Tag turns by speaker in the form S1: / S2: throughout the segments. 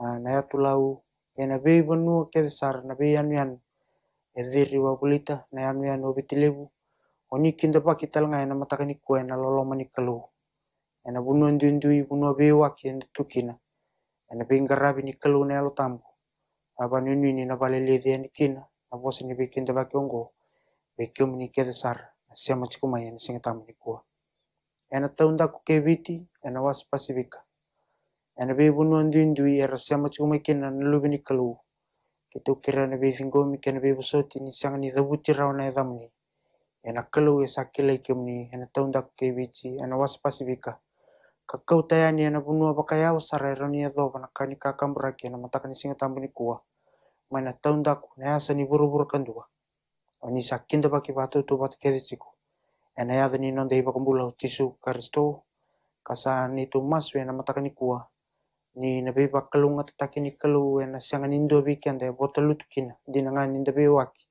S1: Ah, na ya tulau ke na be banu ke sar na bei yan yan ediri wa bulita na yan yan obitilebu oni kinda pa kital ngai na matakani kue na lolo mani kalu ena bunu i bunu be wa ke tukina ena be ngarabi ni kalu na yalo tambu aba nu ni na balele de ya ni kina na bosi ni be kinda ba kongo be kyum ni ke sar siamo chikumaya singa tamu ni ena taunda ku keviti ena was pasifika be bunu andindui erasama cuma kena lubi ni kalu. kito kira nabe mi kena be busoti ni sang ni na edamni. Ena kalu esakila ena ke kebici ena kaka utaya ni ena bunu ero ni edo kani kakam ena matakani singa tambuni kuah mana taunda daku na asa ni buru-buru kan dua oni sakin da baki batu tu kede ciku ena yadani nonde iba kumbula utisu tisu karisto kasa ni tu ena ni ni nabi be bakalunga tataki ni kalu ena eh, sianga nindo biki anda kina bota na dinanga ninda be waki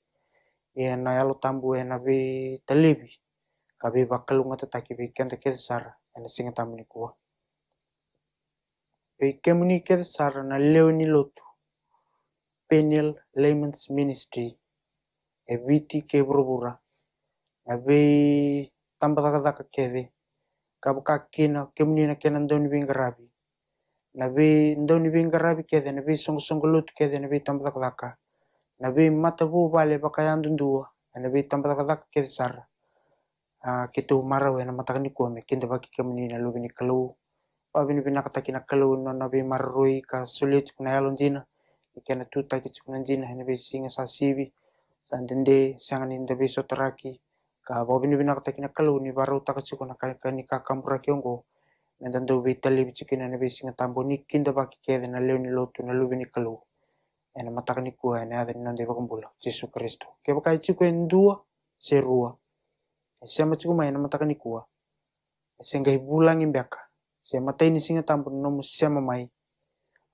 S1: ena eh, yalo tambu ena eh, be talebi kabe bakalunga tataki biki anda kesara ena singa tamu ni kuwa biki muni kesara na leo ni lotu penel Lemons Ministry e viti ke burubura na be tamba taka taka kebe buka kina kemuni na kena ndoni ngarabi nabi ndaw ni bi ngarabi kede nabi song Song songolut kede nabi tak daka nabi mata matabu bale yang dundua nabi tak daka kede sar kita umara we na matakani me kinda baki kamini na lubini kalau babini bina kataki na kalu na nabi marroi ka sulit kuna yalon jina ikena tuta kitsu kuna jina nabi singa sasibi sandende sangan inda bi sotaraki ka babini bina kataki na kalu ni baru takatsu kuna kaka mura kiongo na tanto vitali bichuki na nabisi nga tambo ni kinto paki kede na leo lotu na lubi ni kalu e mataka ni kua na adhani nande vakumbula Jesu Kristo kia pakai chiku endua serua e sema chiku mai mataka ni kua e sengai bulangi mbeka sema taini singa tambo nomu sema mai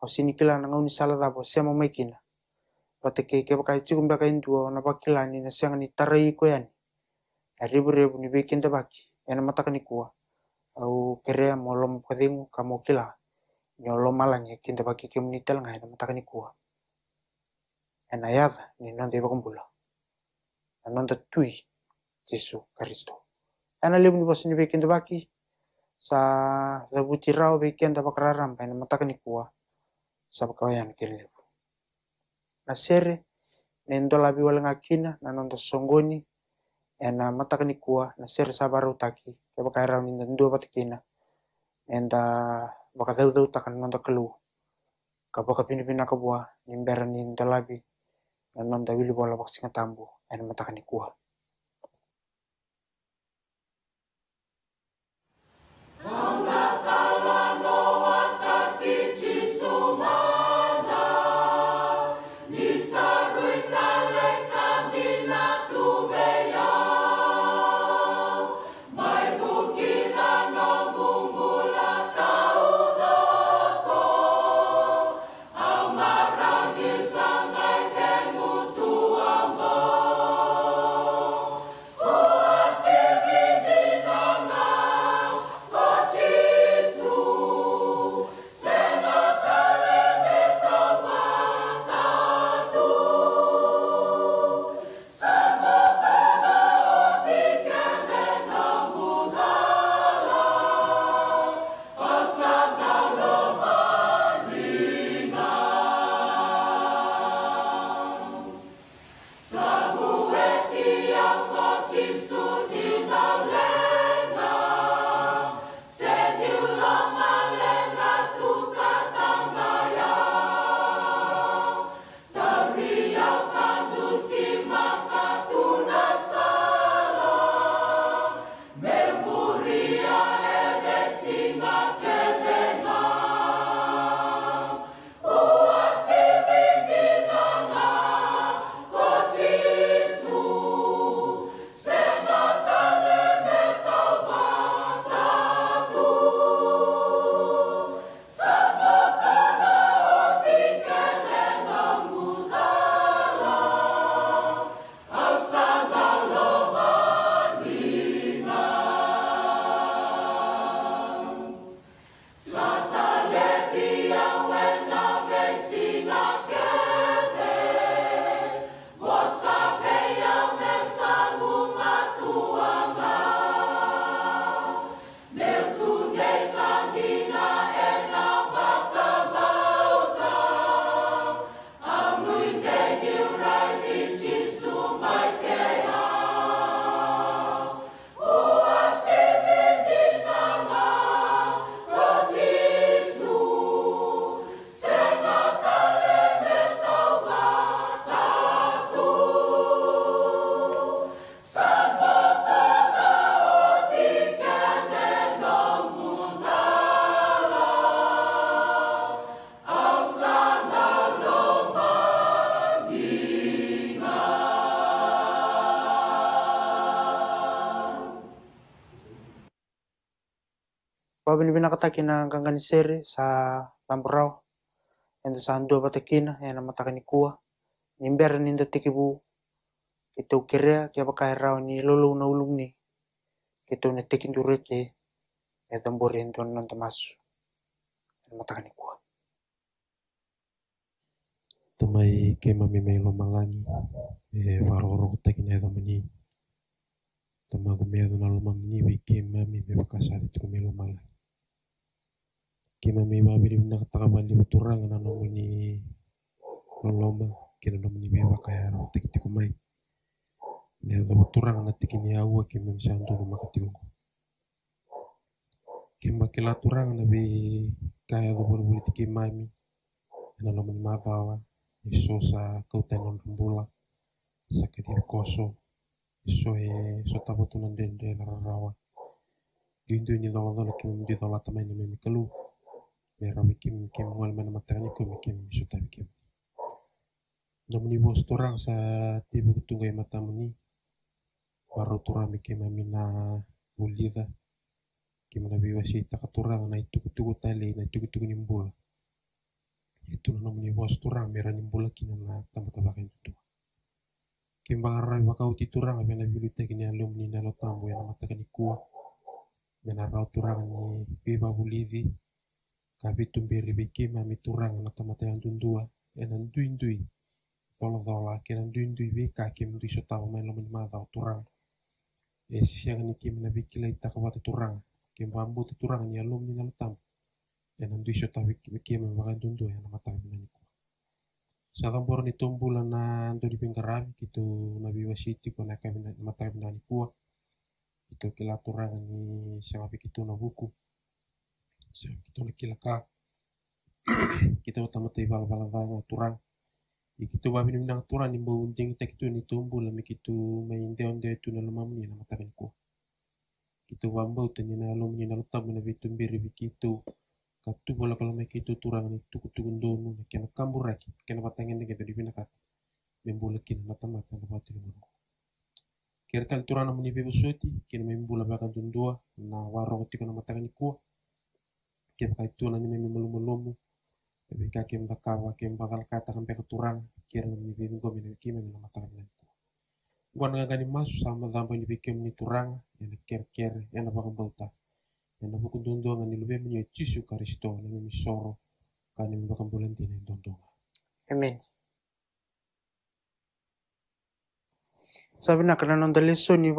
S1: au sini kila na ngau ni dapo sema mai kina pateke kia pakai chiku dua, endua na pakilani na senga ni tarai koyani na e ribu ribu ni bikin tabaki e na mataka ni kua au kerea molom kadingu kamokila nyolo malange kinta baki tel ngai na mataka ni kua ena yada ni nonde iba ya kumbula na nonda ya tui jesu Kristo ena lebu ni bosu ni beki kinta baki sa dabuti rau beki anda bakraram pai na mataka ni kua sa bakawayan lebu na sere nendo labi wala ngakina na nonda ya songoni ena mataknikua na ser sir sabarutaki ke bakaira minda dua batikina, enda baka dau takan nonda kelu ka baka pini pina kabua nimbera ninda labi na nonda wili bola baksinga
S2: tambu ena mataknikua
S1: takina gangan seri sa lambrau enda sa ando na mataka ni kua nimber ninda tikibu kita ya, kia pakai rau ni lolo na ulung ni kita ya na tikin dure ke e non tamasu ena matakani kua
S2: tamai ke mami melo malangi e varoro takina edo mani tamago medo na lo mamni be mami pakasari tukumelo kima me babi di nak takaban di buturang na nongu ni lolomba kina nomu ni beba kaya ro tek tiku mai ni ada buturang na tiki ni awa kima misa antu ni maka tiungu kima la turang na be kaya do buru buru mami na nomu ni mavawa iso sa kauten rumbula sakati koso iso e so tabo na dende na rawa Dindu ni dola-dola, kimi mdi dola tamai ni kalu meramikim kim wal mana matarani ko mikim suta mikim nomni bos torang sa tibu tunggai muni. baru tura mikim amina bulida kimana biwa si takaturang na itukutuku tali na itukutuku nimbula itu nomni bos torang mera nimbula kina na tamatabakan itu kimbangarai kau titurang amina biulita kini alumni nalotambu yang matakan ikua menarau turang ni beba bulidi Kavitumbiri vikima miturang na tamatayan tundua yang dundua duindui. dundui thola ken an bika vika kim so sotawa main lomin madau turang. Es yang ni kim na vikila ita kawata turang. Kim bambu tu turang ni alum ni nalatam. so an dundua tawi kim en wakan tundua en amatawi ni tumbula na ando di pinggarabi kitu na biwa siti ko na kami na matawi maniku. Kitu kila turang ni sama pikitu na buku kita utama te bang bang bang aturan i ya, kita ba minum nang aturan ni bau unting gitu, gitu, kita kita ni tumbuh lami kita main dia onde tu na lemam ni mata tarin ko kita wambau tanya na lom ni na letak mana bi tumbir bi kita gitu. katu bola kalau me kita turang ni tu kutu nu na kena kambur raki ya, kena batangan dia kita di bina kat membola kin na tamat na batu ni murung kereta turan na muni bebu suati mbula membola bakan tundua na warong tiko na mata ni kem kai tuna ni memi mulu tapi ka kem da kem bakal kata kampe Turang, kira ni bin go min ki memi na mata ni ko gani masu sama damba ni bikem ni turang yana ker ker yana yang bolta yana bukun dondonga ni lube mi cisu karisto ni memi soro kani mi bakal bolenti ni dondonga
S1: amen sabi na kana non daleso ni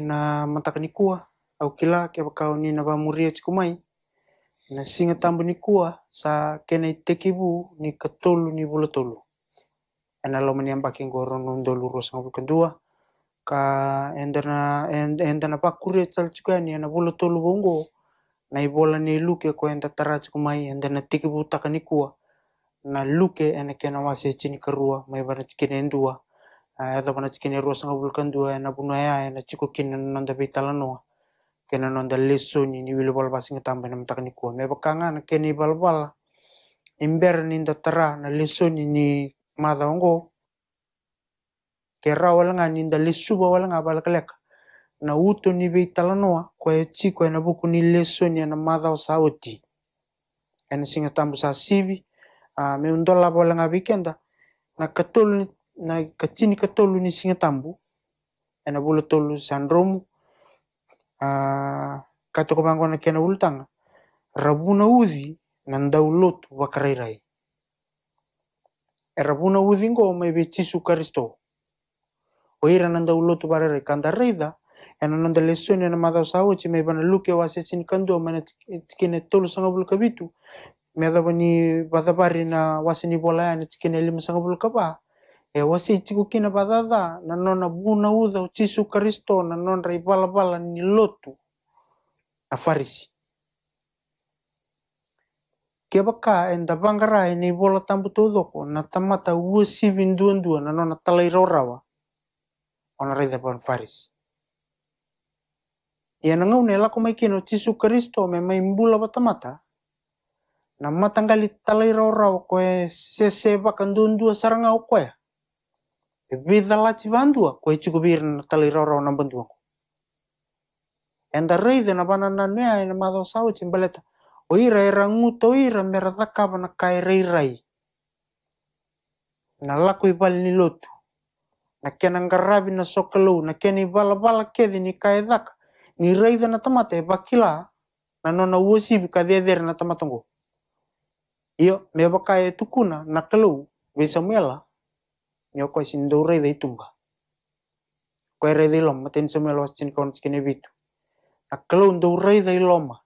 S1: na matakani kua au kila kia bakau ni na bamuri kumai na singa tambu ni kuwa sa kena i bu ni katolu ni bula tolu. Ena lo mani ambaki ngoro nundolu ngapu kedua. Ka endana endana pakure tal ya juga ni ena tolu bongo. Na ibola ni luke ko enda taraj kumai endana tekibu ni kuwa Na luke ena kena wase cini karua mai bana cikini endua. Ah, Eta bana cikini ruas ngabu kedua ena bunaya ena cikukin nanda noa kena non dal lesso ni ni wil bal basing tam benam tak ni keni bal la imber ni nda tara na lesso ni ni mada ongo kera wala nga ni nda lesso ba wala nga bala kaleka na uto ni be noa kwa e chi ko e na buku ni lesso ni e na mada o e singa tambe sa sibi a me undola bala nga bikenda na katol na katini katolu ni singa tambu ena bulu tolu sandromu Ah, katok mangona kena ultanga rabuna uzi na ndaulotu wakarirai e rabuna uzi ngoma e betisu karisto oira na ndaulotu varere kandarida e na nonda lesoni na madau saochi e me bana luke wa sesini kando mana tikine tolu sanga bulkabitu me adabani na wasini bola ya e na tikine lima e wasi kina padada na nona buna uda, uchisu karisto na nona bala ni lotu na farisi kebaka enda bangara ene ibola tambu tudoko na tamata uwe sivin duan na nona rawa ona raida pan farisi ia na ne nela kuma ikino chisu Kristo me maimbula batamata na matanggali talairo rawa koe sese bakan duan sarangau saranga Bida la chibandua, kwa hichi gobierno taliroro na bandua. Enda rei de na bana na nea ena mado sao chimbaleta. Oira era nguta oira merda kaba na kai rei rai. Na lako ibal ni lotu. Na kena ngarabi na sokalou, na kena ibala bala kedi ni kai daka. Ni rei na tamata e bakila na nona uosibi ka dedere na tamatongo. Iyo, me bakai tukuna na kalou, wei mela nyo ko sin dore de tumba ko de loma ten me los kon skene bitu a nah, clown dore de loma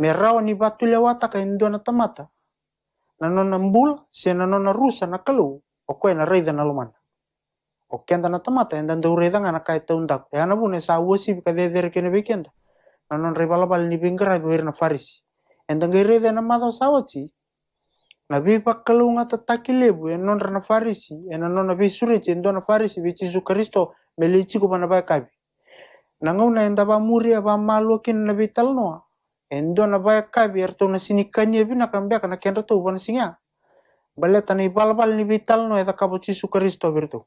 S1: me rao ni batu lewata ka endo na tamata na nona mbul se na nona rusa na kalu o ko na reida na lomana o kenda na tamata enda dore de ngana ka eta undak e ana bune sa wosi ka de der kene bekenda na non rivala bal ni bingra be na farisi enda ngai reida na mado sawati Nabi pakalunga tatakilebu enonra na farisi enanona bisureci na farisi bichisu Kristo melichiko bana bakabi na enda ba muria ba malu kin na bitalnoa endona erto na sinikani bina kambia kana kendo to ban singa baleta na balbal ni bitalno eda kabuchisu Kristo berto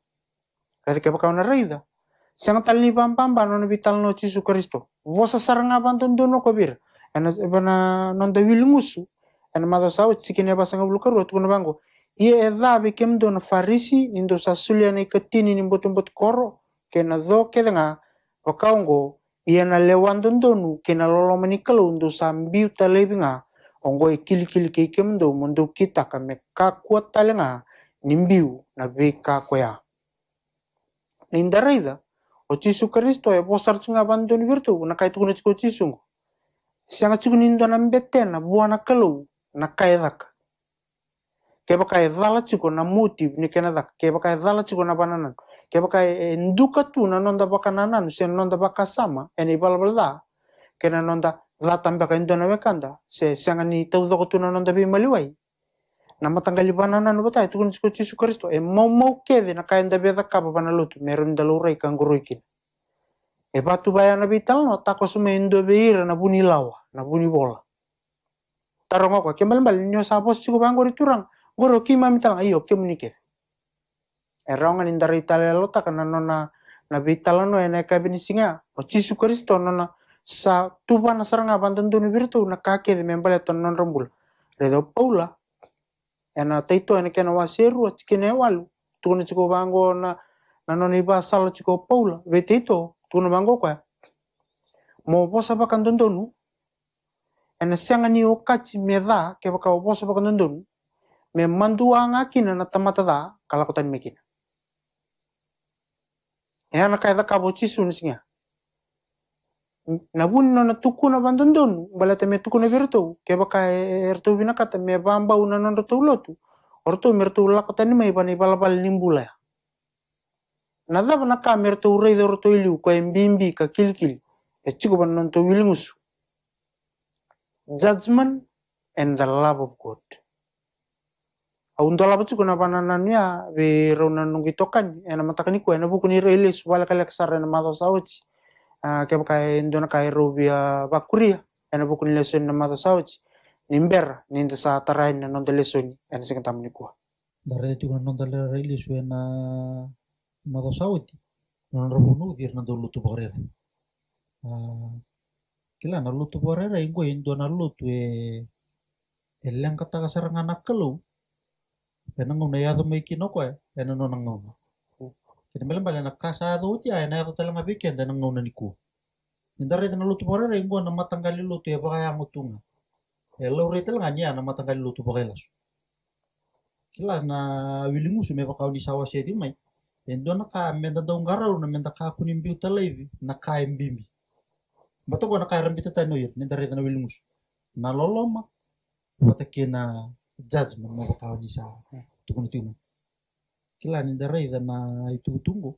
S1: kada ke Sanga reida sang tali pam pam ba non bitalno chisu Kristo vosa saranga bantunduno kobir ena na, non animadosau tsikini basangaulukarua tukuna bangu ia edhavi kemdo na farisi nindo sasulia na ikatini ni koro kena dho kedanga wakaongo ia e um na lewa ndonu kena loloma ni kalau ndo sa mbiu talevinga ongo e kilikili kei kemdo mondo kitaka me kakua tale ni Nimbiu na ve kakwea nindareida o Yesu Kristo e bosar tsunga abandoni virtu na kaitu tukuna tiko sianga tsuku nindo na mbetena buana kalu nakae thaka kepa kae dhala na motive ni kena thaka kepa kae dhala na panananu kepa kae eh, nduka nonda paka nananu se nonda paka sama ene ipalapala kena nonda dhata mbaka indona wekanda se sanga ni taudhoko tu nonda pimaliwai na matanggali panananu batai tukun chiko chisu kristo e mau mau kede na kae nda beda kapa panalotu meron ndalurai kanguruikina e batu bayana bital no tako sume indo na buni lawa na buni bola tarongo ko ke malmal nyo sabos sigo bangori turang goro kima talang, iyo ke munike erong anin dari itale lota kana nona na vitala no ena ka binisinga o cisu kristo nona sa tuba na saranga tentu duni virtu na kake di membale ton non rembul, redo paula ena taito ena kena waseru cikene walu tukuna chiko banggo na na nona iba salah chiko paula vetito tukuna banggo kwa mo posa bakan dondonu ena senga ni okachi me da ke baka obosa baka nandun me mandua nga kina na tamata da kalakutan me kina ena na kaida kabo chisu nisinga na bun na tuku na bandundun bala te me tuku na birtu ke baka bina e, e, e kata me bamba una na rtu lotu ortu mertu lakutan me ibani balabal nimbula ya. na daba na ka mertu rei dortu ilu ko embimbi ka kilkil e chigo ban non to wilngusu judgment and the love of God. Aunto labat su kuna pananan ya be raunan nungi tokan ena matakani ku ena buku ni relis wala kala kasar ena mato sawaji ke kai na kai rubia bakuria ena buku ni lesun ena mato sawaji nimber ninda sa tarain na nonda lesun ena ni kuwa.
S3: Dari itu kuna nonda relis ena mato rubu na dolo tu Kila na rei porera ingo indo lutu e elang kata kasarangan nakelu. Ena ngona yado mai kinoko e ena no ngona. Kina bale na kasa ado uti a ena yado talanga biki enda na niku. Inda rete nallutu porera ingo na matanggali lutu e baka yang utunga. Elo rete langania na kali lutu pakai lasu. Kila na wilingusu me baka sawa sedi mai. Endo na ka menda daunggara na menda ka biu talaivi na ka embimi batoko anakarambe tatanao ery ny andaredana olognoso na lalama na judgment sa tokony tioma kila na ny andaredana itugutungo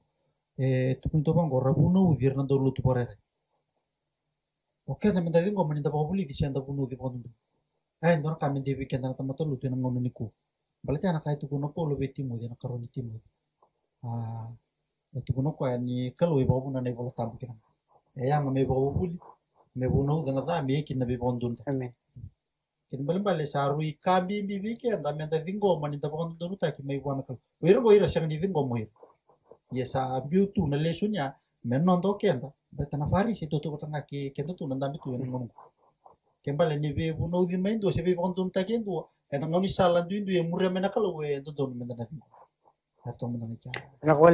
S3: tokony topango ravonaudy nandaulotu parere okena mendavingo manindapakavulidi siandavunaudi pakatunda eh, ai ndona kamendevekendana tamatalotu enangononiku balate anakaitukunapolo vetimudi anakaroni timudi itukunako ah, ya ani ya, kaloi vavunanai valatambukiana yang me bo buli me bu no dana da me kin be bon dun amen kin bale sarui sa ru i ka bi bi ke anda me da dingo man da bon dun ta ki me bo na ka wir go ira shang ni dingo mo ir ye sa biu tu na le sunya me non do ke da da na fari si to to tanga ki ke to tu na da me tu en mon kin bal ni be bu no di me do se be bon dun ta ke do e na ngoni sala ndu ndu e murre me na ka lo e do don me na dingo da to na ka
S2: na ko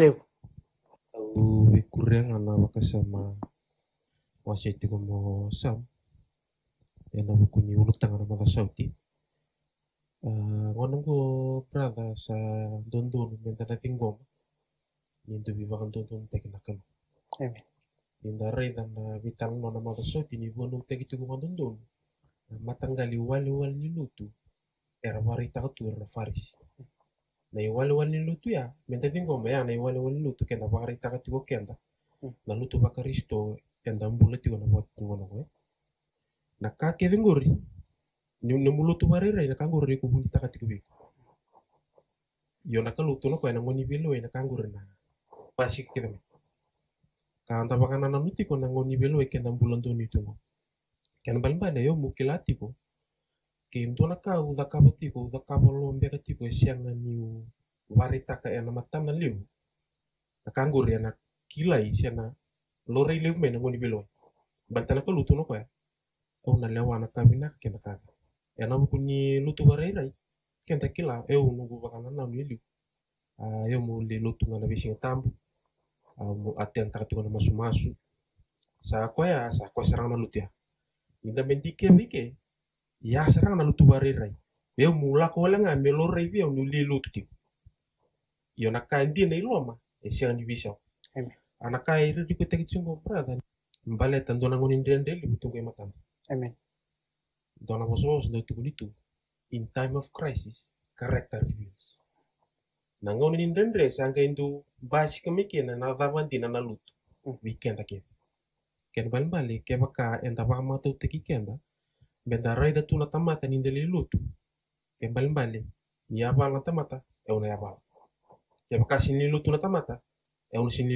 S2: le na bakasama 教えてごもさん。Ya na buku ni ulu tangan mata sauti. Ah, Ngono ko prada sa dondon menta na tinggom. Nindu bi bakan dondon teki nakam. Amen. yung daray dan ah, na mo na mata sauti ni nung teki tugu man dondon. Ah, Matanggali wali wali ni lutu. Era ko takatur na faris. Na iwali wali ni lutu ya. Menta tinggom ya na iwali wali lutu kenda warita takatugo kenda. Hmm. Na lutu bakaristo enda mbula tigo na bwati ngono kwe na ka keve ngori ne mulutu barera ina kangori re kubungi taka beko yo na kalutu no kwena ngoni bile we na kangori na pasi keve ka anda bakana na nuti ko na ngoni bile we kenda mbula ndoni tungo ken na yo mukila ko ke na ka uza ka ko uza ka mbe ka tigo sianga u warita ka ena matana liu na ena kila isi lo relieve mena ngoni bilong bal tala ko lutu no ko au ya? oh, na lewa na ke na ta ya na buku ni lutu ke kenta kila eh, o oh, no go bakana na na ilu a ah, e ya, mo le lutu ngana bisinga tambu a ah, mo atenta tu ngana masu masu sa ko ya sa ko serang na lutu ya inda mendike ke ya serang na lutu barerai eu ya, mo la ko lenga me lo rei o no le lutu ti yo na kandi na iloma e eh, siang division amen anakahy ireo riko tekitsongo ampiravany mba lay dandoana agnonindrendrely ho tonga e matanta amen dans la vengeance de Tugunito, in time of crisis, character reveals. Nangon in Rendre sanga indu basic mikina na vavandina na luto. Weekend again. Ken balbali kebaka enda vamato teki kenda. Benda raida tula tamata nindeli luto. Ken balbali ni avala tamata e eh, una avala. Kebaka sini tamata e una sini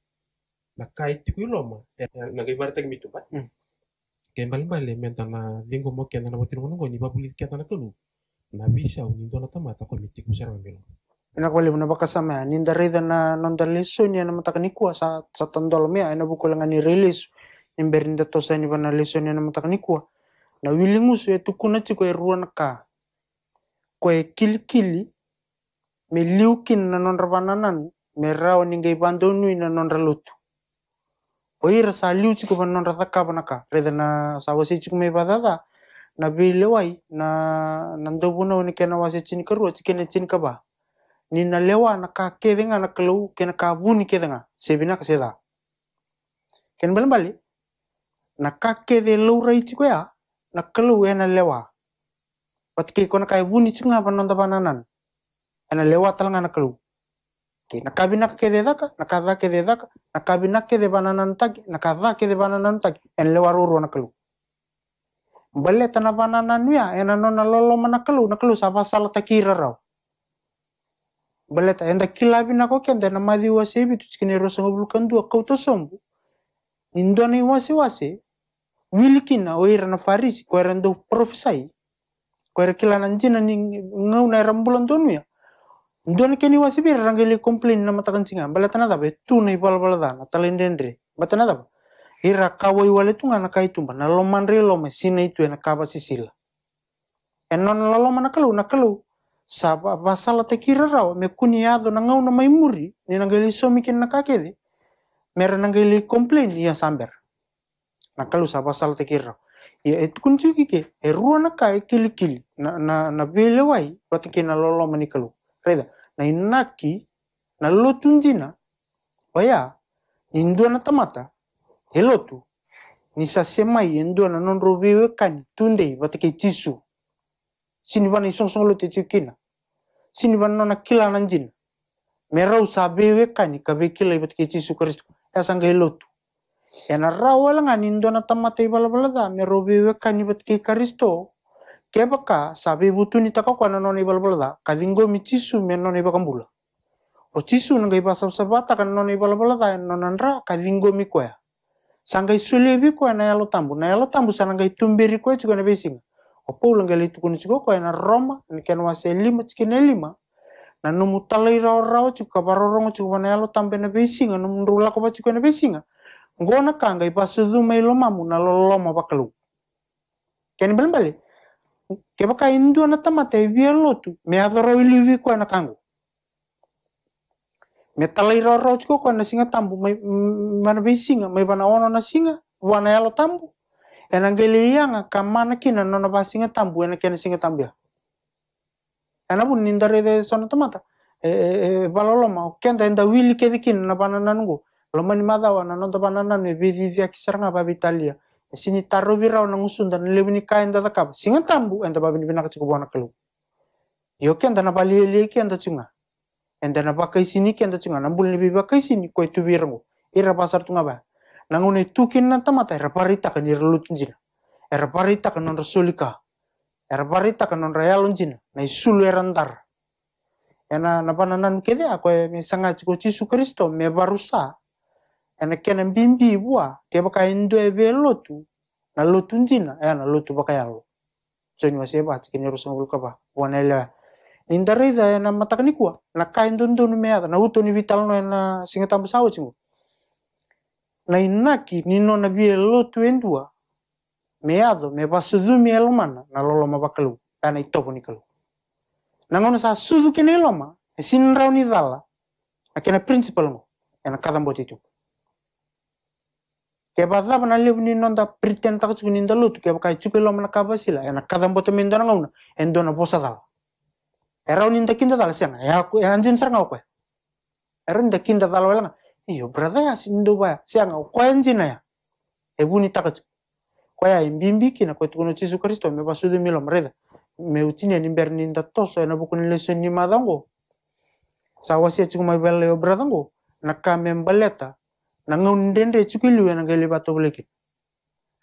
S2: la kait ku loma na ga barta tak mitu ba mbali mbali menta na dingo mo ke na botin mono goni ba bulit ke na kelu na bisa u nindo na tamata ko mitik musar ma milo
S1: ina kwa le na baka sama ya ninda reda na nonda leso ni na mataka nikua sa sa tondol mea ina buku langa ni release ni berinda to sa ni leso ni na mataka ni kuwa na wilingusu e tukuna ti kwa e na ka kwa e kili me liukin na nonra bananan me rao ni bandonu ina nonra lutu Oye, rasaliu chico pa non rathaka pa naka. Reda na sawasi chico me badada. Na bi lewai na nandobuna wani kena wasi chin karu chico na chin kaba. Ni na lewa na ka kedenga na kalau kena kabuni kedenga. Sebina kaseda. Ken balen bali. Na ka kede ra chico ya. Na kalau ya e na lewa. Patike kona kai e buni chico ngapa non tabanan. Ana e lewa talanga na kalau και να κάβει να και δεδάκα, να καδά και δεδάκα, να κάβει να και δεβαναναντάκι, να καδά και δεβαναναντάκι, εν λέω αρούρο να κλού. Μπαλέτα να βανανανουιά, ένα νόνα λόλωμα να κλού, να κλού, σαν βασάλα τα κύρα ράου. Μπαλέτα, εντα κυλάβει να κόκεντα, να μάδι ουασίβι του σκηνερό σαγκοβλουκαντού, ακόυτο σόμπου. Ινδόνι ουασί ουασί, wilikina o ira na farisi ko era ndo profesai ko era kila nanjina ni ngau na rambulan donuya don keni wasibir rangeli komplain na matakan singa tana tabe tunai pala balatana bala tana tabe ira kawai wale tunga na kai tumba na loman re lome sina itu na kaba sisila enon na loma na kalu na kalu saba basala kira rau, me kuniado na ngau na muri, ni so somikin na mer na komplain ia samber na kalu saba basala tekira raw ya et kunci kike eruana kai e kili kili na na na belewai batikin na lolo manikalu reda na innaki na lotunjina waya nindua na tamata elotu nisasemai endua na nonrobewekani tundei bateke e tisu sini bana isongsong lote cikina sini bana nona kila nanjina merau sabewekani kabe kila bateke e tisu kristu esangga elotu ena rawalanga nindua na tamata ibalabalaga e merobewekani bateke kristo kebaka sabi butu ni taka kwana non ibal balada kadingo mi cisu men non ibaka mbula o cisu nanga iba sab sabata kan non ibal balada non andra kadingo mi sangai sanga nayalo na yalo tambu na yalo tambu sananga itumberi koya chiko na besing o paula ngali tukuni chiko koya na roma ni ken wase lima chiki na lima na numu talai rau nayalo chiko rongo chiko na yalo tambe na besinga numu ndrula koba chiko na besinga ngona kanga iba suduma lomamu na bakalu Kani balik ke baka indu na tamata e via lotu me avero i livi ko na kangu me tala iro ro tiko ko na singa tambu me mana wana yalo tambu ena ngeli yanga kamana kina nona ba tambo, tambu ena kena singa tambu ya ena bun nindare tamata e baloloma kenda enda wili kedikin na bana nanungu lomani madawa na nonto bana nanu e bidi dia kisaranga ba sini taruh birau nang usun dan lebih ni kain tata kap singan tambu enta babi ni binak cukup anak kelu yo kian napa bali le kian cunga enta napa kai sini kian ta cunga nambul lebih pakai sini koi tu birau ira pasar tunga ba nangun itu kin na tamata ira parita kan ira lutun jina ira parita kan non rasulika ira parita kan non rayalun jina Nai sulu erantar ena napa nanan kede ako e me cukup cisu kristo me barusa ena kena mbimbi bua dia baka indo ebe lotu na lotu njina ya na lotu baka yalo seba hati chikini rusa mbulu kaba wanaelewa nindaridha ya na mataknikwa eh, na ka indo ndo numeada na uto ni vital no na singetambu sawo chingu na inaki nino na bie lotu endua meado me basudumi elomana na lolo mabakalu ena eh, itopo nikalu ngono sa sudu kene e ni dhala dala kena principal ngo ena kadamboti tuku ke baga bana le bni non da priten tak chu nin da lut ke ka chu lo mana ka dona ngauna en dona bosa dal era un inda kinda dal siang ya ku ya anjin sar ngau kwe era inda kinda dal wala iyo brada ya sindu ba ya. siang ngau kwe anjin ya e buni tak chu kwe ya imbimbi kina kwe tuno chisu kristo me basu de milo mreda me utini ni ber nin da toso ena buku ni leso madango sawasia chu mai bela yo brada ngo ನಂಗ ಉಂಡೆಂಡ್ ಹೆಚ್ಚುಗಿಲ್ಲು ನಂಗೆ ಇಲ್ಲಿ ಬತ್ತೊಬ್ಲಿಕ್ಕೆ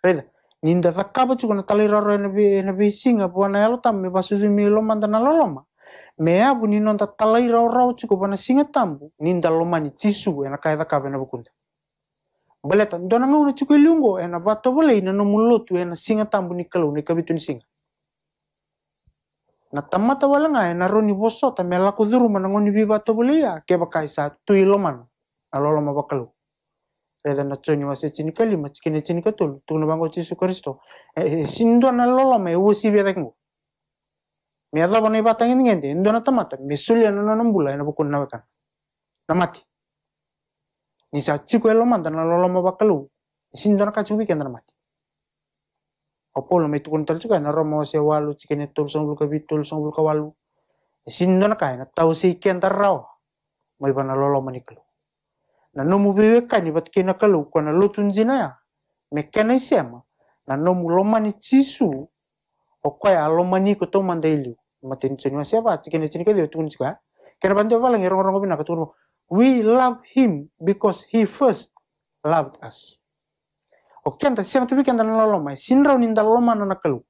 S1: ರೈತ ನಿಂದ ತಕ್ಕ ಬಚ್ಚುಕೊಂಡು ತಲೆರೋರು ಏನ ಬಿ ಏನ ಬಿ ಸಿಂಗ ಬುವನ ಎಲ್ಲ ತಮ್ಮಿ ಬಸುದು ಮೀಲೊಮ್ಮ na loloma. mea bu nino nda tali roro cukup cuko bana singa tambu ninda lomani cisu ena kaida kabe na bukunda baleta ndona ngau na cuko ena bato bole ina no ena singa tambu ni kalu ni kabitu singa na tamata wala nga ena roni boso ta mela kuduru manangoni bi bato bole ya keba sa tu iloman na loloma bakalu reda na tsoni ma se tsini kali ma tsikini tsini ka tolu tukuna bango Yesu Kristo eh, eh, sindo na lolo ma ewo si bia takingo me ada bana iba e tangin e ngende ndo na tamata me sulia ya na nono mbula na bukun na wakan na mati ni sa tsiko elo manda na lolo ma bakalu sindo na kacu bikin na mati opolo me tukun tal tsuka na romo se walu tsikini tolu song bulu ka bitolu song bulu ka walu sindo na kai na tau se ikan tarrawa ma iba na lolo ma nikalu bat na kalu movewe akany evatikenakà ya, analotunjinaya mekena isema nanao mulomani cisu okoe alomani kotong mandailiu matension masih apa cikene cikene kali tukun cikua kena bantu apa lagi orang-orang kopi nak tukun we love him because he first loved us oke anta siang tuh bikin tanah lomai sinrau ninda lomana nana kelu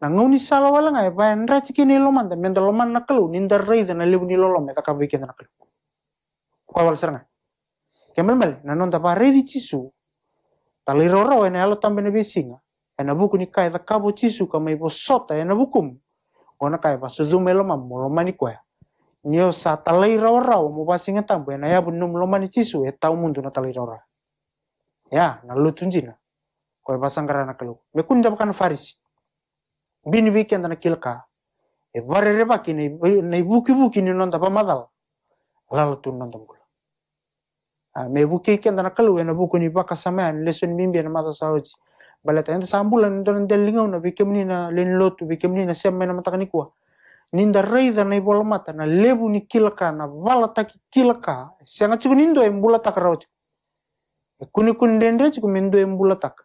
S1: na nguni salah wala ngai pa endra kini loman tapi anda loman nak ninda rei dan alibu nilolomai kakak bikin tanah kalu, kau wal serang Kememele, na nonda ready cisu, Tali roro na alo tambe na besinga. Ena buku ni kai ta kabo tisu kama ipo sota ena bukum. Ona kai pa sudume loma molomani koe. Nio sa tali rawa rawa mo pasinga tambo na ya bunum lomani cisu, e tau mundu na tali rawa. Ya, na lutun jina. Koe pasang Me kelu. Mekun japakan farisi. Bini weekend na kilka. E barere baki na ibuki buki ni nonda pamadal. Lalu tun nonda mulu. Ah, mebu buki ken dana kalu wena buku ni baka lesson mimbi na mata sauji balata enta sambulan don lingau na bikemni na len lotu bikemni na semma na mata kanikua ninda reida na ibola mata na lebu ni kilaka na vala taki kilaka sianga chiku nindo taka tak e kuni kun dendre chiku mendo mbula taka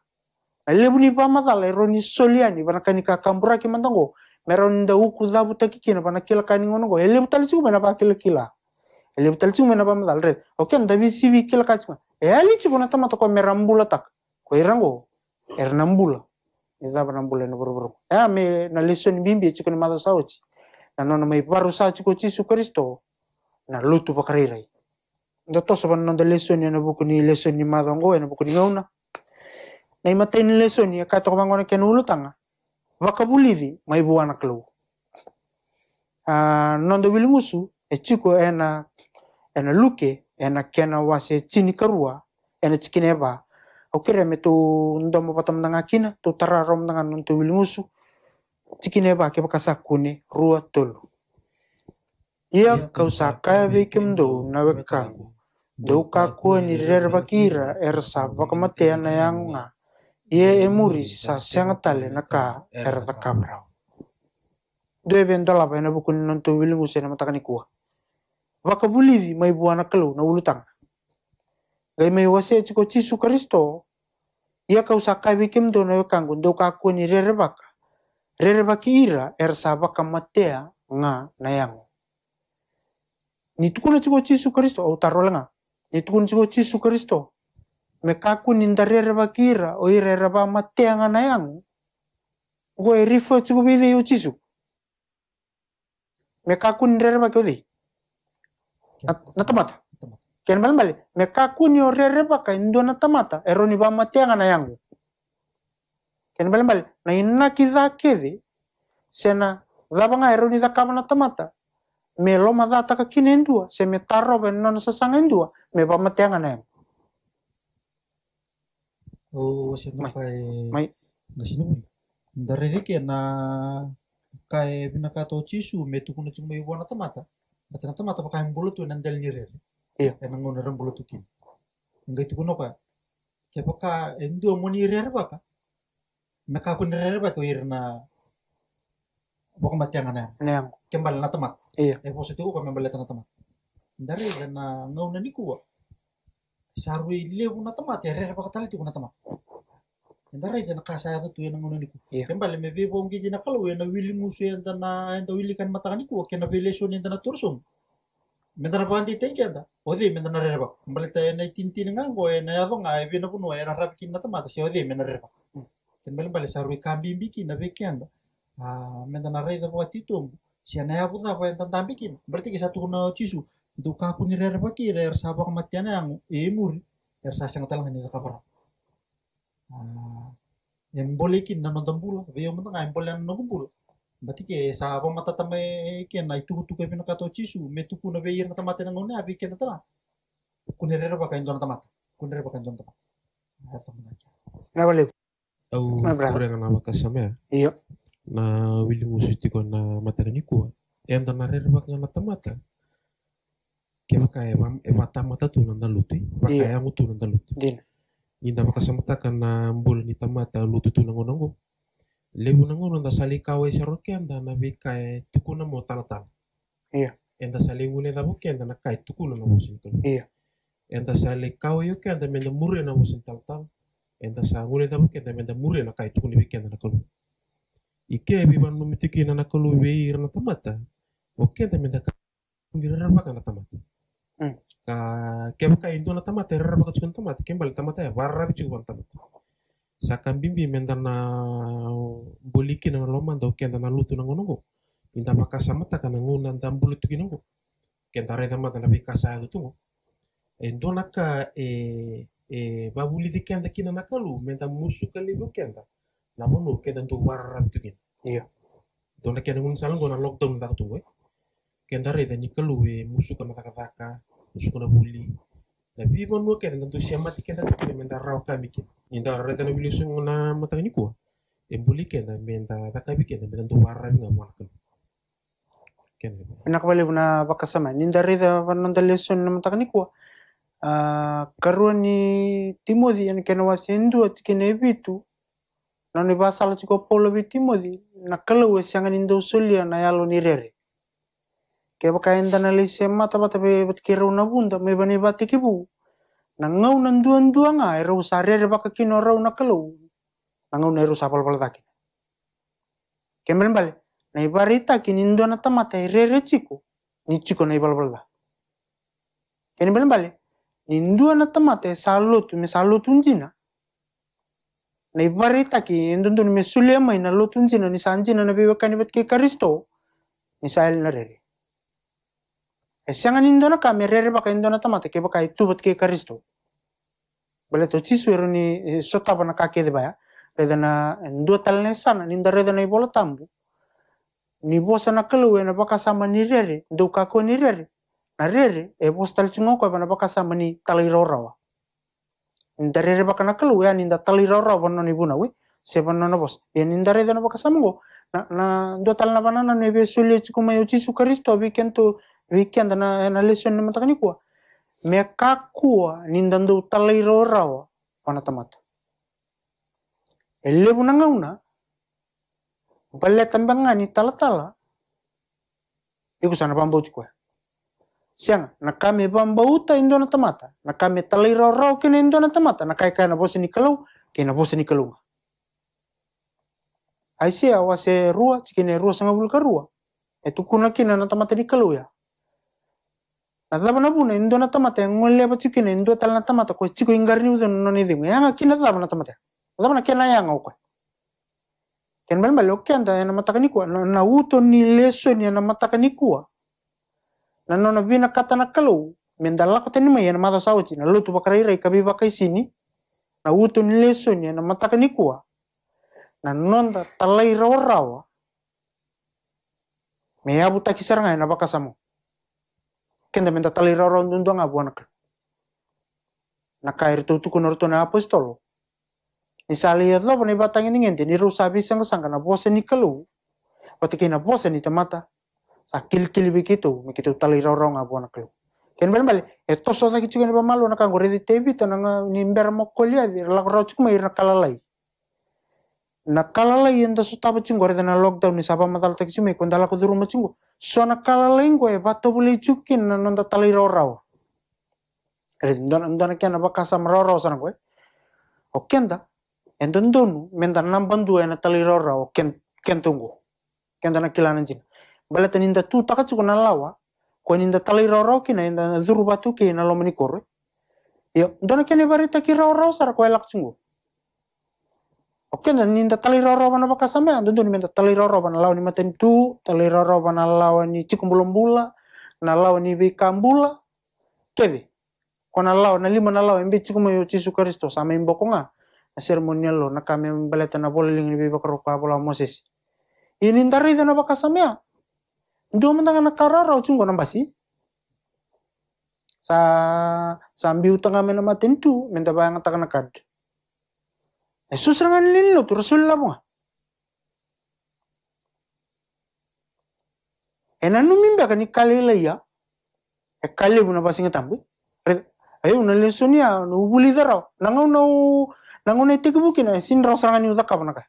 S1: na lebu ni ba mata e la ironi soliani bana kanika kambura ki mantango meron nda uku taki takikina bana kilaka ni ngono go e lebu tali chiku bana kilakila Liptal mena pa madal red. Oke anda bisi wikil kacma. Eh ali cipu nata mata ko merambula tak. E irango. Ernambula. Ita pernambula na berburu. Eh me na lesson bimbi e cipu ni mata sauci. Na nona mai paru sa cipu cisu kristo. Na lutu rai. Nda toso pa nonda lesson ya na buku ni lesson ni mata ngo ya na buku ni ngauna. Na imatay ni lesson ya e kato ko mangona kenulutanga. Wakabulidi mai buwana kelu. Uh, ah, nonda wilimusu e chiku ena ena luke ena kena wase cini karua ena cikine ba okere metu ndomo patam nanga kina tu tararom nanga nuntu wilungusu cikine ba ke bakasa kune rua tolu ia kau sakai bikim do na wekaku do kaku ni rer bakira ersa bakamate na ia emuri sa siangatale naka erta Do Dua bentala apa yang bukun nonton wilungu sena matakan wakabulivi maibuana kalau na ulutang. Gai mai wase ciko cisu Kristo, ia kau sakai wikim do na wekanggun do kaku ni rerebaka. Rerebaki ira er sabaka matea nga nayango. Ni tukuna ciko cisu Kristo, au taro Ni tukuna ciko cisu Kristo. Me kaku nindare baki ira, o ira e reba matea nga nayango. Go e rifo ciko bide yo cisu. Me kaku nindare baki odi na tamata ken mbalimbali mekakuni orere baka ndio na tamata eroni na yangu ken mbalimbali na inakitha kithi sena thavanga eroni thakava na tamata melo mathataka kine ndua se metarove nona sasanga ndua na yangu
S3: Oh, siapa mai, na sinu ndarede ke na kae vina kato chisu me tukuna chuma iwana tamata macam mata pakai bulu tu jalan nyirir iya enang eh, ngonoran bulu tu kin enggak itu kuno kak, siapa kak? endu mau nyirir apa kak eh, meka nah, aku nyirir apa tuh irna bukan mati yang aneh yang kembali nata mat iya eh positif ku kembali nata mat dari karena ngau nani ku sarui lewu nata mat ya rere kata lagi ku nata mat ndara ida kasa yata tuwe na ngono niku iya. kemba le mebe bom na jina kalau ena wili musu ya na enta wili kan mata kaniku wakke na shoni ya na tursum mendara pa ndi tenki anda odi mendara reba tae na ena tintin nga ngo ena nga ebe na bunu era rabi ki na tamata si odi menda reba kemba le e e e hmm. mbale sarui kambi mbiki na beki anda a mendara reda pa titum si ana ya buda pa enta tambi berarti ki satu na chisu. duka kunirere pa ki rer sabak matiana yang emuri Er sasang talang ni kapara embol oh. ikin na nonton bulu, veo mo nga embol na nonton pula ke sa apa mata tama ikin na itu tu kepino kato cisu metuku nah, ya? iya. na veir na tama tena ngone api ikin na tala kunerera baka indon tamate kunerera baka indon tamate
S2: na boleh. au kurang na ya? iyo na wili musuti ko na mata ni kuwa yang tanarera baka na tamate ke pakai e mata mata tu nanda luti iya. Pakai e angu tu nanda luti inda samata kana mbul ni tamata lututu nangonango lebu nangono da sali kawa isaroke anda na be e tukuna mo iya enda sali wule da boke anda na kai tukuna na wosin iya enda sali yo yoke anda menda murre na wosin talatala enda sa wule da boke anda menda murre na kai tukuna veke anda na kalu ike bi ban numitiki na na kalu be irna tamata boke anda menda kundira rapa kana tamata hmm ka keba ka indona tamate rara baka tsukun tamate kemba le tamate warra bi tsukun tamate kan bimbi menda na boliki na loma ndo kenda na lutu na ngonongo inda baka samata kana nguna nda mbulu tuki nongo kenda reda mata na bika sa itu tungo indona ka e e babuli di kenda kina nakalu menda musu ka bo kenda na bono kenda ndo warra bi tuki iya dona kenda ngun salang gona lockdown nda tungo eh. kenda reda nikalu e musu ka taka uskuna buli, na viva no kan, kera tanto siamati kenda tukire menta rau kami kenda inta rata na bili sunguna matangani kua embuli kenda menta takabi kenda menta tu warra binga wanakam
S1: kenda nakabali buna bakasama ninda reda vananda leson na matangani kua karua ni timodi yani kena wasendua tikene evitu na ni basala tiko polo bi timodi na kalau wesiangan indo sulia na yalo ni rere ke bakaenda na lese mata bata be batkira una bunda me bane bati kibu na ngau na duan duan nga era usare re baka kino rau na na ngau na eru sapal pal taki kemben bale na ibarita kinin duan na tamata ere re chiku ni na ibal balda kemben bale nin duan na tamata e salutu me salutu njina na ibarita ki endon don me sulema ina lotunjina ni sanjina na bebakani batke karisto ni sael na rere Siang indona na kamerere baka indona tamate tamata ke baka itu bat ke karisto. Bale to ci suero ni sota bana ka de baya. Reda na ndo tal sana ninda reda na ibola tambu. Ni bosa na keluwe na baka sama ni rere, ndo ko ni rere. Na rere e bosa tal cingo ko bana baka sama ni taliro rawa. Ninda rere baka na keluwe ninda taliro rawa bana ni buna we. Se bana na bosa. Ya ninda reda na baka sama go. Na na ndo tal na bana na ne be sulle yo karisto wikenda na na lesion na matakani kua me kakua nindandu talairo rawa pana tamata elle bunanga ngauna balle tambanga ni tala tala iku sana pambau kua Siang, na kame indo na tamata na kame talairo rawa kena na tamata na kai kai na ni kalau kena na ni kalunga Aisyah awase rua cikene rua sanga bulka rua etu kuna kina na tamata ya na na puna indo na tamata ngole pa chiki na indo tal na tamata ko chiko ingar ni usen no ni yang akina ta na tamata ya? na kena yang au ko ken bel oke, ok anda na mata kaniku na uto ni leso ni na na bina kata na kalau mendala ko Maya yana mata sauci na lutu bakari rai kabi bakai sini na uto ni leso ni na mata kaniku na nonda talai rawa rawa me abu takisarangai na bakasamu kenda menta tali raron tuntuang abuanaka. Nakair tutu kunur tuna apostolo. Ni sali yadla pani batang ini ngente ni rusa bisa sangka na bose ni kelu. Pati kina bose ni temata. Sakil kili begitu, begitu tali rorong abuanaka. Ken bale, e eto sosa kicu kan ba malu na kangore di tebi nga ni mber mokolia di ma irna kalalai nakalala yenda so taba chingo re dana lockdown ni saba matal tek chimi kon dala kuduru ma cinggo so nakalala ingo e bato bule chukin na nonda tali rorau? re ndona ndona kena baka sama rorao sana koe o kenda endon donu menda nambandu e na tali rorao ken kentungo kenda na kilana jina bala taninda tu taka chuko na lawa ko ninda tali rorau kina enda na zuru batu kina lo manikoro yo ndona kena barita ki rorao sara koe lak cinggo Oke, dan tali roro mana pakai sampai, tentu minta roro mana lawan lima tentu, roro mana lawan ni cikumbulum bula, na lawan ni bikambula, kebe. Kona lawan na lima na lawan mbe cikumayo cisu Kristo sama imbokonga, ah. na seremonial lo, nak kami tanah boleh bola lingi beba karoka bola Moses. Ini ntari sampai nah, baka sampean, ndo mentanga na kararo cungko nambasi. Sa sambil tengah mena matentu, minta bayang takana kad. Jesus dengan lo tu Rasulullah mo. Enanu kani kan ikalila ya. Ekali buna pasinga tambu. Ayo na lesonia no buli darau. Nangau nangau na tiku bukin ay sin raw serangan yuta ka panaka.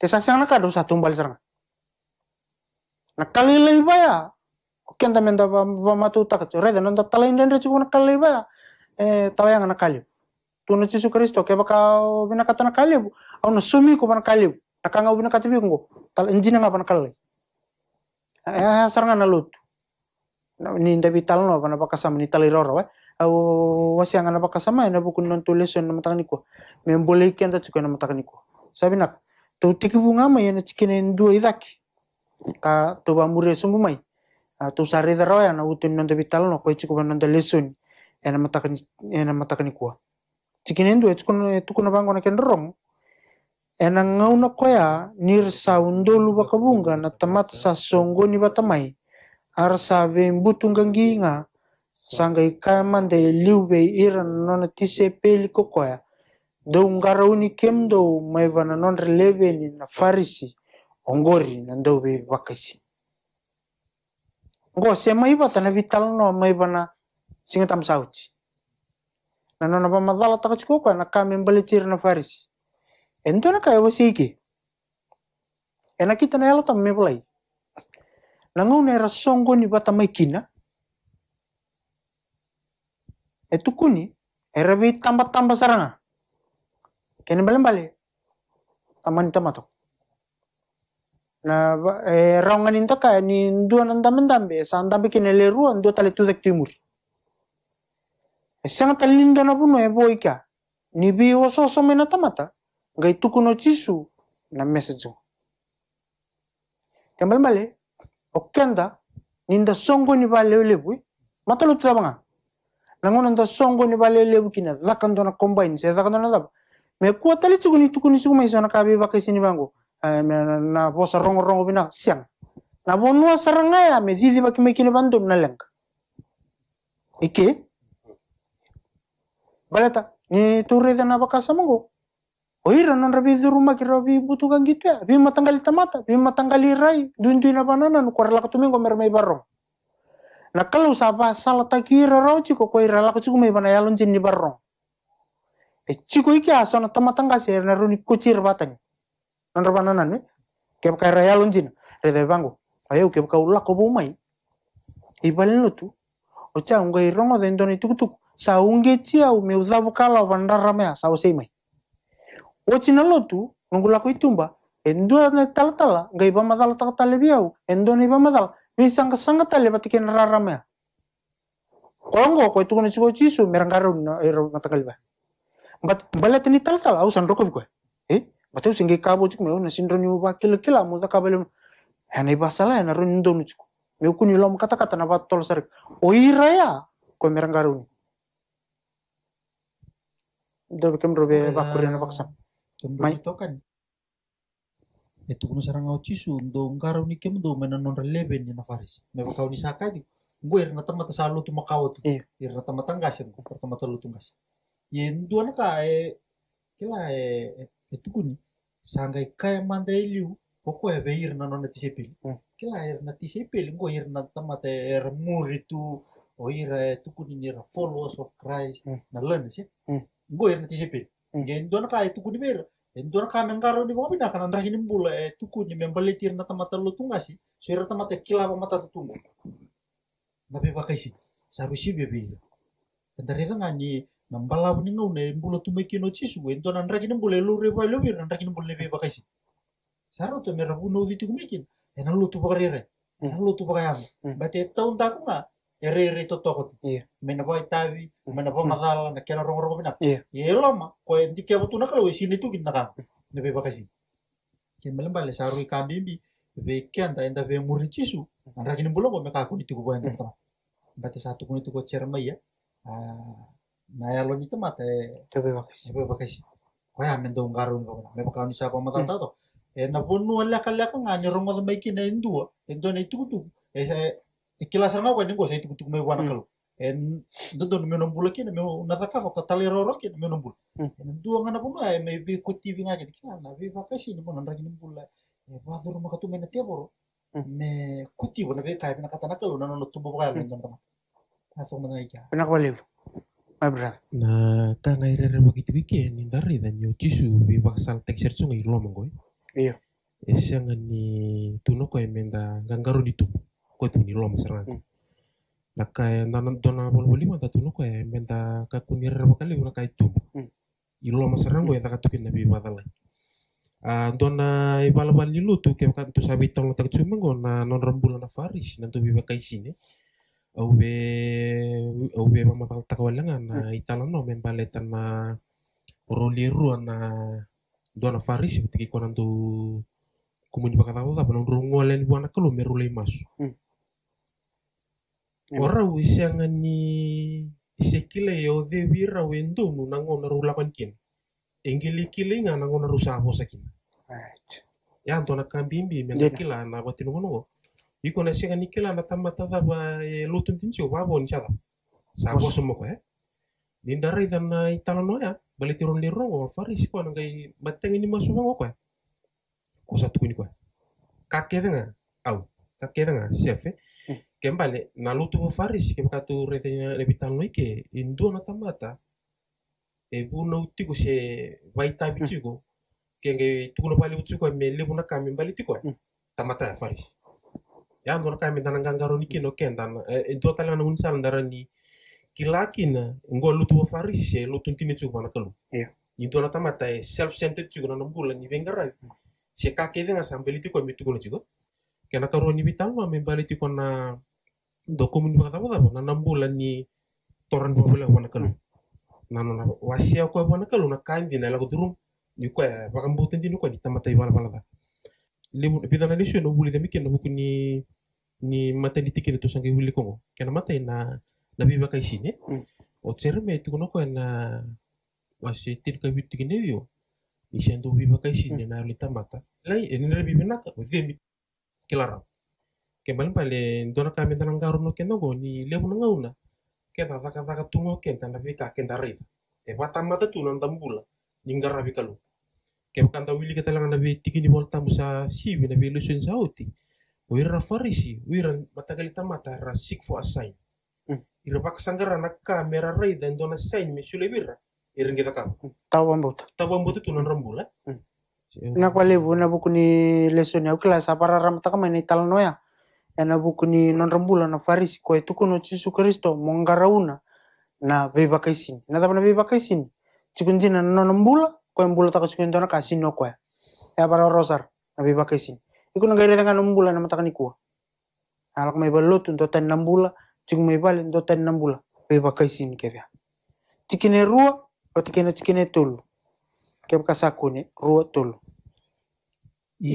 S1: nak sang naka do satu bal serangan. Nakalila ya, Oke anta menda tu tak. Reda nonta talain dan nak kali ibaya. Eh nak kali tuna su Kristo ke baka bina katana kalibu au na sumi ko bana kalibu nakanga bina kata ko tal injina nga bana kalle ya saranga na lut ni ndabi tal no bana baka sama ni taliroro wa eh. au wasi angana baka sama na bukun non na matang niko membolei kenta chuka na matang niko sabi nak tau tiki bunga mai na chikine ndua idak ka to ba mure sumbu mai tu sari daro ya na utun non ndabi tal no ko non ena matang ena matang niko tikinae dua ee tukuna vaqona kedrarogo ena gauna koya ni ra sa udolu vakavuqa na tamata sa soqoni vata mai ara sa veibutu qaqi ga sa qai kaya mada e liu vei ira na nona tsapeli ko koya dou qarauni kemudou mai va na nodra leveni na farisi o qori na dauveivakasi qo se mai vata na vitalano mai va na sigatabu sa uji nana napa madala takachikuka na kami mbalichiri na farisi ento na kaya wasiki ena kita na yalo tamme bulai nangau na rasongo ni bata maikina etukuni erabi tamba tamba saranga kene balen tamani taman tamato na eh, raungan inta ka ni ndua nandamendambe sa ndambe kene leru ndua tuzak sangatalindanabuno eboika nibi wasosomena tamata ngai tukuno cisu na mesejo tembalembale okenda ninda songoni balelebui matalutu tabanga nango nanda songoni balelebu kina dhakandona kombaini se dhakandona dhaba me kua tali tsuguni tukuni suguma isona kabe bakaisini bango eh, na bosa rongo rongo bina siang na bonua sarangaya me dhidhi bakimekini bandom na lenga ike baleta niturre tena bakasa mungu oira oh non rabi dhuruma kira rabi butukan gitu ya bi matanggali tamata bi matanggali rai dunduina banana nu kuarala katumengo mermai barong Nah kalau sapa salah takira rauci ko koira la kuciku mai bana yalon jin ni barong e eh, ciko iki asona tamatangga ngasi na runi kucir batang non banana ne eh? kep kaira yalon jin rede bango ayo kep kau lako bumai ibalin lu tuh ochanga irongo dentro ni tukutuku saungetia umeudhavu kala na lotu ochinalotu nungulaku itumba endua tala tala ngai pamadala takatale biau endua sangka sangka tala sanga tale rara mea. ongo ko itu kono chibo chisu merangkaru na ero ba. bat balet ni tala au san roko bikoe eh au singe kabo chik meu na sindroni mu bakil kila mu kabalum. hanai basala na ron ndonu mekuni lom kata-kata na bat tol sarik oira ya ko merangaruni do kem robe iya. bakuri na baksa
S3: mai to kan itu kuno sarang au cisu do ngaru ni kem do mena non releven ni na faris me bakau ni saka di gue irna tamat ta salu tu makau tu iya. tamat tanggas ya, ya, eh, eh, eh, yang ko pertama lutung tunggas yen dua na ka e kila e itu kuni Sangai kaya mandai liu pokoknya beir na non kila herinan'ity sehipelingo koa herinantamata herimory to o hira tokony ny hira followers of christ na lanazy e ingo herinan'ity sehibe nge nidoanaka e tokony vera e ni amiangarony na kana ndrahiny mbola e tokony miambalia ty herinatamata tunga si so herinantamata kilava matata mbala napevaka izy zaro isiby tu me kino nambalaviny ngaune mbola tumekinao tsiso e nidoana ndraikiny mbola lu reva leo hira ndraikiny be nevevaka izy zaro to miravonao zy tiko mikina ena ya, lutu paka rere ena hmm. lutu paka yama hmm. bat taun taku nga ya, e rere to tokot iya. mena po itavi mena hmm. po ngadala na kela rongo rongo pina iya. ya, e lama ko e ndi kia butuna kalau e sini tukin na kama na pe pakasi ken melem bale saru i kambimbi be kian ta enda be muri chisu, na kini bulo ko me kaku ni tuku enda teman bate e satu kuni tuku cerma ya ah, na ya lo ni temat e te pe pakasi e pe pakasi Wah, mendongkarun kau, memang kau nisapa magal tato. Eh, na ponu ala kala ka ngani rongo da maiki na endua eh, endua eh, na itu e kila saranga kwa ningo sa itukutu me wana kalu en dodo me kina me na taka ko roro kina me bula hmm. en ngana ponu ai me bi kuti bi ngaki kina na bi fa kasi ni ponu ndagi la e ba duru ka tu hmm. na te boro me kuti bona be kai na katana kalu na no tubo ba na ndama ta so mana ikya
S1: pena ko lebu
S2: my na ta na ire re ni bi ba sal texture Iya. Esianga ni tuno yang emenda ganggaru di tubuh. Kau itu nih lom serang. Hmm. dona bol boli tuno yang emenda kau kunir rebo kali orang kau itu. Mm. I lom serang yang tak tukin nabi badala. Ah, dona i bala lu tu kau kan tu sabi tolong tak cuma kau na non rembulan faris nanti bila kau kai sini. Au mama tak tak walanga hmm. na itala no membaletan na roliru na dona farisi konan tu kumuni pakatako kapa na rungola ni wana kalome rula i maso mm. ora wis yang ni isekile ya odhe wira we nang na ngona kini kwan kina kile inga naru rusa abosa kina right. ya antona kambimbi menakila yeah. Iya. kila na watinongonongo iko na sianga ni kila na tamata thaba e eh, lutun tinsi o babo ni moko eh nindara izana italanoya baletironle rongo farisi ini nangai batenge ni masubango kwa kosa tukuni kake kakedenga au kakedenga sefe eh. hmm. kembale nalutu bo faris ke katu retenya lebitalno ike indu na tamata e bu na utigo se baita hmm. bitigo kenge tukuno pali utigo me lebu na kami baliti kwa eh. hmm. tamata ya farisi ya ndona kami tanangangaro nikino kenda ndo talana eh, unsal ndarani kilaki na ngo lutu wa farise ya, lutu ntine tsu bana kalu yeah. ni dona tamata e ya, self centered tsu na mbula ni vengara se ka ke venga sambeliti ko mitu ko tsu kena karo ni bitang ma membaliti ko na dokum ni bakata na nambula ya. ni toran bobula bana kalu na na wasia ko kalu na kandi na la ko duru ni ko e bakambuti ndinu ko ni tamata i bala bala da le bidana no buli de mikena buku ni ni maternity kene itu sangi wili kongo kena mata na na bebaka e sini o tsere mea e tokonoko e na wase tini kavi yo vio i se na lai e nina bebenaka o kilaram. ke larau ke le dona ka menta nanga rono nogo ni lebu nanga una ke na vaka vaka tungo e ke tanda beka ke nda e wa tamata tu nanda mbula ninggal ngara kalu, lu wili ke talanga na be tikini volta musa siwi na be lusun sauti Wira farisi, wira matagal tamata rasik for assign irabaka kesanggaran kamera ray dan dona sain misu lebira. birra irin kita kam hmm. tawambuta tawambuta tunan rembulan eh? hmm.
S1: na kwale bu na buku ni lesson ya kelas ram tak kama ni talano ya, ya na buku ni non rembulan na faris ko itu kuno cisu kristo mongarauna na beba kaisin na nak beba kaisin na non rambula ko embula takasukun dona kasino kau ya ya para rosar na beba kaisin iku na gaira dengan nombula na matakani kuwa alak may untuk tan nambula chik mai bale ndo tani nambula pe ba kai sin ke tikine rua o tikine tikine tolu ke ka sa rua tolu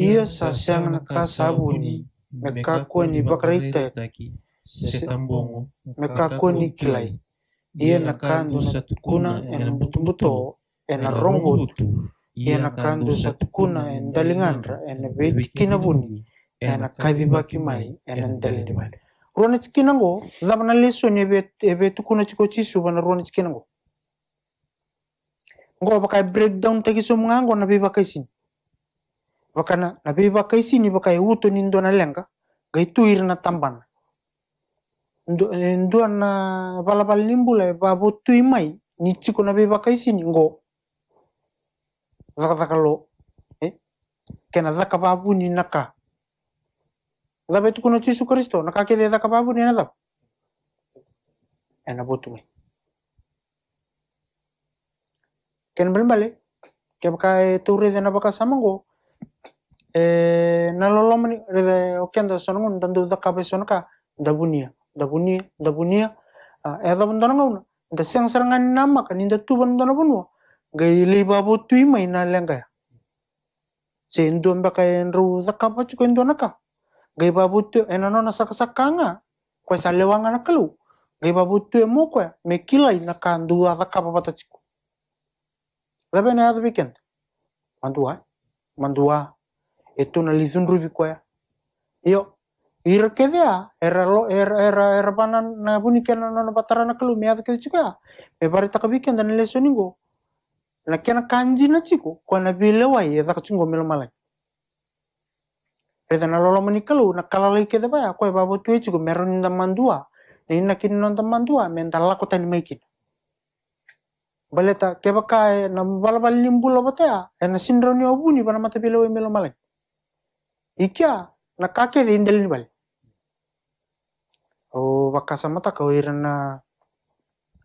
S1: iya sa siang na ka sabuni me ka kone bakraita taki se tambongo
S4: me ka kone kilai
S1: iya na kandu sa tukuna en butumbuto en rongo tu iya na kandu sa tukuna en dalingandra en beti buni en mai en ndelidibale rona tsikinango lava na lesoni eve tukuna tsiko tsisu vana rona tsikinango ngo vakai breakdown takiso mungango na vei vakaisini vakana na vei vakaisini vakai uto ni ndua na lenga gai tuiri na tambana ndua na valavala ni bula vavo tui mai ni tsiko na vei vakaisini ngo zakazaka lo eh, kena zaka vavuni na ka Udah itu kuno Yesus Kristus, nak kaki dia tak apa pun ya nak? Enak betul. Kenapa belum balik? Kepak kaki turis dan apa kasar mangko? Eh, nalolom ni, reda oke anda seorang pun tentu tak kapek seorang ka, dah pun tanah kau, dah siang serangan nama kan, ini tu pun tanah punu. Gaya lebah botui main nalar kaya. Cendu enru kaya, rusa kapek cukup cendu gai babutu enano eh, na sakasakanga kwe sa lewanga na kalu gai babutu e mokwe me kilai na kandua daka papata chiku lebe na yadu weekend mandua mandua e tuna lizun rubi koe iyo ira kedea ya? era lo era era era bana na buni kena na batara na kalu me yadu kedi chika ya? me bari taka weekend na leso ningo na kena kanji na chiku kwa na bilewai e daka chungo melo malai Reda na lolo manikalu na lai keda baya koe babo tue juga meron nda mandua. Na ina kini non mandua mental lako tani maikin. Baleta keba kae na bala bala limbula batea e na obu e ni bana mata pila we melo malai. Ikia na kake de indel ni bale. O bakasa mata kau irana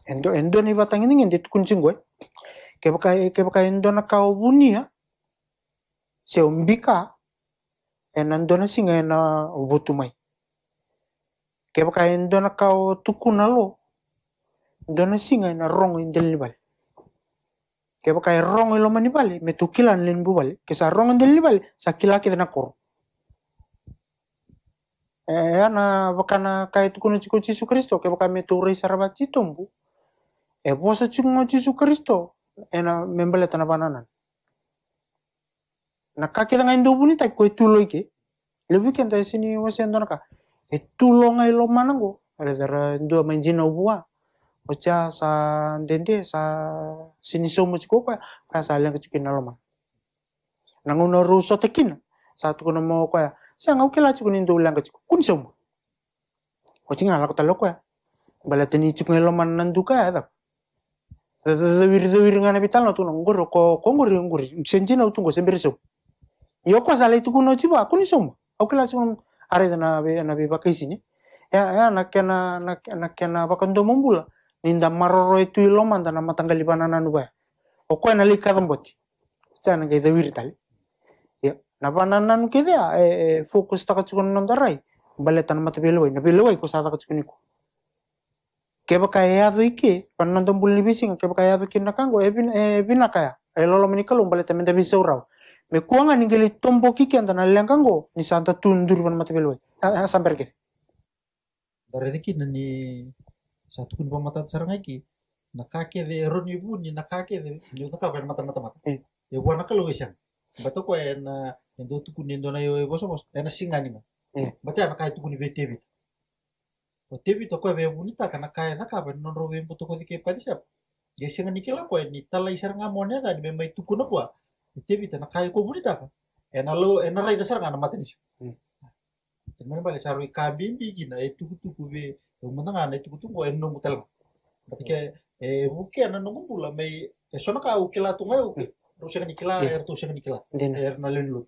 S1: endo endo ni batang ini ngendi kuncing gue. Keba kae keba kae endo na kau bunia ya. Seumbika ena eh, ndöna singa ena wutu mai keba ka e ndöna kao tukuna lo ndöna singa ena rongo i ndeli ni bale keba ka e rongo i loma bale me tu leni bu bale ke eh, sa ya, rongo ndeli ni bale sa kilaki kita na koro ea na wakana ka tukuna ciko Yesus Kristo keba ka me tu rei sarabat citombu e eh, bosa ciko Yesus Kristo ena membele tana bananan naka kita ngain indu buni tak koi tulo ike lebu ken tai sini wasi andona naka e tulo ngai lo go ada dara dua main injina ubua ocha sa dende sa sini semua chiko ka ka sa leng chikin na loma nangu no ruso tekin sa tuko no mo ya sa ngau kela chikun indu lang ka chiko kun somo ochi ngala ko talo ka bala teni ngai lo mana nandu ka ada Dawir-dawir ngana bital na tunang ngoro ko senjina utungo sembere sopo. Yoko sala itu kuno aku kuni somo. Au kila somo are dana be na be bakai sini. Ya ya nakena nakena bakondo mumbula. Ninda maroro itu iloman na nama tanggal na nanu ba. Oko na lika damboti. Cana ngai wiri tali. Ya na na nanu kede e fokus taka cukun nanda rai Bale tan mata wai na beloi ko Keba kaya do ike panon tombul ni bising keba kaya do kinakanggo e bin e binakaya. E lolo menikalo bale temen tebi me kuanga ningeli tombo kiki anda na lengango ni santa tundur pan mata pelwe sampai ke
S3: dari dikit nani satu kun mata sarang nakake de ron ibu ni nakake de ni utaka pan mata mata mata eh. e wana kalau isang bato ko en endo tukun endo na yo e boso boso en singa ma eh. bata na kai tukun bete vete o tebi to ko e be bunita kana kai na non robe mbuto ko dike padisap gesenga nikela ko e, ni tala isar ngamone da ni be mai tukun tebita na kai ko muri taka ena lo ena rai dasar ngana mata nisio hmm. temen bale sarui ka bimbi gina e tuku tuku be e umana ngana e tuku tuku e nungu telma ketika e buke nungu mei e sona ka ukila tunga e uke hmm. rusia kan ikila iya. er tusia kan ikila er na len lu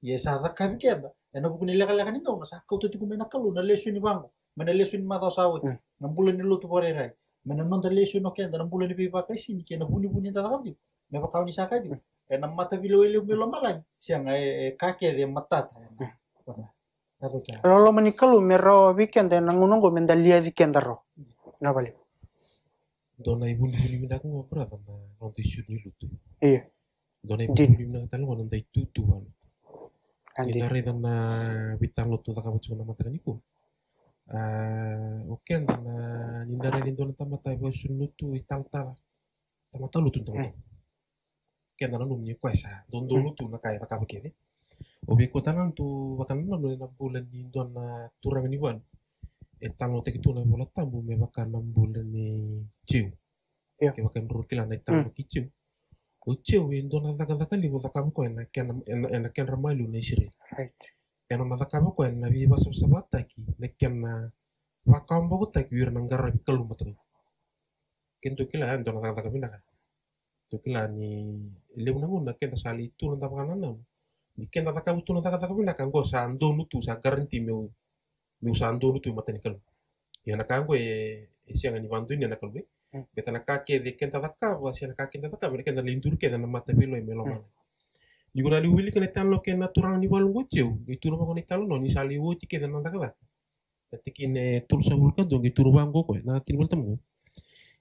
S3: ye sa ka bike ena buku nilaka laka ninga una sa ka utu tuku mena kalu na lesu ni bango mena lesu ni mata sawe hmm. nambula ni lutu bore rai mena non da lesu no kenda nambula ni pipa kaisi ni kena buni buni tata kamdi kau ni sakai di, ena mata vilo ilo vilo malang siang ai e, kake de mata Lolo
S1: hmm. ya mani kalu mero weekend ena ngunongo mendalia weekend ro na vale
S2: dona ibu ibu ibu nak ngomong berapa na nanti shoot ni lutu iya dona ibu ibu ibu nak tahu nanti tutu tuan Ina reda na bitang lutu taka mo tsuna mata kaniko. Oke, anda na ninda reda indona tamata ibu e sunu lutu itang tala. Tamata lutu tamata. Hmm ke andalana no omin'io koa za dondolo tonaka tu avakely e omekotanany bulan vakanana no na doana toragnan'io any e taminao taky tona vola tambo me vaka nambolany tseo ke vaka ndro kilanay taminaki tseo o tseo e doana dhakadhaka levo dhaka avako ena kena ena kenra malio na isireli ena na dhaka avako ena ve vasavasava taki na kena vakaombako taki uirana ngaravi kaluma tavai kento kila doana dhakadhaka vinaka Donc là, ni leunangu kenta sali le tu nanta pakanana. Ni kenta taka tu nanta kata kapila kango sa nutu sa garanti meu meu sa nutu matani kalu. Ya na kango e e sianga ni vandu eh, eh, ni na be. Beta na hmm. kake de kenta taka wa sianga kake kenta taka bele kenta le indur na mata pelo e melo mana. Ni li wili kena lo kena turang ni walungu teu. Ni tu no talo no ni sali wo tike na nanta kata. Tapi kini tulsa vulkan dong, itu ruang gue kok. Eh. Nah, kini belum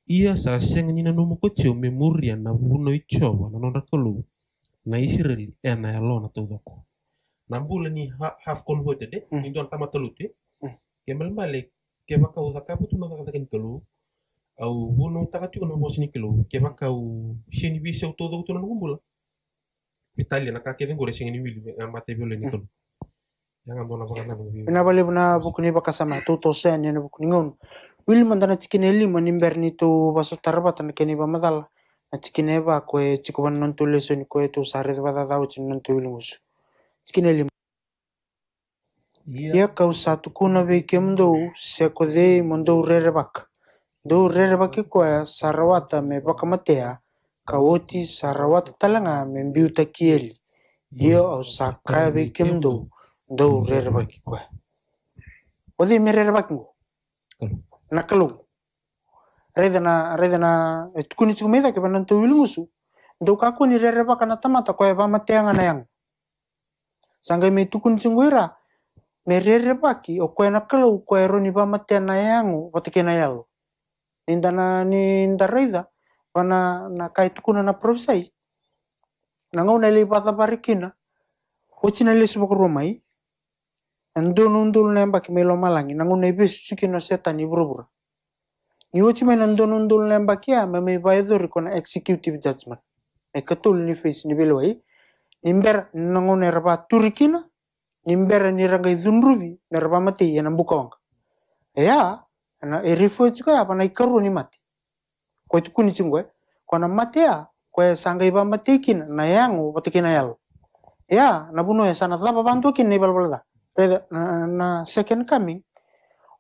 S2: ia sasiang ni nanu mokochio memoria na vuno ichowa na nona kolo na Israel e na yalo e na todoko. Na mbula ni ha, half converted de mm. ni don tama tolute. Mm. ke Kemal male ke baka uza kapu tu na kata ni kolo au vuno takati na bosi sini kelu ke baka u sheni bi seu todo tu na mbula Italia na kake seng ni wili na eh, mate le ni kolo Mm. Yang Na
S1: bale na bukuni bakasama sen ni bukuni ngon. Wilma da na tsikineli ma nimberni tu basotarba tan keni ba madala na tsikineba kue tsikuban non tu leso ni kue tu sared ba dadau tsin non tu wilmus tsikineli ia iya. iya kausa tukuna be kemdo se kode mondo rerebak do rerebak kue sarwata me bakamatea kawoti sarawata talanga me mbiuta kieli ia au sakaya be kemdo do rerebak kue Odi mere rebak ngo. Kalau nakalow redana redana tkuni eh, meda ke banan tawilungusu ndoka kuni rereba kana tamata ko eba mateanga na yang sanga me tukun tsunguira me rereba ki o ko nakalow ko eroni ba mateana yang watikena yalo nindana ninda reida wana na kai tukuna na profesai nangau na le bata barikina ochina le subakuru mai ndonondolo na yambaka melo malangi nango na yebi ki no ni burubura ni woti me na ndonondolo na yambaka ya me me executive judgment me ketul ni face ni belewai ni mbera nango na yerba turikina ni mbera ni ranga idhunrubi na yerba mate ya na mbuka wanga apa na erifo chika ya pana ikaru ni mati kwa mati chingwe ah, na mati ya kwa sanga iba mati ki na yangu patikina yalo ya na bunu ya eh, sana dhaba bantu kina ibalbalada reda na second coming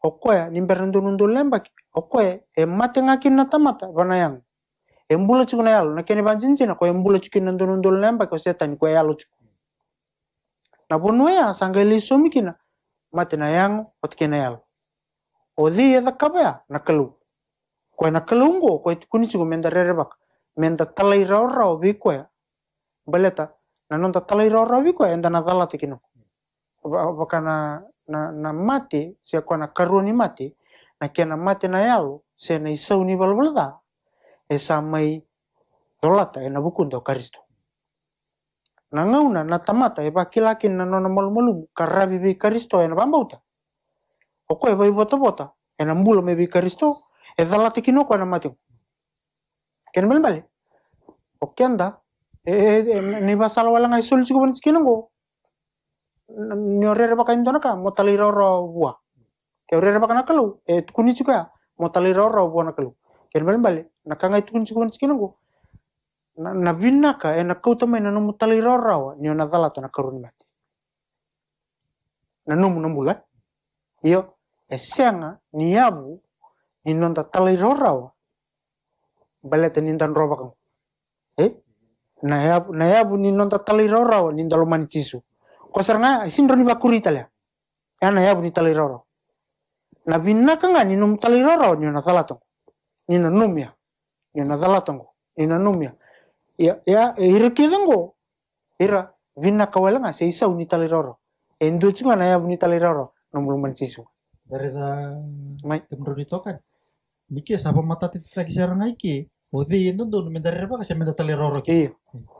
S1: okwe ni berundu-undu lembak okwe emate ngakin na tamata banayang embula chuku na yalo na kene banjinji ya, na ko embula chuku na ndundu lembak ko setan ko yalo chuku na bunu ya sangeli somikina mate na yang otke na yalo odi ya da kabaya na kalu ko na kalungo ko kuni chuku menda rerebak menda talai rao rao bi ko baleta na nonta talai rao rao bi ko enda na dala tikino wakana na, na mate se akona karu ni na kia na mate na yalu, si na isau ni balbalada e sa mai dolata e na bukunda o na ngau na tamata e bakilakin na nona malmalumu karabi be karisto e na bambauta o koe vai bota bota e na mbula me be karisto e dalate kinoko e na mati, ken balbale o kianda e, e, e ni basala wala ngai sulu chikuban chikinango niorere baka indonaka motaliroro bua keurere baka nakalu e kuni juga motaliroro bua nakalu ken bal bal nakanga itu kuni juga kinungu na vinaka e nakau tama na nomu ro wa nio nadala to nakarun mati na nomu nomula iyo e sianga niabu ro ro wa balete nindan roba kang eh na yabu na yabu ninonta ro wa nindalo manchisu kosaranga sindro ni bakuri tala ana yabu ni taliroro na binna kanga ni num taliroro ni na talatongo ni na numia ni na talatongo ni na numia ya ya irkidango ira binna kawalanga seisa ni taliroro endo cunga na yabu ni taliroro nomul mansisu dari da mai kemroni tokan Miki sapa mata
S3: titis lagi sarang aiki, Odi, nonton, mendarir apa kasih mendatali roro ki. Iya.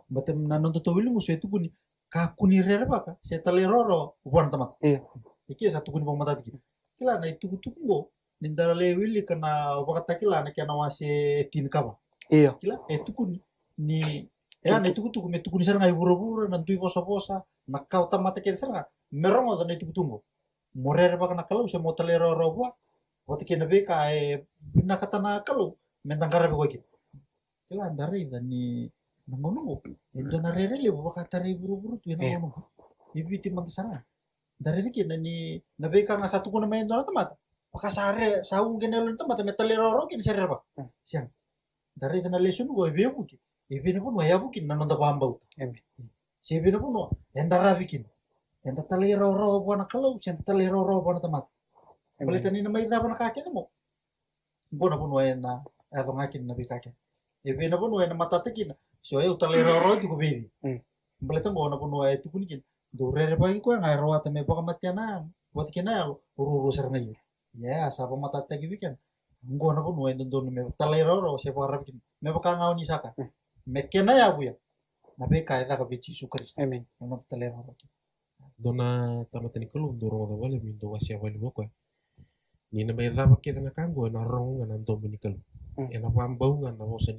S3: Batem nanon tutu wili musuh itu pun kakuni rereba ka setale roro upuan tamak iya iki ya satu kuni pong matati kita kila na itu kutumbo nindara lewili kana wakata kila na kiana wase tin kaba iya kila itu kuni ni ya na itu kutuku metu kuni sarang ayu buru na tui posa posa na kau tamata kian sarang merongo na itu kutumbo morere baka na kalau se motale roro bua wata kiana beka e na katana kalau mentangkara bego kita kila ndare ni nongo-nongo entona iya. rera le vovakatare buru tu ena iya. nongo ibi ti mangisana dari na ni na nabe kanga satu kuna main tona tamata paka sare saung gene lon tamata metale roro kin sare ba hmm. siang dari tana lesun go ivi buki na no no ya buki nanon ta bamba uta emi si ivi no no endara bikin enda tale roro bona kalau si enda tale roro bona tamata Boleh tani nama ida bona kake demo. Bona bona ena, adong na nabi kake. Ivi na bona ena mata na so soe utale roro tu kubi hmm. mbele tango na kuno ai tu kunikin dure re pagi kue ngai roa teme poka matiana buat kena ro ser ngai ya pa mata tagi gitu bikin ngo na kuno ai don me utale roro se poka rapikin me pa kanga oni saka hmm. me kena ya bu ya nabe kai
S2: da kabi kristo amen na dona tano tenikolo doro ngoda wale mi ndo wasia wale mo kue ni na me dava keda na kango na rongo na ndombo ena hmm. pambau na na wosa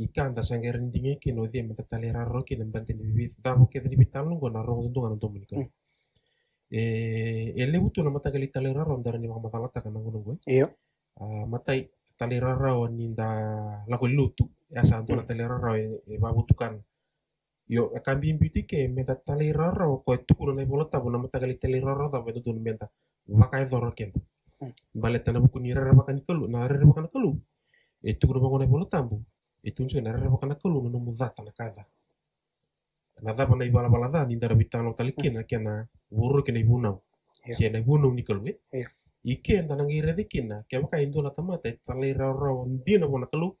S2: ikan ta sangger ni dinge ke no dia mata tali raro ke nan bante ni bibit ta ho ke ni bital talung na ro ndu ngana to ka eh ele butu na mata kali tali raro ndar ni mata lata kan ngono nungu iyo ah mata tali raro ni nda lagu lutu ya sa ndu na tali raro e ba kan yo akan bimbi ke mata tali raro ko tu kuno na bolota bu na mata kali tali raro da betu ni menta e zoro kenta hmm. baleta na buku ni raro kelu na raro bakan kelu nah, Itu kuno bangun bu e na rara waka na kalu na na kada. Na dapa na ibala bala dani dara bita no tali kena kena wuro kena ibu nau. Sia na ibu nau ni kalu e. Ike enta na ngira de kena kia waka indo na tamata e tali rara kalu.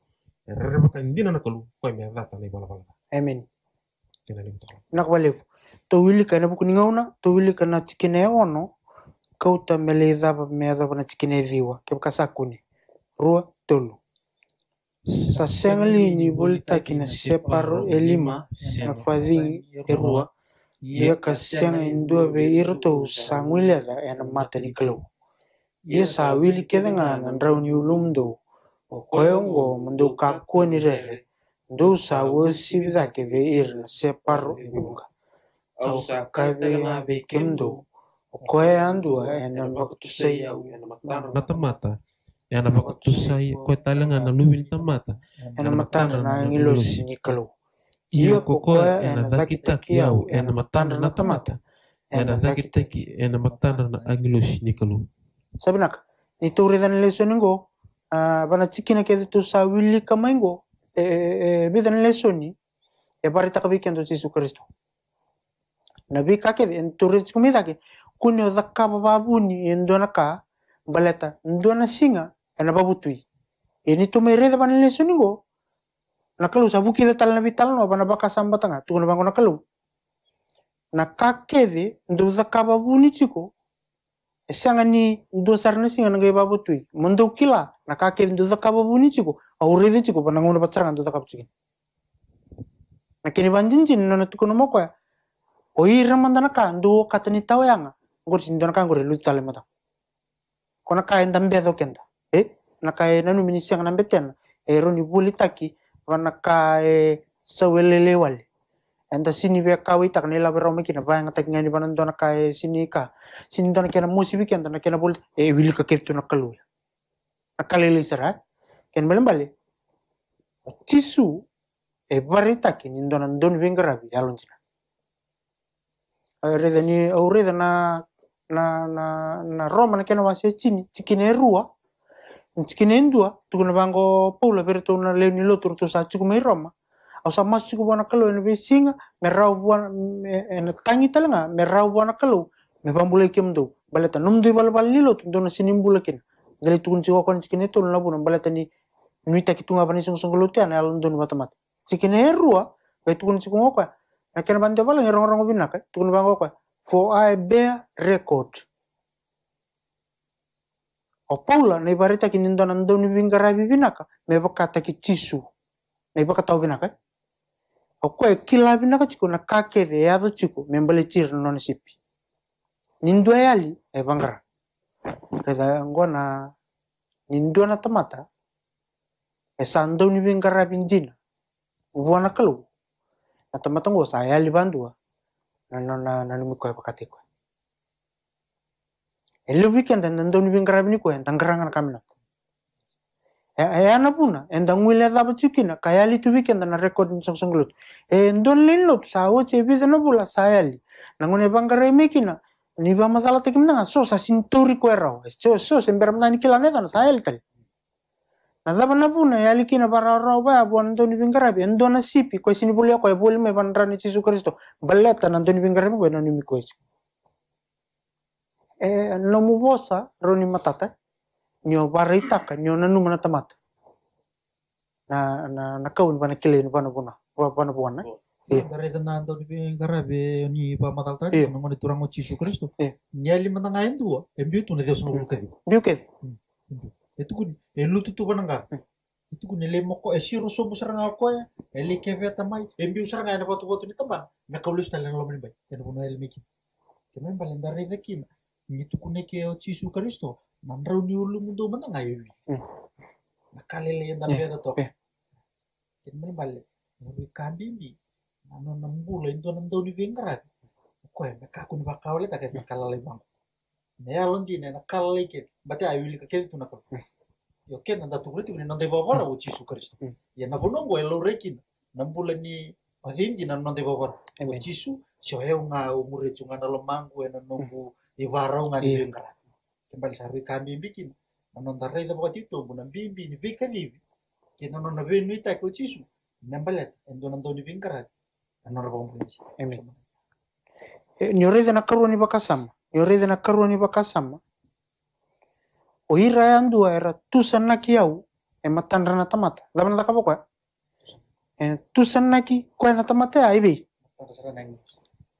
S2: Rara waka na kalu koe mea data na ibala bala. Amen. Kena ni mutala.
S1: Nak walew. Tau kauta mele idhapa mea dhapa na tikina sakuni. Rua, tolu. sasengali ni voltaki na separo e lima na fadin e rua ia ka e ndua ve irto sanguileda e na mata ni kalau ia sa wili kedenga na rau ni ulum do o koyongo mendo kakua ni rere do sa wo sivida ke ve ir na separo e bunga au sa ka ve ha ve kemdo o koe andua e na au e na
S2: mata ko koetalanga ah, na luwini eh, eh, eh, tamata yanamatanda na ni
S1: kalu iyo kokoa
S2: yanadakitaki au yanamatanda na tamata yanadakitaki yanamatanda na sabi angilosi nikalo sabinaka
S1: nituuridan lesoningo ah, banatsikina kedi tusa wili kamaingo bidan lesoni ebaritakavikendo jesu kristo nabi kakedi entuuritsikumitaki kunyo dakka babuni endonaka baleta ndona singa ena babutui ini to mai reda bana lesu ningo na kalu sabu kida tal nabi vital no bana baka samba tanga tu na bango na kalu na de ndo za kababu ni chiko esanga ni ndo na singa na babutui mondo kila na kakede ndo za kababu ni chiko au reda chiko bana ngono batsanga ndo za kabu chiko na kini banjin jin na tukono moko ya oi ramandana ka ndo katani tawayanga ngor sindona ka ngor lutu kona ka endam bedo kenda E, nakae nanu minisianga nambe tena eroni bulitaki vanaka sawelele wale enda sini be kawi tak nela rome kina bang tak ngani banan dona sini ka sini dona kena musi bi kena kena buli e wil ka kirtu nakalu nakalele sara ken belum bale tisu e barita kini dona don vengra bi alon sina aure ni aure dana na na na roma na kena wasi chini chikine rua ntsikinendua tukunavango paula pere tuna leu nilo turu tu sachi kuma roma. au saa masu kuma na kalau ene singa merau buana ene tangi talanga merau buana kalau me bambule kemdo baleta numdu bal bal nilo tu dona sinimbula ken Gali tukun ciko kon tsikine tu na buna baleta ni nuita kitunga bani sung sung gelutia ya, na alun matamata. batamat tsikine rua bai tukun ciko ngoka na kena bande bala ngerong-rong binaka tukun bango ko for i bear record paula na ibareta kini ndo na ndo ni bingara bibinaka me bakata ki tisu na ibakata binaka eh? okwe kila binaka chiko na de yado e chiko membele chir non sipi nindo ayali, e bangara reda nindo na tamata e sando ni bingara bindina ubona kalu na tamata ngo saya bandua na na na na mikwe ya bakatiko Ελλο βίκεν τα εντάν τον υπήν καραπινικό, εντάν κράγαν καμήν αυτό. Εάν απούνα, εντάν από καί Εν τον λίλο του, σαν ότσι επί δεν απούλα, σαν άλλοι. Να γούνε πάνε καραίμε και μνάγαν, σώ, σαν συντούρικο σα σα Να σα e nomu wosa roni matata nyo baritaka nyo nanu mana tamata na na na kaun bana kile ni bana buna bana buna
S3: Dari e. tenando ni karabe ni pa matal tadi e. no ngone turang oci su kristo. Nya lima tanga endu, embiu tu ne deus ngul mm. kedi. Mm. E Biu kedi. Itu kun lu tu tu bananga. Itu kun ele si esiro so busaranga koya, ele keve tamai, embiu saranga ena botu botu ni tamban. Na kaulus talen lo meni bai. Ena kuna ele meki. Kemen balen dari dekina nitu kune ke o Yesus Kristo nan rau ni ulu mundu hmm. eh, eh. mana ngai wi nakale kalele na beda to ken mani bale nuri kambi bi nanu nambula indo nando ni vengara ko e me kaku ni bakawle ta ken bang me alon di ne ke bate ayu li ke tu nakal hmm. yo ke nanda tu kuri tu hmm. ya, e ni nande o Yesus Kristo ya nabo bonongo elo rekin nambula ni Adindi na nonde babar. Ewe Yesus, si heu nga umure chunga na e na nongu di warung ada iya. yang kerap kembali sehari kami bikin nonton rei bukan itu bukan bimbi ini vika livi ke nono no ve nembelat tai kochisu nembalet endo nando ni vinkara
S1: nonor bompulisi emi ni rei da bakasama ni rei da bakasama o ira era tusan naki kiau e matan rana tamata labana da kapoka e eh? tusan naki ki kau nata ai bi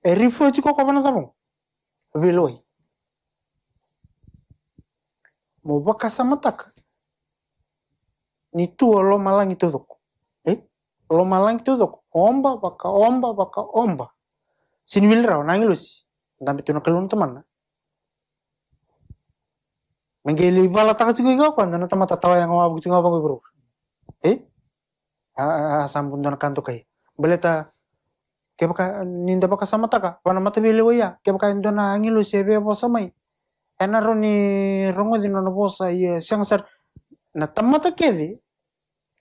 S1: e rifo chiko bana da veloy Mau baka sama tak? Nitu lo itu dok. eh lo itu dok. omba baka omba baka omba sin wilra nangi sih, ndambi tuna kalun teman Menggeli bala sih gue kan, Nana teman yang ngawab gue ngawab gue bro. Eh, ah, ah, ah sambung dan kantuk kebaka ka ninda baka samata ka wana mata bele waya keba ka na sebe bo samai ena roni rongo dino na bo sa siang sar na tamata kede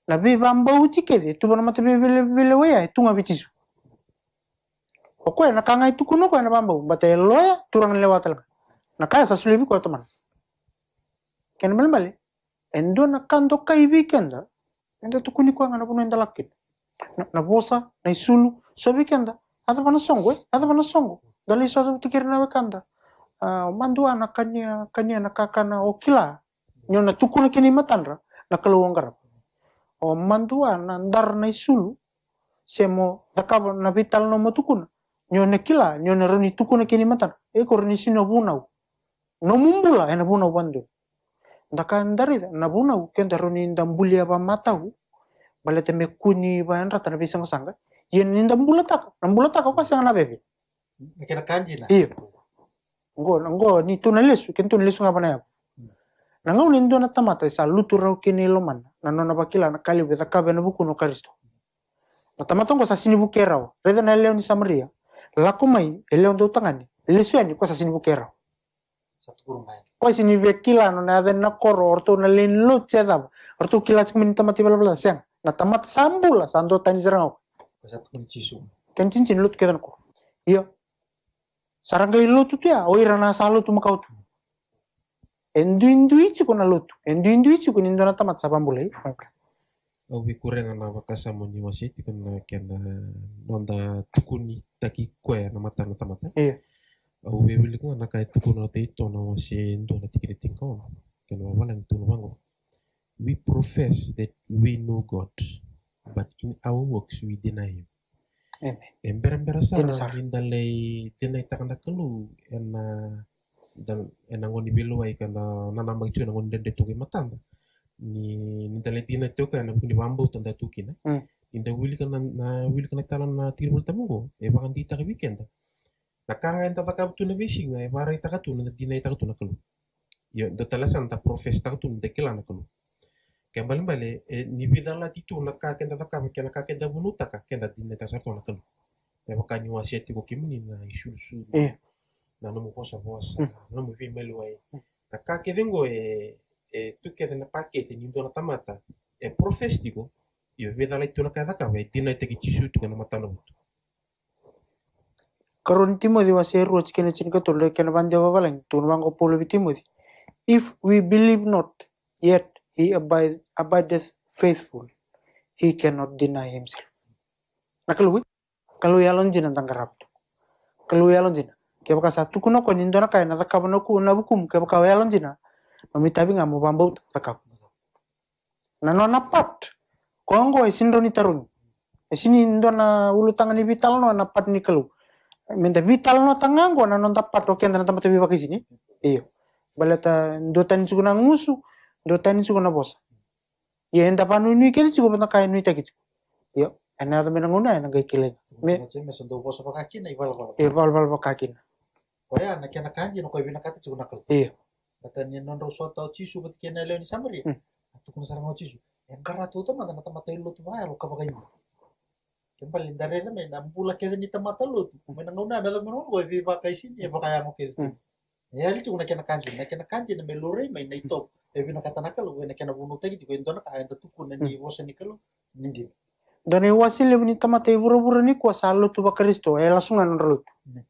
S1: na be bamba uti kede tu wana mata bele bele waya e tu nga bitisu okoe na kanga itu e kuno ko e na bamba bata loya turang lewat alka na kaya sa sulibi teman kena bale bale endo na kanto kai kenda, endo tu kuni ko ngana puno enda lakit naposa naisulu sobikenda hata panasongwe hata panasongo galiso zobutikirinawe kanda uh, mandua na kania kania na eh? ah, kakana okila nyona tukuna kini matandra na kalawangara o mandua na ndar naisulu semo dakaba na vital no matukuna nyona kila nyona roni tukuna kini matandra eko roni sino nomumbula no mumbula ena bunau bandu daka ndarida kenda roni ndambulia ba matau bala teme kuni bayan rata na pisang sangga yen na mbulata mbulata ko kasi ngana bebe
S3: mikena kanji na iyo
S1: ngo ngo ni tuna lesu ken tuna lesu ngabana yap hmm. na ngau nindo na tamata isa lutu rau kini loman na nona bakila na kali beda kabe na buku no karisto na tamata ngo sasini buke rau reda na leon ni samaria laku mai eleon do tangani lesu ani ya ko sa buke rau satu kurung ko sini kila, no na ave na koro orto na len lu cedam orto kila minta mati bala bala siang natamat sambola zany atao tainy zaragnako kenytsintsiny loto ketanako io iya. sarangay loto to ya oe raha nasa loto makaoto enduinduitsiko na tamat enduinduitsiko nindo natamat sapambola
S2: i oe korena navaka masih masety kana kiana eh, nonda tukuni taki koe namatana tamata eh. ia oe wilikoa nakae tokony ate itona mase ndona tikiretinkao kena wawalangi tono wango We profess that we know God, but in our works we deny Him. Amen. En berambara sa rinda lay deny ena kalu en dan kan en na ni belo ay kana nana ngon den tuki matanda. Ni ni dalay dina tuka na kuni bambu tanda tuki na. Hmm. Inda wili kana na wili kana tala na tirul tamungo e eh, bakan dita ka weekend. Nakanga en taka kaptu na e ay para itakatu na dina eh, tu na kalu. Yo do talasan ta profess tu na dekela na kalu. Kembali bale e ni vida la titu na ka kenda da kama kena ka kenda bunuta ka kenda dine ta sarto na kanu. E waka ni wasi ko na isu su. Na no mo posa posa. No mo vi melo e. Na ka ke vengo e e tu ke na pakete ni ndona tamata. E profestico. Io vida la titu na ka da kama e dine te ki tisu tu kana matana butu.
S1: Karun timodi wasi ruach kena chin ka tolo kena bandia babalang. Tunwang ko polo bitimodi. If we believe not, yet he abide, abideth faithful. He cannot deny himself. Nakaluwi? Kaluyalon jina tangkarap. Kaluyalon jina. Kaya baka satu kuno ko nindo na kaya natakap no ku nabukum. Kaya baka wayalon jina. Mamitabi nga mubambaw takap. Nano napat. Kuanggo ay e sindro ni tarun. E sini nindo na ulu tangan ni vital no napat ni kalu. Minta vital no tangan ko nanon tapat. Oke, antara tempat tebi pakai Iyo. Balata ndotan suku do tani suka na bosa ia ya, enta panu nui kita juga pernah kai nui taki suka Iya, ana ata mena nguna ana gai kele me me sondo bosa pa kaki na i ya, bal bal e bal bal pa kaki na
S3: koya na kia na kanji no koi bina kata suka na Iya. ia kata hmm. ni non roso tau cisu buat kian na leo ni samari ia tukun sara mau cisu yang kara tu tama hmm. ya, tama tama tai tu ma lo kapa kai ma kempa lindare da me na ni tama ta lutu me na nguna me lo mena ngoi bi pa kai sini e pa kai amo kele ia li suka na kia na kanji na kia kanji na me me na itop Evi bina katanaka lo wena kena bunu tagi hmm. di koin tona ka enta tukun na ni wosa ni kalau ningin
S1: dan e wasi lebih ni tamat ibu buru buru ni kuasa lo tu pak kristo eh langsung anu lo hmm.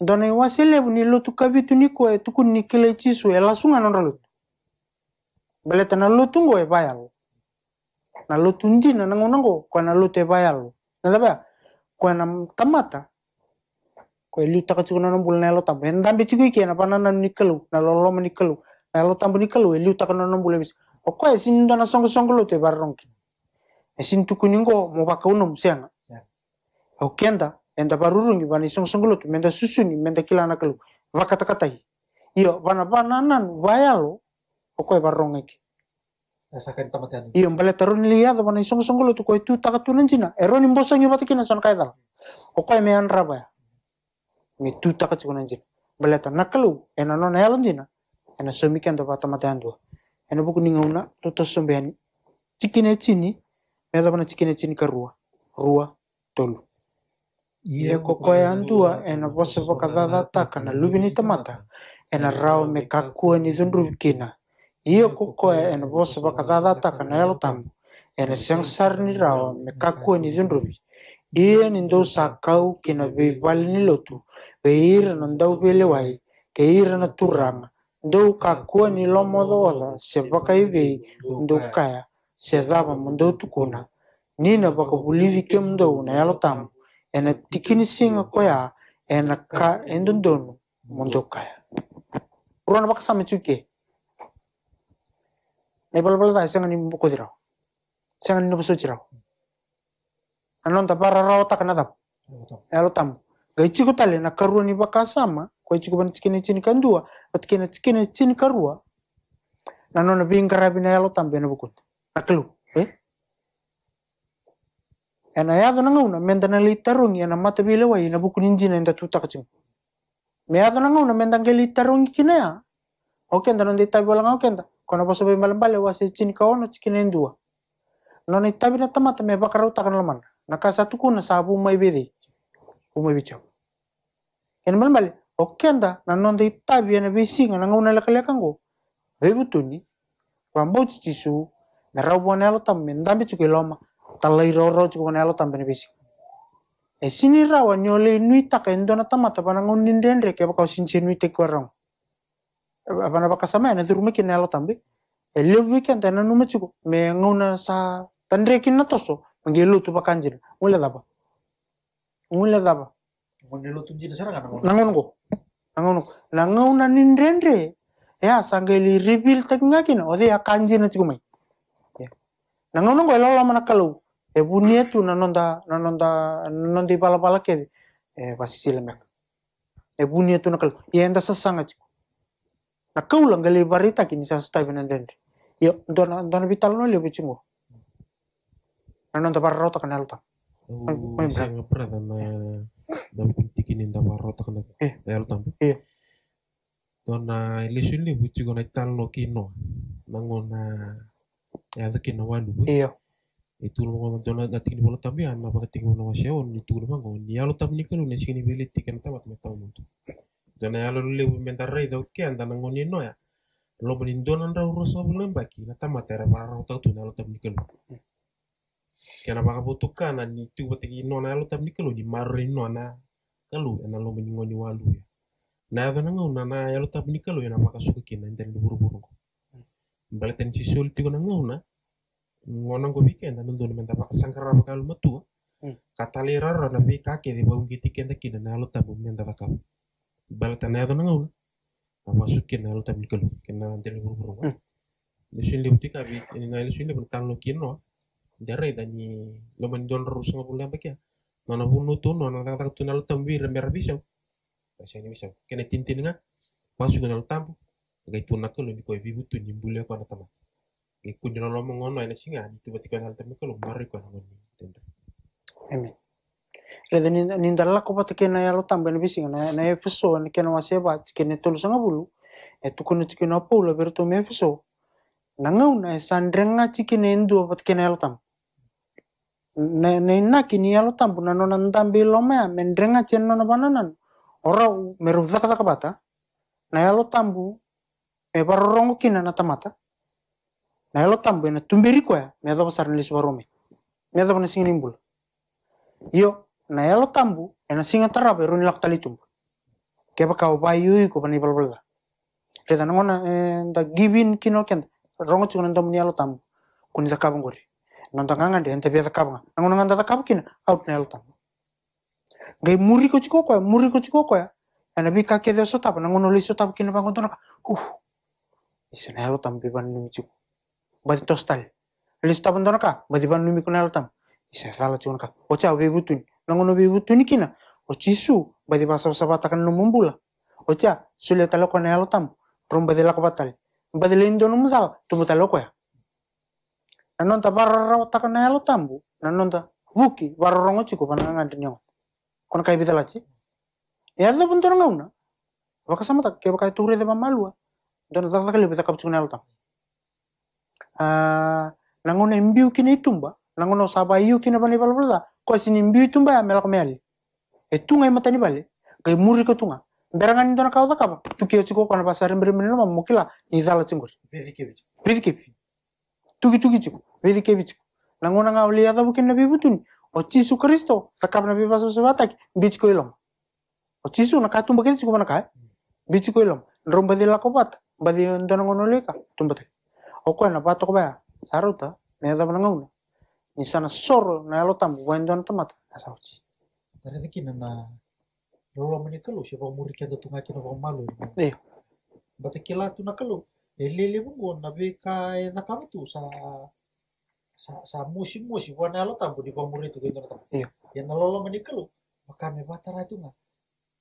S1: dan e wasi lebih ni lo tu kabi tu ni e tukun ni kele cisu eh langsung anu lo tana lo tunggu eh bayar. na lo tunji na nango nango kua na te bayal na daba Kwa nam tamata Kwa e liu taka ciku bulna nombul na tambo na panana ni nalo eh, tambo nikalo eliu takana nombule O oh, kwa esin ndona songo songo lo te barongki. esin ningo mo bakauno O eh. okenda enda barurungi bani songo songo lo te menda susuni menda kilana kalu vakatakatai iyo bana bananan vayalo oko e barrongeki Rasakan iyo mbale balik taruh lihat, bani nih song song lo tuh kwa itu takat tuh Eroni bosongnya batu kina son kaya dal. Oke, oh, mean raba ya. Me tuh takat sih nanti. nakalu, ena ya na ena somikan to pata mate andua ena buku ninga una to to sombeani cikine chini mela pana cikine chini ka rua rua tolu ia kokoe andua ena wose taka na lubini tamata ena rao me kakua ni thundruvi ia kokoe ena wose taka na elotamu ena sengsar ni rao me kakua ni thundruvi ia ni dou sakau kina veivale ni lotu ira na dau lewai ke ira na turanga dou kakua ni lomo dola se vakaivei dou kaya se tukuna nina vakavulivi ke mdou na yalo tamu ena tikini singa koya ena ka endondonu dondonu kaya. kaya urana sami tuke na bala tai senga ni dirao. senga ni novosotirao anonta pararao takanadapu yalo tamu ga ichiku tali na karua ni sama, kwa ichiku bani tikini chini kandua otkina tikina tin karua na nona bing karabina yalo tambe na bukut eh? e na kelu eh ena yado na ngauna menda na litarungi ena mata bile wai na bukun injina enda tuta kacing me yado na ngauna menda ngeli kina ya okenda non dita bola ngau kenda kona poso malam malambale wasi tin kaono tikina endua nona itabi na tamata me bakarau utakan laman na kasa tukuna sabu mai bede umai bicau malam malambale okenda na nonda itabia na besinga na ngau na lekalekanggo bebutuni kwambauci cisu na raubonelo tambe ndambe cuke loma talai roro cuke bonelo tambe na besinga e sini rawa ni nuita nui taka tamata pana ngau nindendre ke bakau sinche nui teki warang pana bakasama na turume kinelo tambe eh, e na me ngau sa tandrekin na toso mangelu tu bakanjir ngule dapa ngule dapa
S3: ngule lutu jadi
S1: serangan nangaunok nangauna nindrendre ya ribil tak ngakin ode ya kanji na cikumai ya nangaunok ko mana kalau e ya, bunie tu nanonda nanonda nanonda ipala pala kede e ya, pasisile mek e ya, bunie tu nakal ya enda sasanga kau lang gali barita kini sa stai benandrendre ya ndona vital no lebe chingo nanonda barrota kanalta oh,
S2: Muy nam kuntikini daba rotakna dayal eh, tambe iya. tona lesu ni buti gona talno kino nangona ya kino eh bu iya itu lo ngomong tona ngati ni bola tambe ya, anna ba ngati ngomong wasya on ni tulu mango ni alo tambe ni kalu ni sini beli tiken tabat me tamu tu tona alo le bu menta rei do ke anda nangoni no ya lo menindonan ra urosa bulembaki na tamatera para rotatu na alo tambe ni kalu kena bakabotokana ni tu bateki nona alo tam ni kalu ni marore nona kalu ena lo meni ngoni walu ya nah, na ado na ya ya, ngau na alo tam ni kalu ena bakasuka kina enten nah buru buru ko mbele ten si sul tigo na ngau na ngona ko bike ena nundu ni menta baka sangkara nah bakalu matua kata lera ro na bika ke de baung giti kenda kina na alo tam menta bakau mbele ten na ado na ngau na bakasuka kina alo tam ni kalu kina enten buru buru ko hmm. Lesuin lewutik abi, ini ngai lesuin lewutik tanglo kino, dereda ni loman don rusanga pulang ya. mana nona bunu tu nona tak tak tu nalu tambi remer bisa kasih ini bisa kena tintin nga pas juga nalu tambu gai tu nak lu ni bibu vibu tu ni bulia kau natama gai kun jono lomo ngono singa tiba-tiba batika nalu tambi kalau mari kau nangon ni tender amin
S1: Lede ninda ninda lako pata kena ya lo tambe ni bisinga na na efeso ni kena waseba kena tulusanga bulu etu eh, kuna tikina pula bertu mefeso nangau na sandrenga tikina endu apat kena ya lo ne na kini alo tampu nano nantambi lomea mendrenga chen na bananan ora zaka bata na alo tambu me rongo kina na tamata na alo tambu na tumbiri kwa me ado pasar lisi baro me na singa nimbul yo na alo tambu ena singa tarabe runi laktalitum ke ba kau bayu ko bani balbalga reda nangona eh, da givin kino kenda rongo chukuna ndomni alo tambu kuni bangori nonton deh nontangaga de antapiatakapaga nagona ngantatakapakina autinalotanga gai muriko cikokoya muriko cikokoya anabi kakethea sotapa nagona olei sotapakina pagontonaka uh isenalotama pipanunumi ciko bati tostal olei naka bati panunumi kunalotama isefala cikonaka oca bebutuni nagona bebutuni kina ocisu oh, bati pasapasapatakan nomombula oca suliatalokoa naalotamu batal bati lakopatal bati leindonumudal ya ta kana takanelo tambu nanonta wuki barrongo chiku pananga dinyo kona kai bitala chi ya do puntura ngauna baka sama ah? tak keba kai ture de ta ta kali bida lebe takap chunel tam ah nangono imbiu itumba tumba nangono sabayu kina bani bala ko sini imbiu itumba ya melak e etunga eh, ima tani bale kai muri ko tunga berangan don kau tak apa tukio chiku kon pasar mukila mbiri no cingur, beri kipi. beri kipi. tuki tuki chiku Beli ke bicu. Langgong nang awli ada bukan nabi butun. Oh Yesus Kristo takap nabi pasu sebatak bicu kelom. Oh Yesus nak katun bagai bicu mana kah? Bicu kelom. Nrom badi laku bat. Badi untuk nang awli ka tun batik. Oh kau bayar? Saruta. Naya dapat nang Nisana sor naya lo tamu. Kau entuan tamat. Nasau si.
S3: Nada dekik nana. Nolong si bawa muri kian tu ngaji malu. Eh. Batik kilat tu nakalu. Eh lili gua nabi e kai nakamu tu sa sa, sa musim musi wana lo tambo di komuni itu gitu nonton iya yang lo lo menikelu maka me ya, batara itu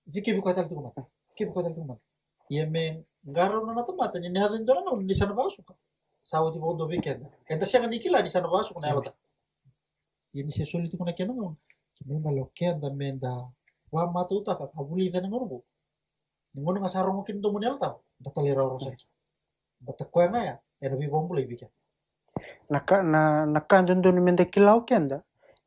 S3: jadi kita buka tal itu kita buka tal itu mah ya men ngaro nona tempat ini nih hadin dolan di sana basu sahut di bondo entah siapa nikah lah di sana basu nah, iya. iya, kan lo ini sesuatu itu kuna kena ngomong kimi lo kenda menda wah mata uta ka kabuli dana ngorbu ningono ngasarong kin to munel ta datalera orang iya. sakit batakwa ngaya ya nabi bombule bikin
S1: naka na mende kilau kenda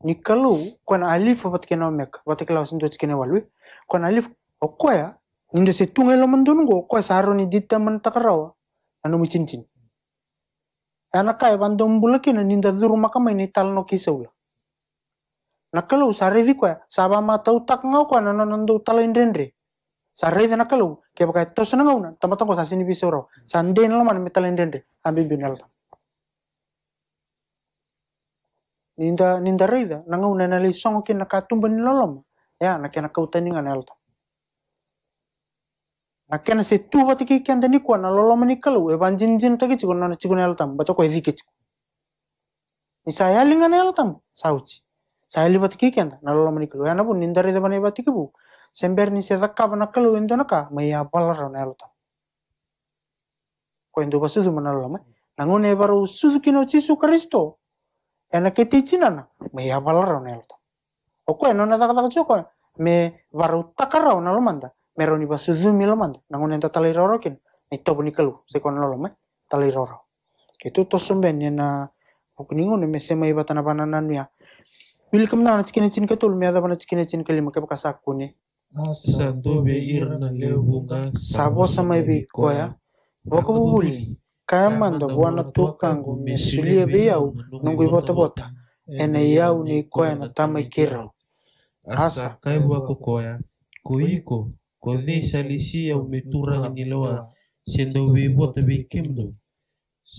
S1: ni kalu na alif vatikena meka vatikilao sindo kena walwi kwan alif okoya ninda se tunga ilo mandon go ko saro ni ditta man takarawa anu cincin anaka bandom bulakina ninda dhuru makama ini talno kisaula nakalo sarevi ko saba tak ngau ko nanando talain rendre sarevi nakalu, ke bakai tosna ngau na tamatang kwa sasini bisoro sanden lo man metalain ambi binalta ninda ninda rida nanga una na lisongo ki na katumba ni loloma ya na kena ngana elta na kena se tuwa tiki kenda ni kwa na loloma ni kalu e banjin jin taki chiko na chiko na elta toko e evike chiko ni saya linga na elta sauchi saya liba tiki kenda na loloma ni kalu ya na bu ninda rida bani iba tiki bu sember ni se dakka bana kalu indo na ka ma ya balara na elta ko indo basu mana loloma nangone baru susu no cisu kristo ena kete chinana me yavalara ona elta oko eno ona takataka choko me varautakara ona lomanda me roni basuzumi lomanda nangona enta talirorokina me tali kalu sekona loloma taliroro ketu tosumbeni na ukuningono me sema ibatana banananu ya Wilkam na na tikina chin katul me adabana na chin kalima kepa kasakune. Santo be irna leo sabo sama ibi koya. Wakabu buli kama nda wana tukangu mesulie biau
S2: nungu ibota bota
S1: ene yau ni koya na tama ikirau
S2: asa kaibu kokoya koiko kodhi salisia umeturanga niloa sendo bibota bikimdo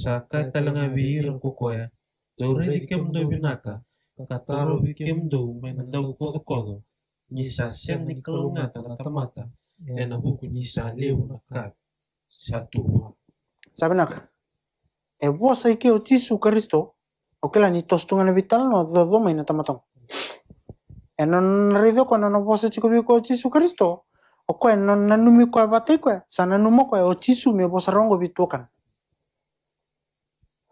S2: saka talanga biira kokoya dauredi kemdo binaka kataro bikimdo menandau kodo kodo nisa siang ni kalungata na tamata ena buku nisa lewu na
S1: Sabi nak, εγώ σα και ο Τσίσου Καριστό, ο κλανιτό του ανεβιτάλνο, δεδόμα είναι τα ματών. Έναν ρίδο κονα να πω σε τσικοβικό Τσίσου Καριστό, ο κο έναν να νομικό εβατέκο, σαν να νομικό, ο Τσίσου με πως ρόγκο βιτούκαν.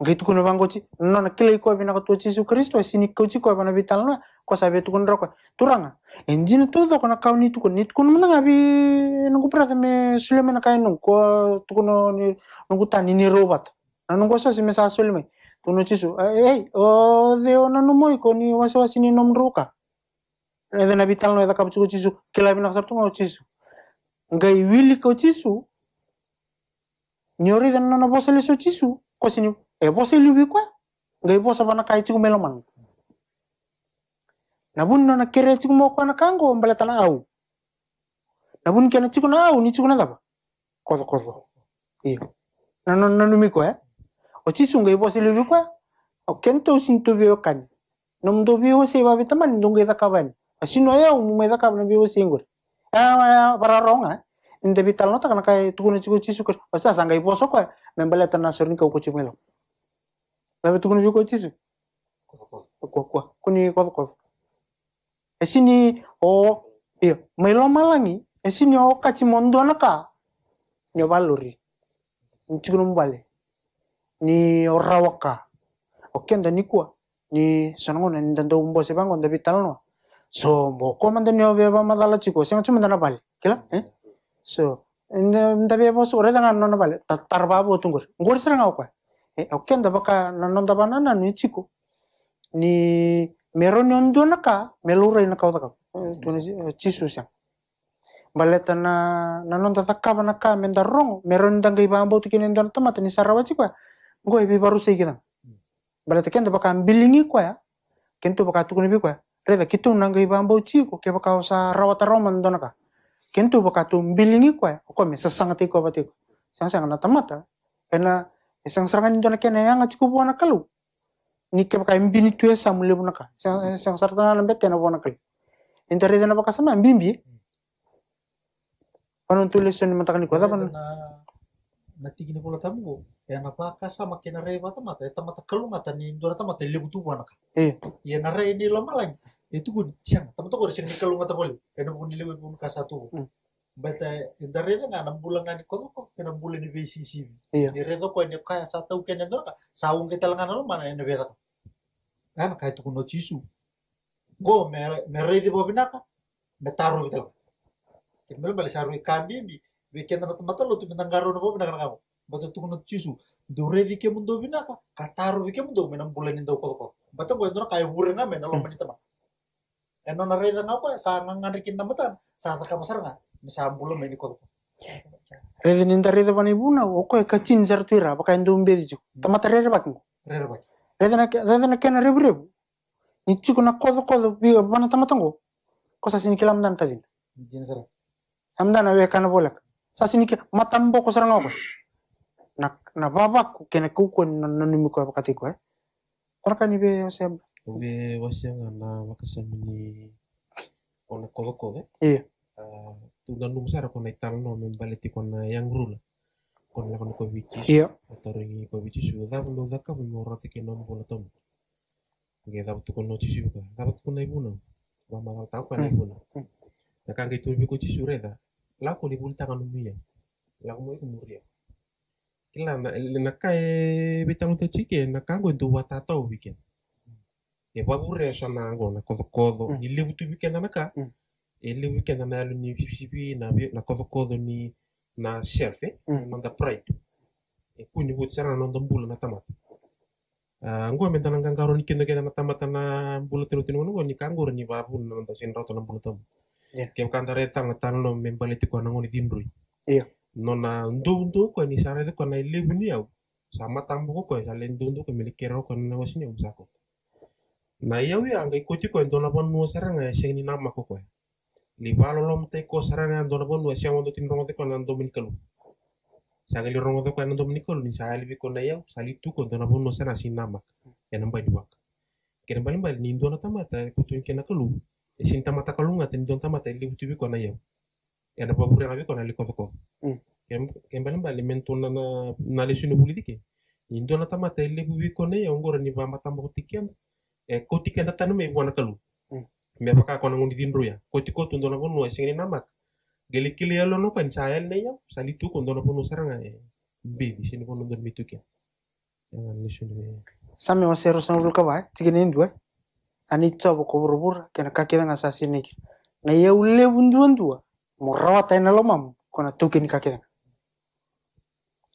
S1: Gitu kuno bangkoci, non kelai ko bina ko tuci su Kristo, sini koci ko bana vitalna, kwa sabe tukun rakwa turanga enjin tu do kana ah. kauni tukun nit kun mena bi nungu prata me sulema kai nung ko tukun ni nungu tani ni robat na nungu sa si mesa sulema tunu chisu ei eh, eh, eh. o oh, de ona no moi ko ni wasi wasi ni nom ruka ede na vital no chisu kila chisu ngai wili ko chisu nyori dan na bosele so chisu ko sini e bosele bi kwa ngai bosa bana kai chiku meloman nabuni nona kere chiku moko na kango mbala tana au nabuni kena chiku na au ni chiku na daba kozo kozo iyo na no na numiko eh ochi sunga ibo lubi kwa o kento sin tu bio kan no mdo bio se ba bita man ndonge da kaban asino ya umu me da kaban bio se ngur ah para ronga inde vital nota kana kai tukuna chiku chisu kwa ocha sanga ibo so kwa membala tana sorin ka ukuchi melo labe tukuna bio ko chisu kwa kwa kuni kozo kozo esini eh, o oh, iyo melo malangi esini eh, o oh, kachi mondona ka nyoba lori nchiguru mbale ni orawaka okenda nikwa ni sanangona ni dando umbo sebango ndabi talno so mboko mande ni obeba madala chiko senga chuma na bale kila eh so nda beba so ore danga nona bale tarba bo tungur ngori seranga okwa eh okenda baka nanonda banana ni chiko ni meroni ondo naka melurai naka kau taka hm, hm, tunisi eh, cisu baleta na na non tata naka menda rongo meroni tangga iba ambo tuki nendo na tomata ni sarawaci kwa ngoi bi baru sei kita baleta kento baka ambilingi kwa ya tu baka tukuni bi kwa reva kitu nangga iba ambo ko ke sa osa ta roman donaka kento baka tu ambilingi kwa ya ko me sasanga tiko batiko sang sasang na tomata ena isang serangan indonaka na yang cukup kalu nikkeba mbi ni tue samule buna ka sang na lambe tena buna kali Entar tena baka sama mbi, panon tulis son mata kali e kota panon
S3: nati gini pola tamu ya na baka sama kena rei mata mata eta mata kalu mata ni ndora ta mata lebu tu ka eh ya na rei ni lama lagi itu e kun siang tamu to kore siang ni kalu mata poli ena pun lebu buna ka satu mm. Bata indare na nga bulan nga ni ko kena bulan ni VCCV. Iya. Ni redo ko e ni kaya sa tau kenya ndora ka saung kita langan lo mana ni ka kan kai tuku no tisu go me me redi bo binaka me taru bitel ke saru kambi mi be ken na tamata lo tu me tangaro no bo binaka kamu, batu tuku no tisu do di ke do binaka ka taru ke do me nam bulan indo ko ko bato go ndra kai bure ngame na lo mani tama eno na redi na ko sa ngangarikin na mata sa ta kamasar nga me sa bulan me ni ko ko
S1: Redi ninda redi bani buna, oke kacin zartuira, pakai ndumbe dijo. Tamata redi bakingo. Redi raha kena rebirebo ny tsiko nakodokod manatamatan ko sasinikila amdana tadina amdana wekana bolaka sasinik matamboko sarangoko na na babako kena kuko nanumiko abakatiko eh
S2: toraka nibe wasem ube wasem na wakasamini ona kodo eh iya tunanum sara kona italno membaleti kona yang kon lakon ko wicis iya ataringi ko wicis u dab lo daka mi mora te kena mo kono tom nge dab tu kono cisu ka dab tu kono ibuna wa ma dab tau kana ibuna na kange tu mi ko cisu reda la ko libul ta kanu miya la ko mo ko muria kila na na ka e betang te chike na kango ndu wata to weekend e pa burre sana ngo na kodo kodo mm. mm. ni lebu tu weekend na ka e lebu weekend na na ni pipi na na kodo kodo ni na chef eh, mm. mangga pride e eh, kuni wuti sana nanda mbula na tamata uh, ah, ngo menta nanga ngaro ni kendo kenda na tamata na mbula tinu tinu ngo ni kangor ni babu na nda sin rato na mbula tamu yeah. kem kandare tanga tiko na ngoni dimrui no nona ndu ndu ko ni sana tiko na ilebu ni au sama tambo ko ya le ndu ndu ko mele kero ko na wasini au sako na iya wi ya, ngai koti ko ndo na sara nga ya shengni nama ko ko ya li balolom te ko dona bon wa e siamo do tin rongo te ko nan do min kalu sangali rongo ko nan do ni sali bi ko na yaw sali tu ko dona bon no sana sin namak ya e nan bai duak kene bali bali ni dona tamata ko tun kena kalu e sin tamata kalu ngata ni dona tamata e li butu bi ko na yaw ya na babure na bi ko na li ko ko kene bali bali men tun na na le sunu e ko tikenda tanu me buana mepaka nunggu di timbru ya kau tiko tundono pun no sing ini namak Gelik kili ya, lo nopo pan saya ini ya sandi tuh kondono pun no serang aja. Eh. B di sini kono itu ya yang ni Sama
S1: sami saya sero sang kau gitu. nah, ya? tigi ni dua. ani tsobo ko burubura kana ka kida nga sasi ni ya ulle bunduan dua morawata ina lo mam kini tukin ka Enak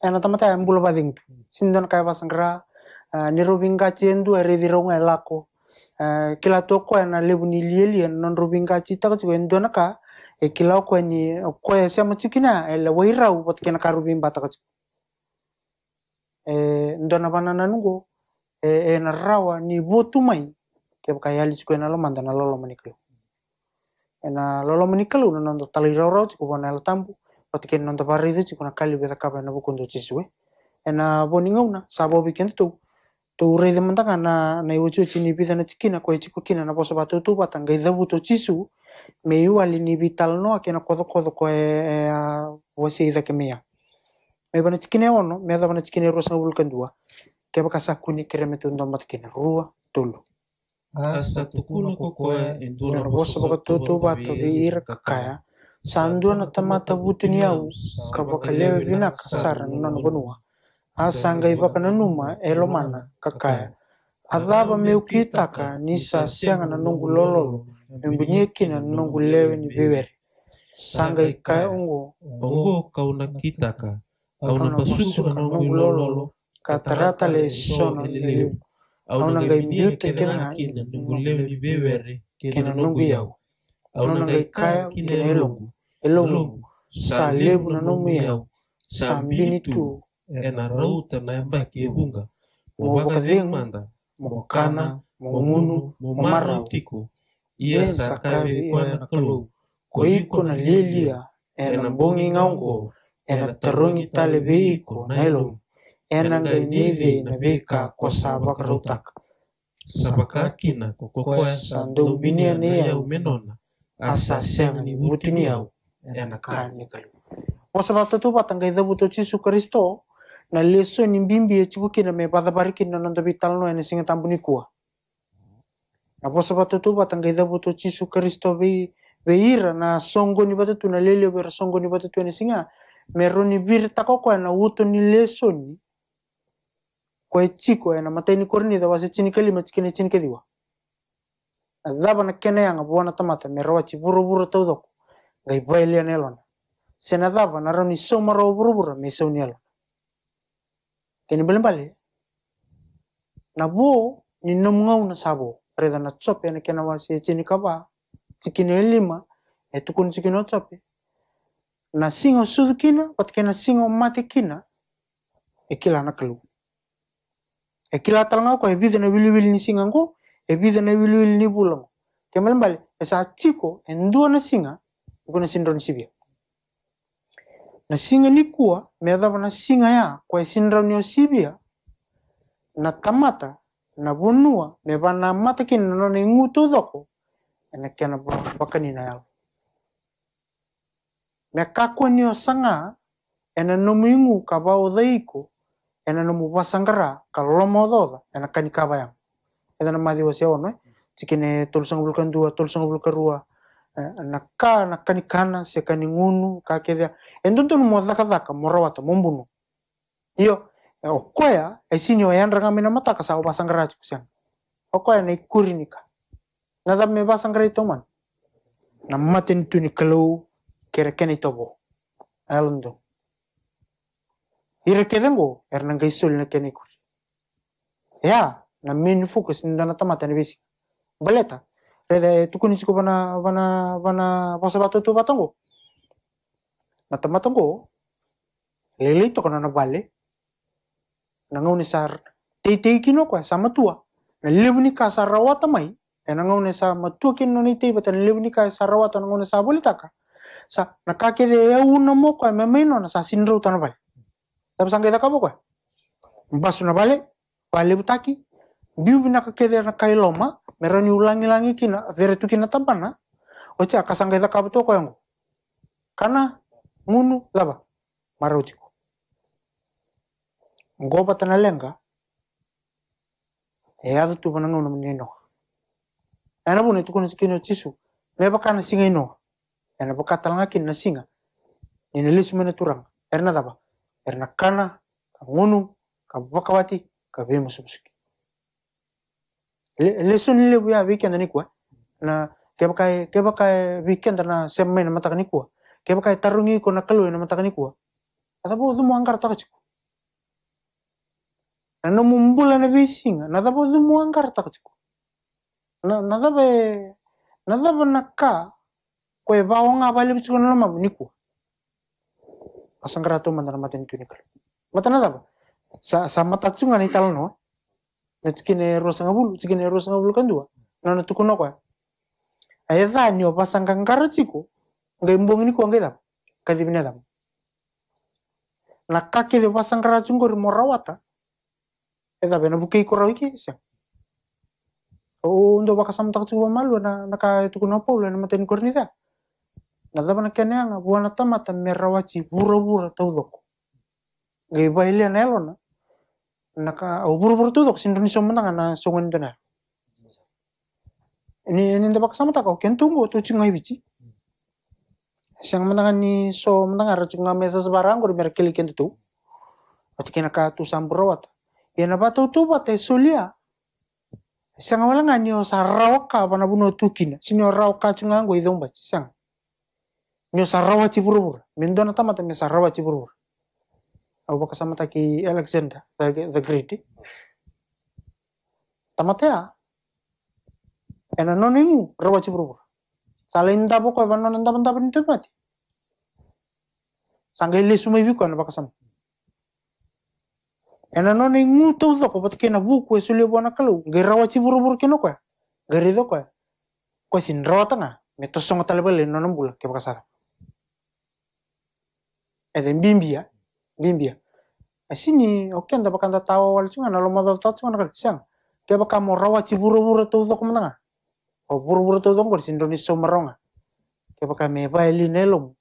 S1: ana tamata ambulo bading sindon kaya kayak pasang rubing eh, Nirubing kacian dua revirong elako Eh, kila to ko na lebuni lieli non rubinga chita ko en donaka e kila ko ni ko ese mo chikina el waira u kena bata ko e ndona banana nungo e e na rawa ni botu mai ke ka yali ko na lo mandana lo lo maniklo e na lo lo maniklo no ndo tali roro ko bona lo tambu bot kena ndo barrido ko na kali beta kaba na bukundo chiswe na boninga una sabo bikento to de mandanga na na iwo chu chini bida na chikina ko chiko kina na bosa batu tu batanga idabu to chisu me yu ali ni vital no akina kodo kodo ko e wasi ida kemia me bana chikine ono me da bana chikine rosa vulkan dua ke baka sakuni kereme tu ndomat kina rua tulu
S2: asa tukuno kokoe enduna bosa batu tu batu
S1: ira kakaya sandua na tamata butini au kabaka lewe vinaka sara nono bonua asanga ivakananuma elomana kakaya adaba meukitaka nisasianga na nungu lololo membunyekina na nungu lewe ni vivere sanga ikaya
S2: ungo bongo kauna kitaka kauna pasuku na nungu lololo katarata le sono leu ngai kena kina nungu lewe ni vivere kina nungu yau auna ngai kaya kina sa lebu na nungu yau sa mbini ena rauta na yamba kiebunga mobaka demanda mokana momunu momarautiko ia sakawe kuana kalu
S1: koiko na lilia ena bongi ngaungo ena tarongi tale na nailom ena ngai
S2: na beka kwa sabak rautaka
S4: sabakakina kokokoa sandou binia ne au menona asa seng ni butini au
S2: ena kane kalu
S1: o sabatu tu patangai Kristo na sonin bimbi mbimbi ya chibu kina mebada bari kina nando vital no ene singa tambu ni Na songoni batu tu batang songoni butu chisu kristo vei veira na ni na ni ena utu ni leso ni ena mataini korini da wasi chini kalima chikine chini kediwa. Adhaba kena yanga buwana tamata buru buru gai baile nelona. Sena adhaba na roni somaro buru buru keni bale. na bo ni nomngau na sabo reda na chope ya, na kena wasi e chini kaba chikino ya lima e tukun chikino chope na singo sudu kina pat kena singo mate kina e kila na kalu e kila talangau ko e bida na wili wili ni singa ngo e bida na wili wili ni bulango bale. bali esa chiko en dua na singa ikuna sindron sibia na singa nasinga nikuwa na singa ya kwaisindranio sivia na tamata na vunua meva na mata kina nona ngutu thoko ena kena vakanina yao kakwa nio sanga ena nomu ing'u kavau thaiko ena nomu vasangara kaloloma thotha ena kanikava yao ethana na sia ono tikine eh? tolusanga vulukan dua tolusanga vulukan naka nakanikana sekani ngunu kakethia entonto numwathaka thaka moro wato mumbunu iyo okoya aisini oyandraga mena mataka sa obasangara chukusiana okoya na ikurinika ngatha me basangara itoman na mate nituni kalau kerekeni tobo alondo irekedengo ernanga isol na kenikuri ya na main focus ndana tamata ni bisi baleta rede tukunisku bana bana bana posa batu tu batongo na tamatongo lele to kana na bale na ngau sar te te kino kwa sama tua na lebu ni kasa rawata mai e eh, na ngau sa matua kino ni te bata na lebu ni kasa rawata na ngau sa bolitaka nah, nah, sa na kake de eu na mo kwa me meno na sa tana bale tapi sangke da kabo kwa basu na bale bale butaki biu bina kake de na kailoma mera ni ulangi-langi kina vere tu kina tampana oce akasanga ita kabu toko yangu kana ngunu laba mara utiko ngoba tanalenga e adu tu bananga una menino ana bune tu kuna sikino tsisu meba kana singa ino ena boka talanga kina singa ni lisu mena turang erna daba erna kana ngunu kabakawati kabemu sumusuki Lesu le buya weekend ni kuwa na keba kai keba kai weekend na semme na mata ni kuwa keba kai tarungi ko na kalu na mata ni kuwa bo zumu angkar ta chiku na no mumbula na visinga na bo zumu angkar ta na na be na dabe na ka ko e baonga bali bichu na lama ni kuwa asangkara to mandar na mata ni mata na dabu sa sa mata chunga ni talno na tsikene rosa ngabulu tsikene rosa ngabulu kanduwa nana tukuna kwa aedha nyo sanga ngaro tsiko ngai mbongini kwa ngai kadi bina dapo na kake de pasanga nah, ra tsungori morawata ah. eda eh, bena bukei kora wiki sia o oh, ndo baka tak tsuba malu na naka tukuna polo na mateni da na daba na keneanga ah, buana tamata ah, buru bura bura taudoko ngai bailia na elona naka ubur-ubur oh, dok, sin Indonesia menang na sungan dona ini ini dapat sama tak kau kentung tu cingai bici siang menang ni so menang ada cingai mesa sebarang gua mereka kilikin itu atau kena kau tuh samburawat ya napa tuh tu buat ya, sulia. siang awal ngan nyo sarawak apa nabu no kina si orang kau cingai kau itu baca siang nyo sarawak ciburu Mendo mendona tamat nyo sarawak Abubakar sama taki Alexander the, the Great tamatea ena nonimu rawachi burubur salinta poko ebanno nanta panta pintu pati sangeli sumai biku ana bakasam ena nonimu to zo ko patke na buku esuli bona kalu gerawachi burubur kino ko gerido ko ko sin rotanga talibale talebele nonombula ke bakasara eden bimbia bimbia asini eh, oke anda anda tawa wali cuman kalau modal tahu cuman kali siang dia bakal mau rawat si buru tuh tuh kemenang oh buru buru tuh tuh di Indonesia meronga dia bakal meba eli nelom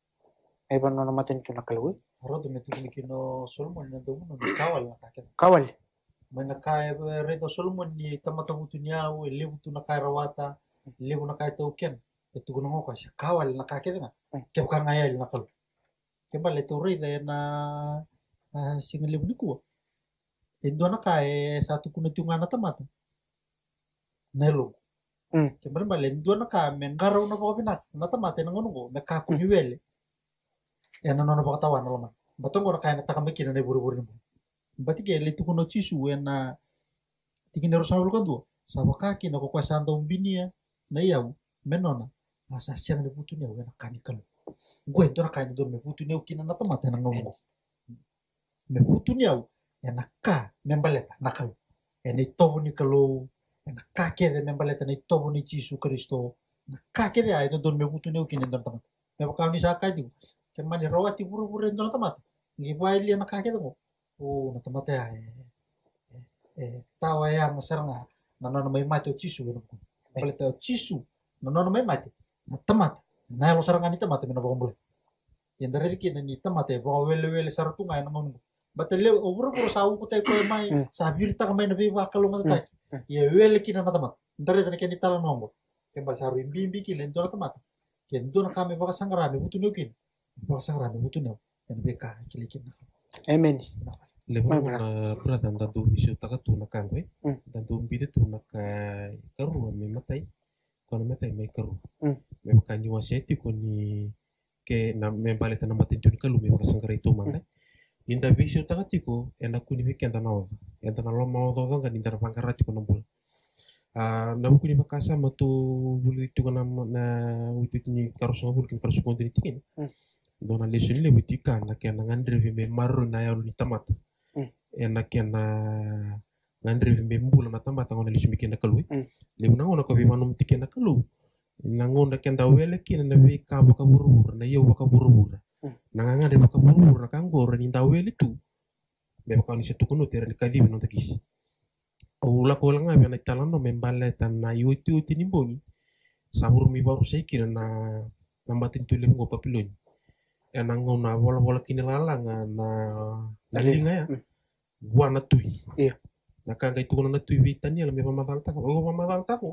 S1: eba nono maten kena
S3: Orang tuh metu kini kino solomon nanti nanti kawal nakake kawal mana kaya, redo solomon ni tamata butu nyawu lebu tu nakai rawata lebu nakai tauken itu gunung kau kawal nakake kena. Hmm. dia bakal ngayal nakal e balle torrede na uh, singalebuni kua Indo na ka e sa tukuna tamata nelo mm. ke bale balle duana ka me ngara una poko pinak na tamata na ngono me ka kuni wele e na nono poko tawana lama batongo na ka na takamekina na buru-buru ni batike le tukuna tisu e na tikine rusa wulu kadua sabakaki na kokuasaan na iau menona asasiang ne putu ni au kanikalu gue itu kaini dor mebutu nih ukina na tamata na ngomong, mebutu nih aku, enak ka membaleta na kalu tobo nih kalau, enak kakek deh kede membaleta na itobo ni Kristo na ka kede ai dor meputu ne ukina dor tamata me saka juga kemani di rawat buru buru itu tamata ngi bai lia na ka kede mo oh na tamata tawa ya eh, eh, eh, masaranga na nona mai mate o Jesu ena membaleta o Jesu na nona mai mate nai lo sarang anita mate mena bong yang dari diki na ita mate bong wele wele sarang tunga yang Bata batele obro bro sawu kutai koe mai mm. sabir tak mai nabi wa kalau mata mm. taki ya wele kina na Yang dari dari kini tala ngon bo kembali saru imbi imbi kile ndo na tamat kendo na kame baka rame me butu nukin baka sangra butu nau yang beka kina
S2: amen Lebih mana pernah tanda tuh bisu takat tuh nak kangwe, tanda tuh bide tuh nakai keruan matai, Ya? Hmm. ke me inda visio tiko ena kuni miki enda na oda. Enda na loma oda oda nga inda na vangara tiko na mbula. Na buku ni makasa matu bulu tiko na na witu ni karosonga bulu kin karosonga bulu tiki ni. Dona lesoni le witu ka na kena ngandre me maru na ya luni tamata. Hmm. Ena kena nandreve matamba matambata ngona lisu mikenda kalu lebu nangona ko bemanum tikenda kalu nangonda kenda wele kina na ve ka baka burubura na yau baka burubura nanganga de na burubura kangora ni ndawele tu be baka ni setu kuno tere kadi bino kisi, ola ko langa be na talano membala ta na yoti yoti ni boni sabur mi baru sei kina na nambatin tulem go papiloni ya nangona bola bola kina lalanga na nah lalinga ya buana hmm nakaga itukunana tuiveitania la mia pamacala tako aua pamacala tako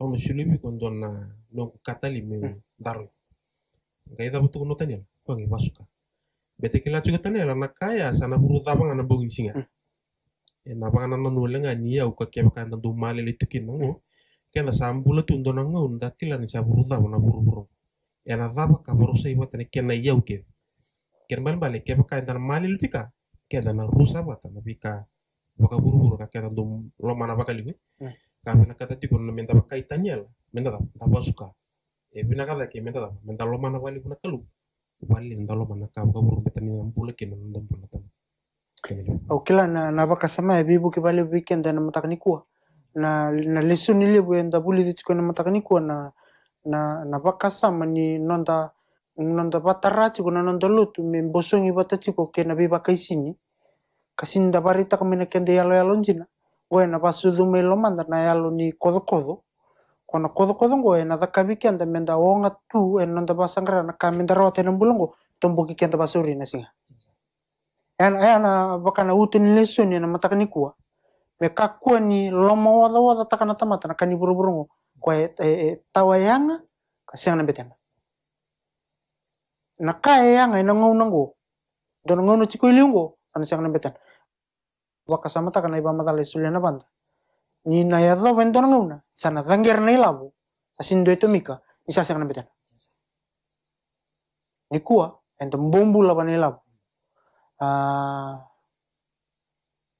S2: auna suleviku aduana nongo katali me hmm. darui gai davutukuno tania kuangi vasuka betekela cuka tania la nakaya sana puru davanga ngana bongin singa e na vanga na nulenga ni au ya, ka keva kanda du male le tukina ngo kenda sambula tundona ngo nda kila ni saburu na buru buru e na dava ka sa iwa tani kena iau ke kena bale bale keva kanda male lutika kenda na rusa vata na vika baka buru-buru kaketa dum lo mana baka liwe hmm. kabena kata tiko no menta baka itaniel menta da ta basuka e bina kada ke menta da menta lo mana wali kuna kalu wali nda lo mana ka baka buru menta ni mbule ke no ndo mbule tamu
S1: au kila na na baka sama e bibu ke bale weekend na matakni kuwa na na lesu ni lebu enda buli ditiko na matakni kuwa na na na baka sama ni nonda nonda batarachi kuna nonda lutu mbosongi batatiko ke na biba isini kasinda barita na kende yalo yalo njina wena basudu melo manda na yalo ni kodo kodo kona kodo kodo ngo na da kabi kenda menda wonga tu ena nda basangra na kamenda rote na bulongo tomboki kenda basuri na singa ena ena bakana utin lesuni na matakani kuwa me kakua ni loma wada wada na tamata na kani buru burungo kwa e, e, e tawa e yanga kasiang na betena na kae yanga ina ngau nango dono ngau no chiko iliungo anasiyakna betan waka samata kana iba mata le suliana banta ni na yadha wenton ngauna sana ganger na ilabu asin do itu mika isa sakna betan ni kua ento bombu la ilabu ah,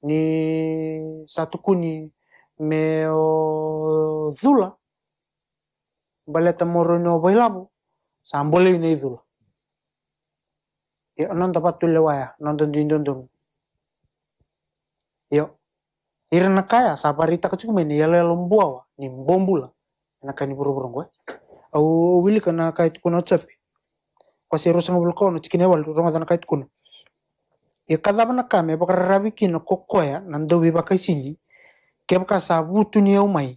S1: ni satu kuni me o dhula baleta moro ni obo ilabu sambole ni zula Yo, non lewa waya, non tunjung tunjung. Yo, irna kaya Rita kecil ya yala lombua wa, ni bombula, nakani buru-buru gue. Au wili kana kait kuno cepi. Pasi rusang bulkono cikine wal rumah tanah kait kuno. Ya kadaba na kame bakar rabiki kino kokoya nando wi bakai sini. Kep ka sabutu ni umai.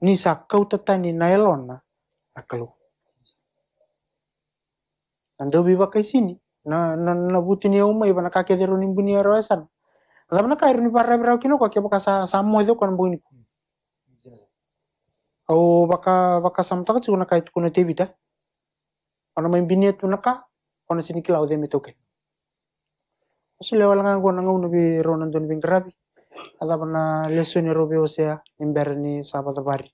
S1: Ni sakau tatani na elona nakalu. Nando wi bakai sini na na na buti ya ni uma ya iba na kake dero ni buni ero esan dama na kairo ni parra kino kake baka sa sa mo edo buni au baka baka sam tak tsuna kai tu kono tebita ona main bini ya naka ona sini kilau demi metoke osu lewa langa ko nanga unu bi ronan don bin grabi ada bana lesu ni bi osea imber ni sabata bari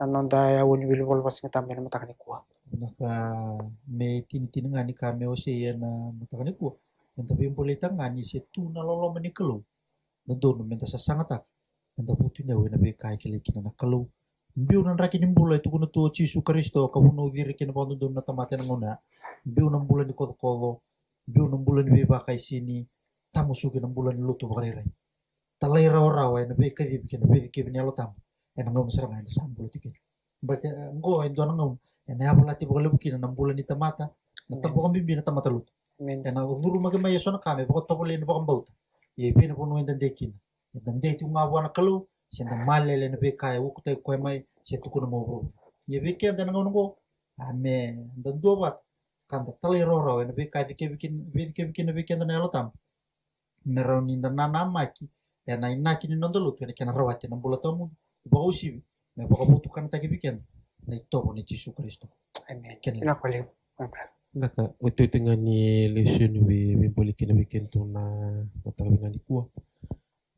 S1: nonda ya wuni bilu bol pas ngetambe na matakani kuwa
S4: naka
S3: me tinitinanga ni kameo ya na matakane kua menta pempoleta ngani se tu na lolo mani kalau na donu menta sa sangata. menta putu ni awena be kai kele kina na kalau mbiu na raki ni mbula itu kuna tuo Chisu kristo ka puno udhiri kina pa nundun na tamate na ngona mbiu na mbula ni kodokodo mbiu na mbula ni be sini tamu suki na mbula ni lutu bakarirai talai rawa rawa ena be kai dibikin be dikibi ni alo tamu ena ngom na tikini berarti go en dona ngam en ya bola tibo le bukina nam bulan ita mata na tampo kambi bina tamata lut en au duru maga mai sona kame bo tobo le bo kambau ye bina bo no en dan dekin en dan deki nga wana kalu sen male le be kai wo kutai ko mai se tuku na mo bro ye be ke ngam go ame dan do bat kan ta tali ro ro en be ke bikin be ke bikin be ke na elo tam merau ninda na maki ya na inaki ni nondolut ya na kena rawati na bula tomu bo me poco puto que no te quiero quien ni todo ni chisu Cristo amén no cuál es
S2: la que hoy tengo ni lesión na no te vengan ni cua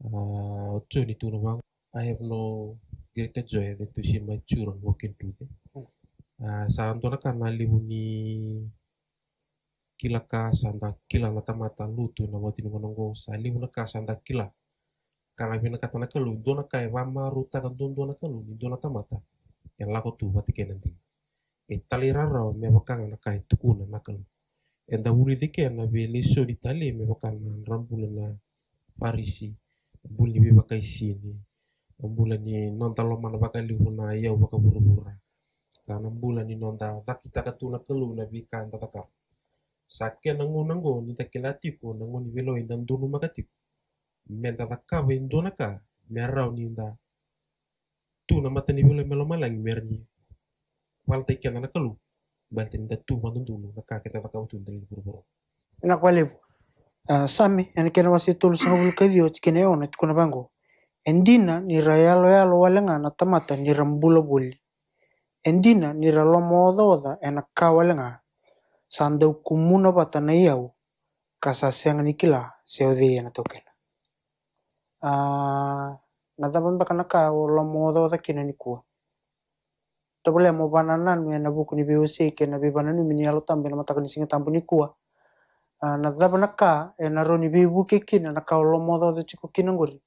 S2: ah hoy ni tuna no I have no greater joy than to see my children walking through them. Uh, ah, saan tuana kana limuni kila ka santa kila mata mata lutu na wati ni monongo sa limuna ka santa kila kalaviona katanaka lo donaka ruta vamaru taka dona kalu ni dona tamata yang lako tu vatikena dini e tale rarao me avakaga naka e tukuna na lo e dek deke na ve so di tale me na rabula na farisi buli ve sini bula ni nonta lomana vakalivu na iau vakavuravura kana bula ni nonta kita tu naka kalu na vi kanta takara sake nango nango ni takila tipo nango ni veloina donu makatipo men tata kava in dona ka me arau ni tu na mata ni bula melo malang mer ni wal te kena na kalu bal te tu mandun dulu na ka ke tu ndeli buru buru
S1: na kwale ah, sami ene kena wasi tulu sa bulu ka dio tikene ona bango endina ni rayalo yalo walenga na tamata ni rambula buli endina ni ralomo oda oda ena ka sandau kumuna batana iau kasasiang nikila seodhi natoken nadhava mbakanaka olomotha othakine nikua tabule mobana nanwe na buku ni biusike na bibana ni minialo tambe na matakani singa tambu nikua na na ka e na biu bibuke kina na kaolomoda o chiko kina ngori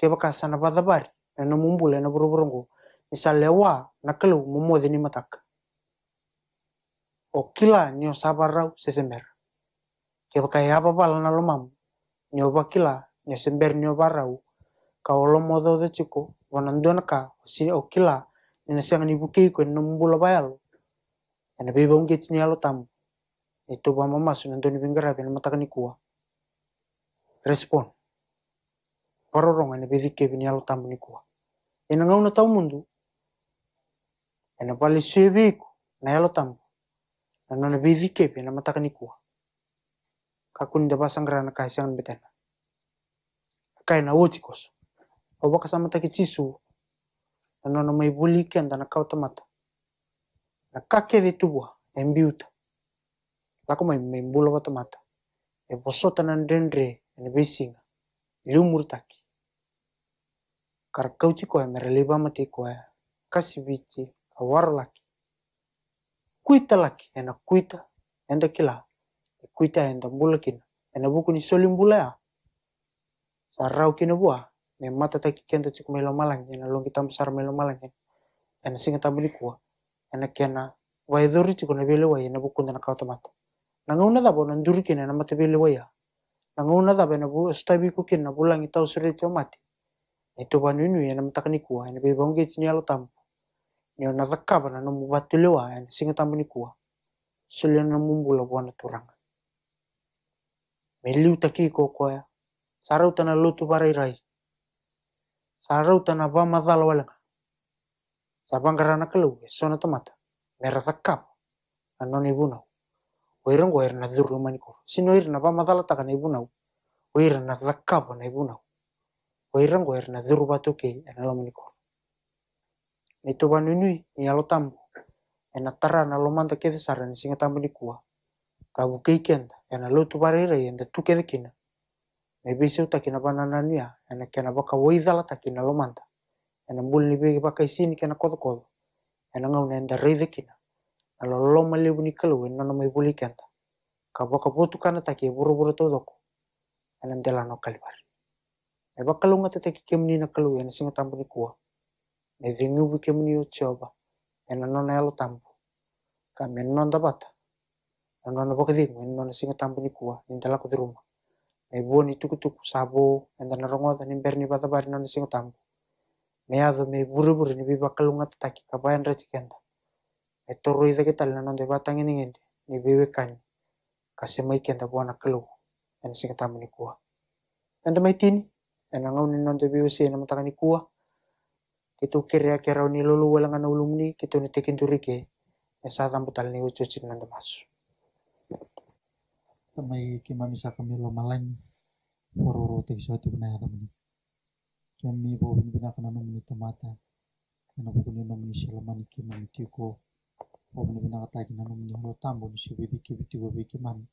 S1: ke bakasa na badabari e na no mumbule e na buruburungu wa na kelu mumodhi ni mataka o kila ni o sabarau ke bakai e apa bala na lomamu ni o bakila nya sembernio barau ka olomodo de wanan wanandona ka si okila ina siang ni buki ko nombula bayal ina beba unge chini alo tamu itu ba mama su nandoni binggara bina matakani kuwa respon parorong ina bedi ke bini alo tamu ni kuwa ina e ngau na tau mundu ina pali suebiku na alo tamu na nana bedi ke bina matakani kuwa kakun da basang rana kaisang betena kaina woti koso o baka sama taki cisu na nono mai buli ken dana kau tamata na kake de tubua en biuta lako mai mai bulu wata mata e bosota nan dendre en besinga lumur taki karkau ciko e ya mereliba mati koe ya kasi bici kawar laki kuita laki ena kuita enda kila e kuita ya enda bulakina ena buku ni solim bulaya sarau kini buah memang mata kian melo malang kian lalu kita besar melo malang kian ena singa ta beli kua ena na wai duri cikun na bele wai ena bukun na kau tomat. na ngau na dabo na duri kian na mati bele wai na ngau na dabo na bu stabi ku na bulang kita suri itu mati itu banu nu ena mata kini kua ena be bangge cini alo tampu Nyo na takaba na nomu batu lewa ena singa tampu ni kua Sulian na mumbula buana turanga. Meliu taki ya sarau tana lotu rai sarau tana ba madal walanga sabang karana kelu sona tamata mera takap na non e vunau oiran na zuru maniko sino ir na ba madal taka na e vunau na takap na e vunau na zuru vatu na lomanikor ni tu ni alo tambo Ena tara na lomanta keve sara ni singa tambo ni kua Kabu keikenda Ena na lotu varairai e na kina bisu ta kina bananania, nania ena kena baka waidhala ta kina lomanta ena mbul ni bigi baka isini kena kodo kodo ena ngau enda kina na loloma lebu ni kalu ena na maibuli kenta ka boka botu kana ta kia buru buru doko ena ndela no kalibari e baka lunga ta ta kikemni na kalu ena singa tambu ni kua me vingubu kemni o nona tambu ka menonda bata ena nona baka vingu ena nona singa tambu ni kua ndela me itu tuku tuku sabo anda narongo tani berni bata bari noni singo tambo me adu me buru buru ni biba kalunga tataki kabayan raci kenda me toro ida ke tali nanon de batang ini ngendi ni bebe kani kase mai kenda buana kalu ena singo tambo ni kua anda mai tini ena ngau ni non de bebe si ena mataka ni kua kitu kirea kerau ni lulu walangan na ulumni kito ni tekin turike esa tambo tali ni ucucin nanda masu
S3: tamai que mami sa kami lo malang pororo te so tu na adam ya ni kami bo bin bina kana num ni tamata kana bo ni num ni selo ki mami ko bo bin bina kata ki num ni holo tambo ni si bibi ki biti bo be ki mami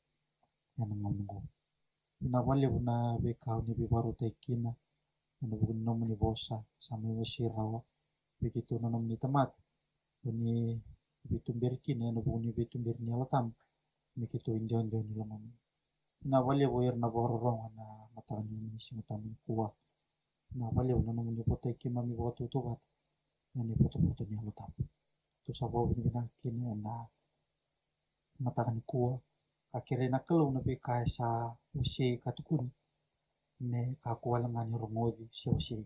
S3: ena ngom go ina wale buna be kau ni bi baro te kina kana bo ni num ni bosa sami we si rawa begitu num ni tamata bitumber kini, ena bu ni bitumber ni holo tambo mikituindia ndio nila mami na wale boyer na bororong na mataan si mata matamin kuwa na wale wala naman niya potay ki mami bawa tutubat na ni poto poto niya lutap to sa bawa ni binakin na mata ni kuwa kakire na kalaw na bikay sa usi katukun me kakuwala nga ni rumodi si usi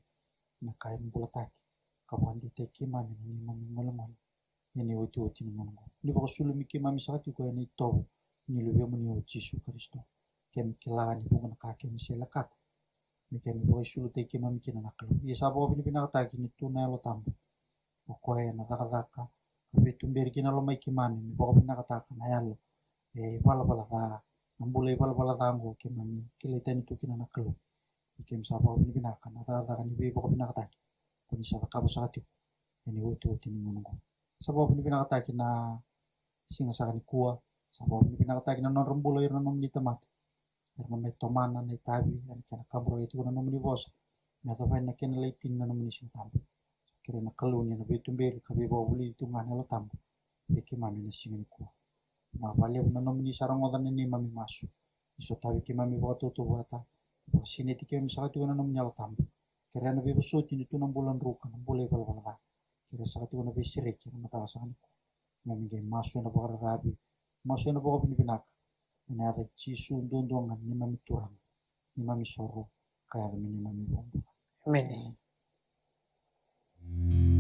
S3: na kaya mbulataki kawan teki mami na ni mami malamon yan ni uti uti ni mongo ni sulu sulumi ki mami sakit ko ni ni Нелюбимого Тису Христо, кем килаан ипуга накакем селакат, микем ипуга сулуте кема микина накалу. Ia sabo ka pinapinakata kinitu na elo tambo. O koe na takataka, kapi tumbir kina lo mai kimami, mipuga pinakataka na elo. E wala wala ka, nambulay wala wala ka ngo kemami, kilaitan ito kina nakalu. Ikem sabo na pinapinaka, natakataka ni pipuga pinakataki. Kuni sa takabo sa katiu, eni uti uti ni munungo. Sabo ka pinapinakataki na singasakan ni kua, sababu nivinakataki nano rebula ira nano manitamata ira namai tomana tabi ana kena kabro itu nano manivosa na kavai na kena laitin nano manisim tambu kira na kaluni na beitumberi kabe bobuli itu ngana lo tambo beki mami na singani kua na vale nano manisarangoda nani mami masu iso tabi ki mami voto to vata sini tike misakatu nano lo tambo kira na bebesuti nitu na bulan ruka na bulai balbalada kira sakatu na besireki na matawasani kua mami gay masu na bakar rabi no boka pinipinaka. Ina ada cisu dondongan ni mami turang, ni mami soro, kaya ada mini mami bomba? Mm.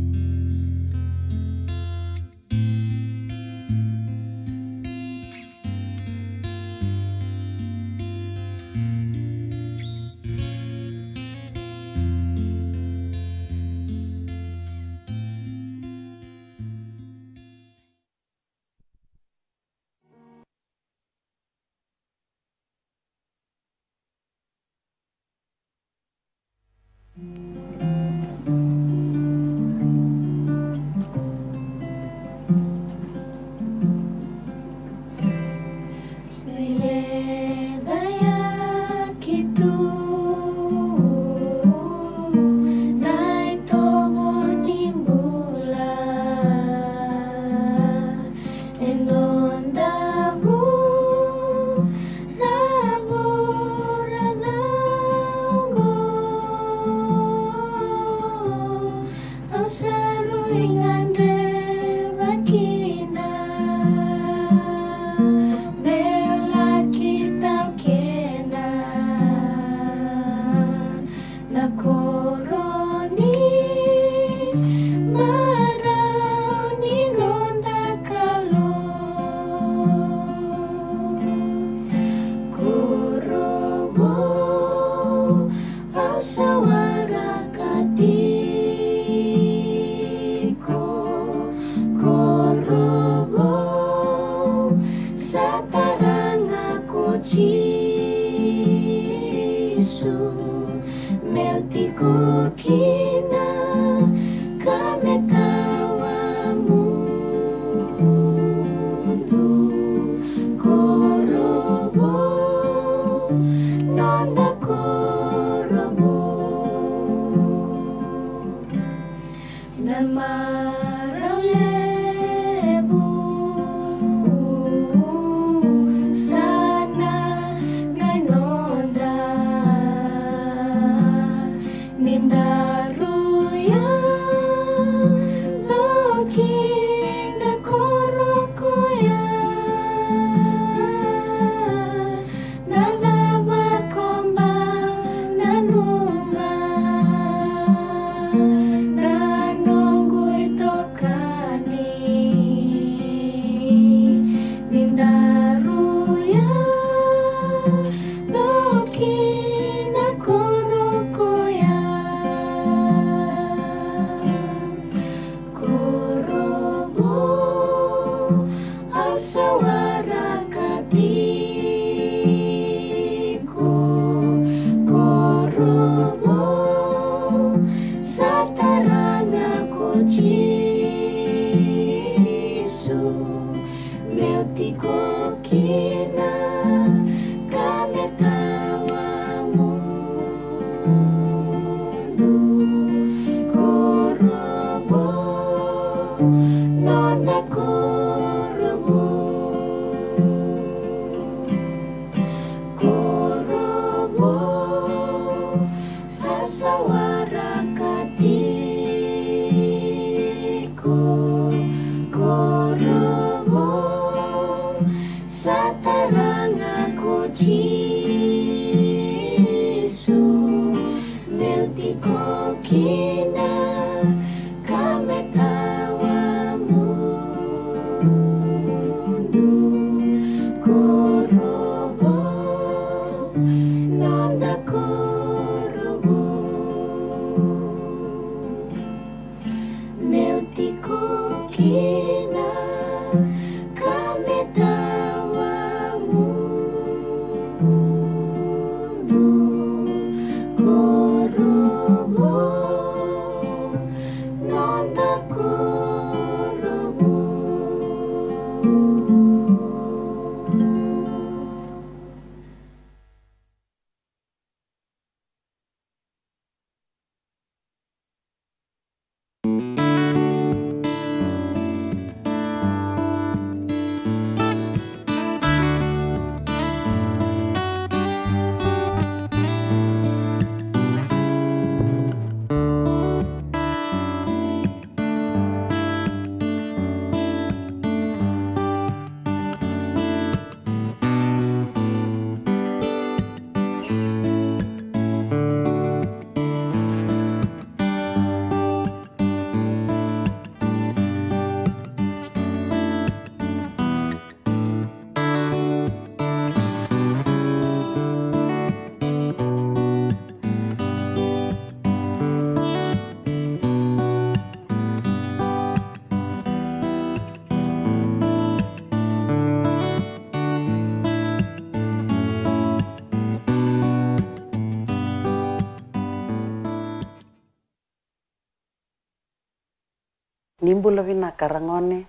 S5: nimbula vinaka rangone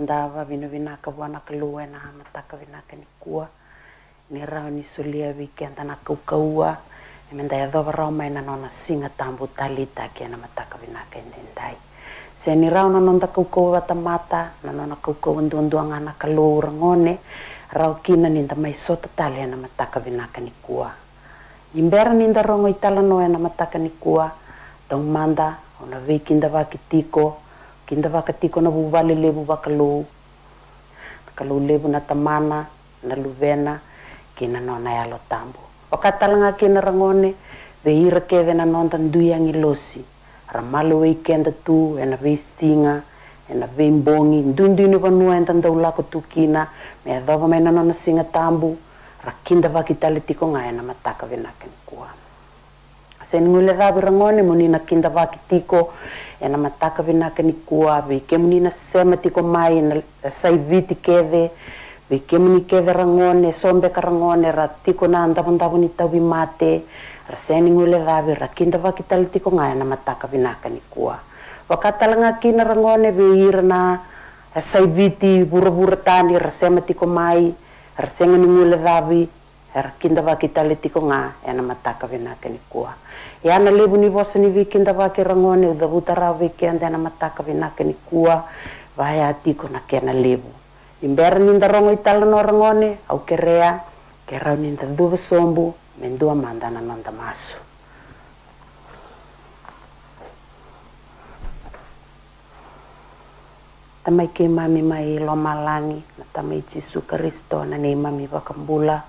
S5: ndava vinu vinaka vuanaka lue na amataka vinaka kua, ni rau ni sulia na kaukaua menda ya dhova nona singa tambu talita kia na mataka vinaka indendai se ni nona na nonda kaukaua na nona kaukaua nduanduanga na kalou rangone rau kina ninda mai sota talia na mataka vinaka Imbera ninda rongo itala na mataka taumanda ona vei kindava ki tiko kindava ka tiko na vuvale levu vakalou na kalou levu na tamana na luvena kina nona yalo tambu o ka talaga kina ragone vei rakeve na nonta dui losi ra male tu ena vei siga ena vei bogi duidui vanua e tadaulako tu kina ma e cova na nona tambu ra kindava tiko ga ena mataka venakina sen ngule rabi rangone na kinda vakitiko ena mataka vina ni kua moni na sema tiko mai ena viti keve vike moni keve rangone sombeka rangone ra tiko na ndavundavu ni tavi mate ra seni ngule ravi ra kinda tiko nga ena mataka vinaka ni kua vakatala nga kina rangone e sai viti buru buru tani ra sema tiko mai ra senga ni ngule ravi era kinda va kita tiko nga ena mataka vena kani kua Ya, na lebu ni bosa ni wiki nda wake rangone uda buta ra wiki anda na mataka vinaka ni kua vaya atiko na na lebu imbera ni nda rongo italo no rangone au kerea kerau ni nda duwe sombu mendua mandana nanda masu tamai ke mami mai lomalangi na tamai Yesus Kristo na ne mami wakambula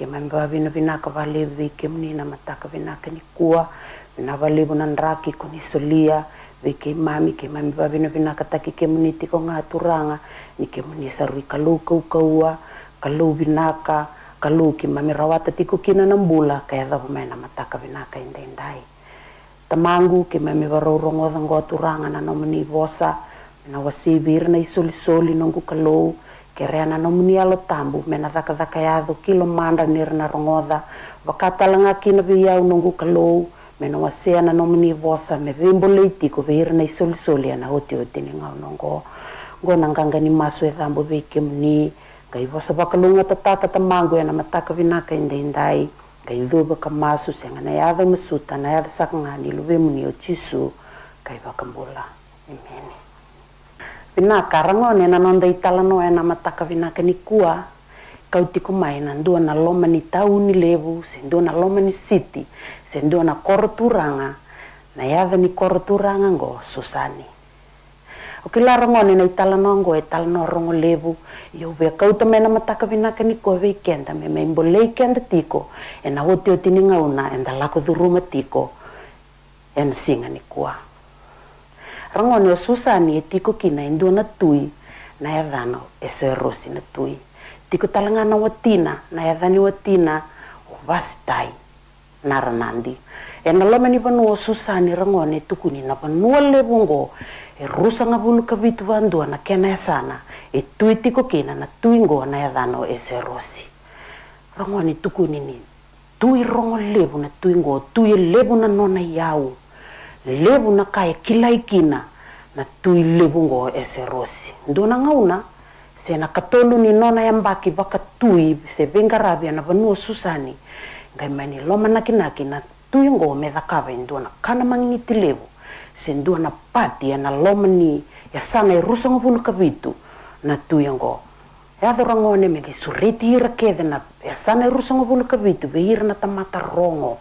S5: ke mai mba vina vina ka wale vike mni na mataka vina ka ni kua vina wale vuna nraki ko ni solia vike mami ke mai mba vina vina ka taki ke mni tiko ngā turanga ni ke mni sarui ka lou kau kaua ka lou vina ka ka lou ki mami rawata tiko kina na mbula ka edha vumai na mataka vina ka indai indai tamangu ke mai mba rongo dhango turanga na nomani vosa na wasibir na soli nongu ka lou kerena no munialo tambu mena vaka vaka yado kilo manda nir na rongoda vakatalanga kina vi nungu kalou mena wasena nomuni vosa me vimbole itiko veira na isoli soli ana oti oti ni ngau nongo go nanganga ni maso e tambu ve kemni kai vosa vakalunga tatata tamangu ana mataka vinaka indaindai kai dhuba kamasu senga na yado masuta na yado sakangani lube muni ochisu kai vakambula Amen vinaka na nanao itala no ena mataka vina kani kua kautiko mai na ndo na loma ni ni levu se na loma ni city se na koroturanga na yave ni koro turanga go la rongo rangone na ngo go no rongo levu yo be kauta na mataka vina kani kua ve kenda me me mbole kenda tiko ena wote otini una enda lako dhuruma tiko en singa ni kua rangono susa ni tiko kina indu na tui na evano ese rosi na tui tiko talangana watina na evani watina uvasitai na ranandi e na lomani vanua susani rangone e tukuni na ale bongo e rusanga vulukavitu vandua na kena e sana e tui tiko kina na tui ngo na evano e serosi rangone tukuni ni tui rongo lebu na tui go tui lebu na nona yao lebu na kaye kila ikina na tui lebu ngo ese rosi ndona ngauna se na katolu ni nona ya mbaki baka tui se benga rabia na vanuo susani ngai mani loma nakinaki na tui ngo medhakava na kana mangiti lebu se ndona pati ya na loma ni ya sana ya rusa ngopulu kabitu na tui ngo Eadora ngone mengi suriti hira kede na ya sana ya rusa ngopulu kabitu be na tamata rongo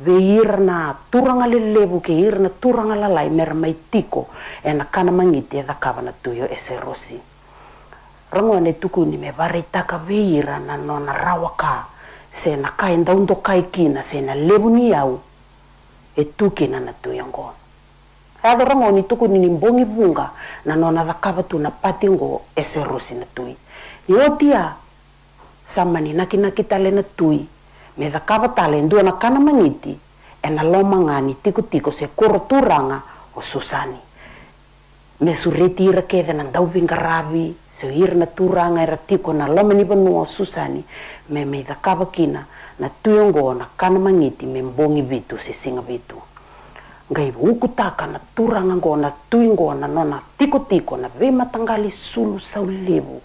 S5: de ira na turanga lelebu ke ira na turanga lalai mera maitiko e na kana mangiti e thakavana tuyo e serosi tuku ni me varaitaka veira na nona rawaka se na kai ndaundo kai kina se na lebu ni au e tukina na na tuyo ngona rado rangoani tuku ni mbongi bunga na nona thakava tu na pati ngo e rosi na tui yotia samani nakinakitale na tui me vakavata le dua kana maniti ena loma ngani tikutiko se koroturanga o susani me su retira keve na dau vingaravi se ira na turanga era tiko na loma ni vanua o susani me me vakava kina na tuiongo na kana maniti me bongi vitu se singa vitu ngai ukutaka na turanga ngona na na nona tikotiko na vematangali sulu saulevu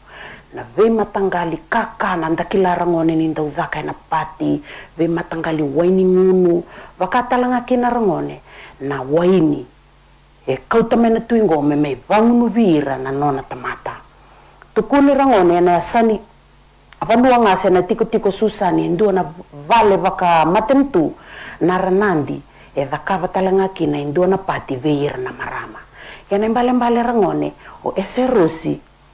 S5: ve matangali kaka na ndakilarangone ni ndaudhaka na pati ve matangali waini ngunu langa kina rangone na waini e kautamena tuingo me vangunu vira na nona tamata tukuni rangone na sani avaluanga ngase na tiko susani ndua na vale vaka matemtu na ranandi e dhakava talanga kina indua na pati veira na marama yana mbale mbale rangone o eserosi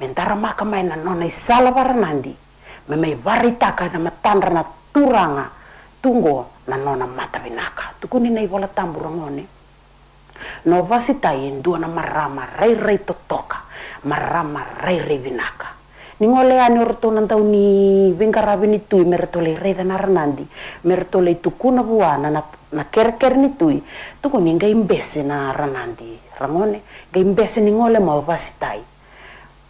S5: me dara makamaina no nay salavaranandi me may na matandra na turanga tungo na nona matavinaka tukuni na wala tamburangone no vasitai dua na marra marairai totoka marra marairai vinaka ningoleyani ore tona dau ni vingarave ni tui mere tolei reica na ranadi mere tukuna buana na vuana na, na kerekere ni tui tukuni gai bese na ranadi rangone gai bese ningole mao vasitai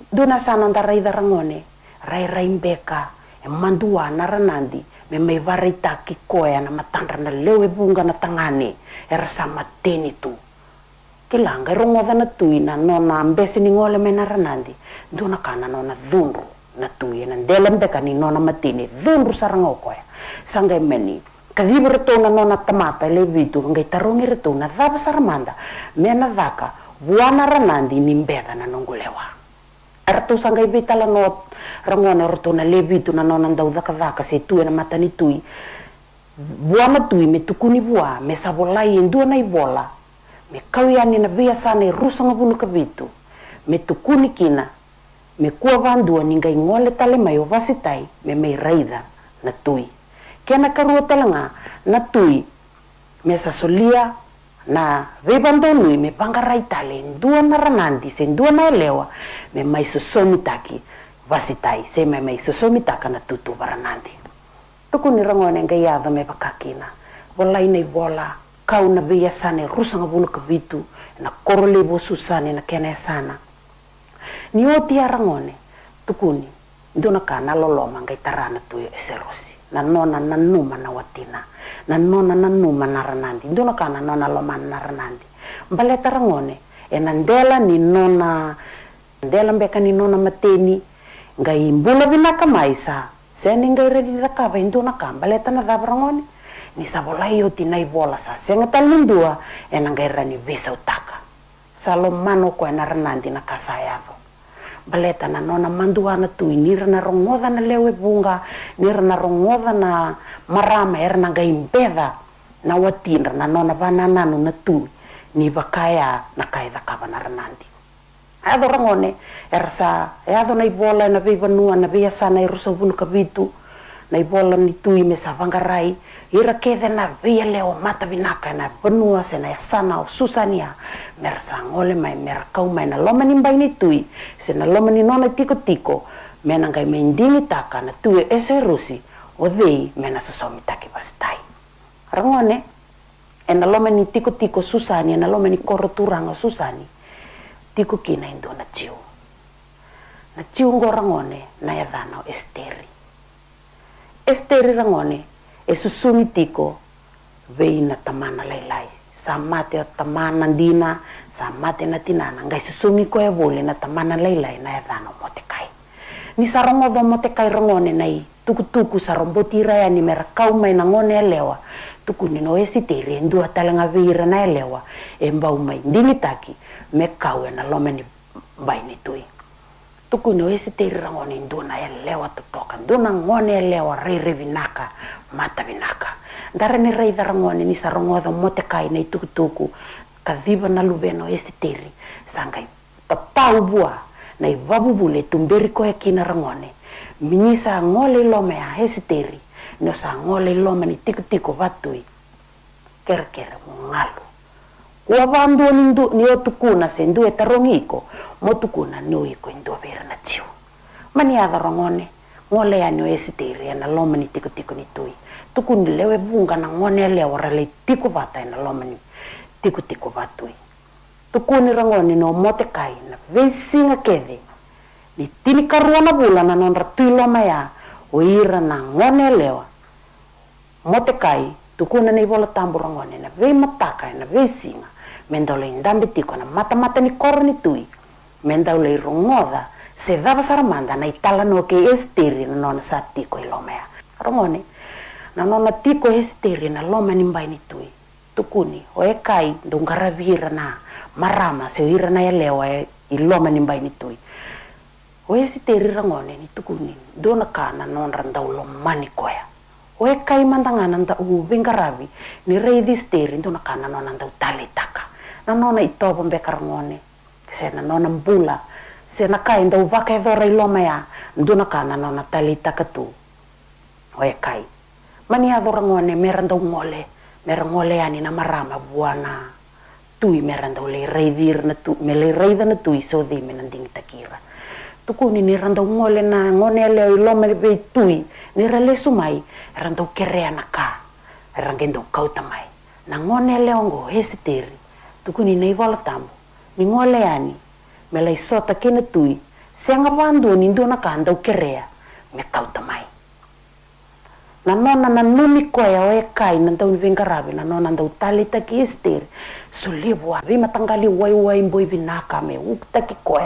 S5: duna sana ndaray darangone ray rei mbeka e mandua na ranandi me mai varai taki koea na matandrana leo e bunga na tangane e rasa mateni tu kilanga i rongoda na tuina nona mbesi ni ngole me na ranandi duna kana nona dhundru na tui na ndele mbeka ni nona mateni dhundru sarango koea sangai meni kadibu na nona tamata le vitu ngai tarongi retona dhaba saramanda me na dhaka buana ranandi ni mbeda na nongolewa aratu sangai be talanot rangwana rotona lebitu na nona daudhakadhaka se tue na matani tui buana tui me tukuni bua me sabolai endua na ibola me kauiani na bea sana i rusanga vulakavitu me tukuni kina me kua vandua ningai ngole tale mai o me mei raidha na tui kena karua talanga na tui me sasolia na veva ndonui imepanga raitale dua na ranandi se ndua sosomi taki vasitai se taka na tutu ranandi tukuni rangone ngai yava pakakina volai nai vola kau na veia sana rusanga bulu vulukavitu na korole susane na kena sana ni oti arangone ya tukuni dona kana na loloma ngai tarana tuyo ya eserosi na nona na numa na watina na nona na numa na ranadi dua na ka na nona lomana na ranadi baleta ragone ena dela ni nona dela beka ni nona mateni qai bula vinaka mai sa sea ni qai ra ni rakava e dua na ka baleta na cavaragone ni sa volai oti na i vola sa sega talnidua ena qai ra ni veisautaka sa lomana o koya na ranadi na ka sa yaco baleta nanao na mandohana toy ny irana rognodana le hoe vonga ny irana rognodana marama erana gaimbeda nao atindra nanao na vananano na toy ny vakaya nakaedakavana ranandi eado rangone erasa eado naibola navei vanua navei asana irusa vunukavitu naibola ni tui mesa vangarai ira keve na veia leo mata vinaka na penua se sana o susania mer sangole mai mer kau mai na loma ni mbai ni tui se loma ni nona tiko tiko mena ngai mendingi taka na tue ese rusi o dei mena sosomi taki bastai rangone ena loma ni tiko tiko susani ena loma ni koro turanga susani tiko kina indo na ciu na ciu ngorangone na ya dhano esteri esteri rangone e susuni tiko veina tamana lailai sa mate o tamana dina sa mate na tinana ngai susumi ko e vole na tamana lailai na e dhano motekai ni sa rongodho motekai rongone nai tuku sa rombotira ya ni merakauma ina ngone tuku tukuni no esiteri endua talenga veira na elewa e mbaumai ndilitaki mekau ena lome ni mbaini tui tokony hoe sy tehiragny andona alewa e totoka andona agnony alewa e rairevinaka matavinaka dara ny ray mote kai saragnoda motekaina itukutuku kaziba na luvena hoe sy tery sangai tatau bua na bule tumberi koe kina ragone minyi sa ngole iloma ya e hesi tery no sa ngole iloma ni tikutiko vatui kerekere mungalu kua vanduo ni otukuna sendu etarongiko motukuna niu iko indovera na tiu mani atharongone ngole ya niu esiteria na lomani tiko tiko ni tui tukuni lewe bunga na ngone ale orale tiko vata na lomani tiko tiko vatui tukuni rangone no mote kai na nga keve ni tini karuana bulana non ratui loma ya oira na ngone lewa mote kai tukuna ni vola tambu rangone na vei mataka na vesi nga. Mendole indambe tiko na mata mata ni koro ni tui menda rongoda irongoca sevava saramanda na italana oke esi terina nona sa tiko e ya. rongone na nona tiko e esi terina loma ni mbaini tui tukuni oekai dungaravira na marama seuira na elewa ya e, iloma ni mbaini tui oesi teri rongone ni tukuni dona kana randa ndaulo mani koya oekai mandangana nda uvingaravi ni reidis teri dona kana nona utale taka. na nona itovo mbeka rangone σε έναν όνα μπούλα, σε ένα κάιν τα ουβάκα εδώ ρεϊλόμεα, ντου να κάναν όνα τα λίτα κατού. Ο εκάι. Μανι αβορα ngone meran ngole, meran ngole ani na marama buana. Tui meran dau le reidir na tu, me le reida na tui so di me takira. Tukuni ni ran ngole na ngone le ilo me be tui, ni rale sumai, ran dau na ka, ran gen dau Na ngone le ongo hesiteri, tukuni nei wala tamu. ningole leani me lai sota kina tui senga wandu ni ndona kanda ukerea me tauta mai na nona na numi koe o e kai na ndau vinga rabi na nona ndau talita ki ester sulibu abi matangali wai wai mboi binaka me ukta ki koe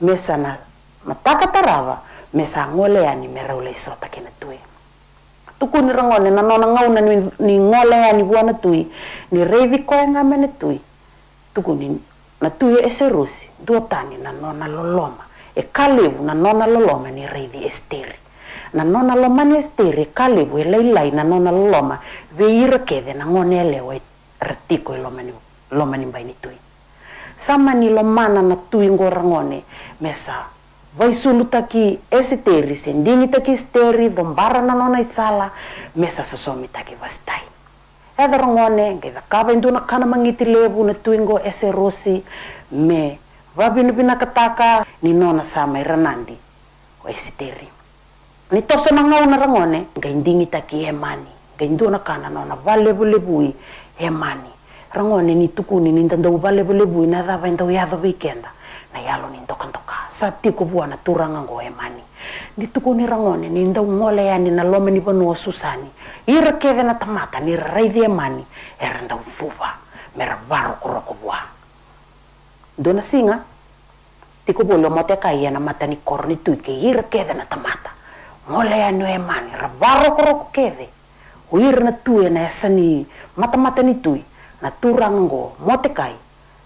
S5: me sana mataka tarava me sa ngole ani me raule sota kina tui tuku ni rangone na nona ngauna ni ngole ani buana tui ni revi koe nga mene tui tuku ni na tuia e se rusi duatani na nona loloma e kalivu na nona loloma ni de esteri na nona loloma ni esteri e kalivu e lailai na nona loloma veira de na ngone elewa e ratiko e loma ni, mbaini tui sama ni lomana na tui ngora ngone mesa vaisulu taki esteri sendini taki esteri dombara na nona isala mesa sosomi taki vastai e rongone nge kava na kana mangiti levu na tuingo ese rosi me vabinubina kataka ni nona sama iranandi o ese teri ni toso na ngau na rangone nge indingi taki he mani na induna kana nona valevu levui he mani rangone ni tukuni ni ndandau valevu levui na dhava indau yadho weekenda na yalo ni ndoka ndoka sa tiku buana turanga ngo he nitukoni rangone nindaung'ole yani naloma nivono susani ira keve na tamaka niraraithie mani era ndauvuva mera varokorovua dona singa tikuvulia motekaia na mata ni nituike ira keve na tamata ng'ole yani emani ra varokoroko keve uira na tue na mata ni nitui na turango ngo motekai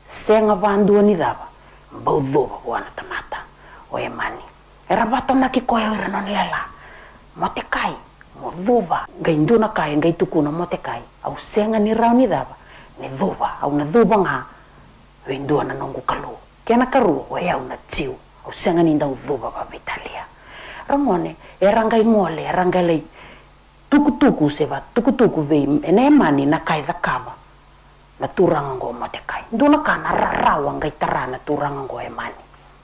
S5: senga vanduani dava bauvuva vuana tamata o emani era batona kikoya ira non lela motekai mo dhuba gai nduna kai gai tukuna motekai au senga ni rau ni ni dhuba au na dhuba nga we ndua na nongu kalu kena karu we au na tiu au senga ni ndau dhuba pa vitalia rangone era ngai ngole era ngai lei tukutuku seva tukutuku vei ene mani na kai dhakava na turanga ngo motekai nduna kana rarawa ngai tarana turanga ngo e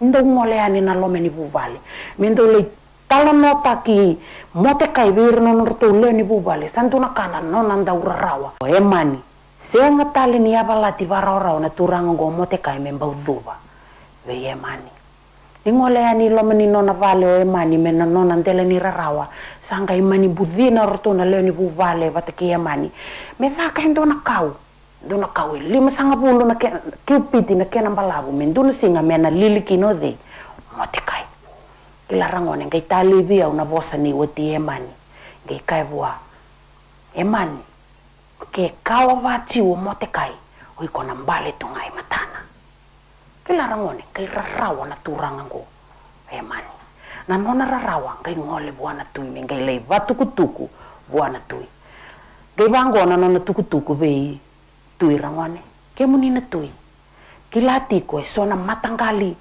S5: ndou ngoleani na lomeni bubale mendo le talano taki mote kai bir no norto ni bubale santuna kana no nanda urarawa e mani senga tali ni abalati varora ona turanga go mote kai memba uzuba ve e mani ningoleani lomeni nona vale o e mani mena nona ndele ni rarawa sanga imani budhina rotona leni bubale vataki e mani me dhaka endona kau dona kawe lima sanga pun dona ke kiupiti na kena balabu men dona singa mena lili kino de mote kai kila rangone ngai tali bia una bosa ni wati emani ngai kai bua emani ke kawa wati wo mote kai oi kona mbale tungai matana kila rangone ngai rarawa na turanga ngo emani na nona rarawa ngai ngole buana tui me ngai lei kutuku buana tui ngai bangona nona tukutuku bei tui rangone ke munina tui kilati koe sona matangali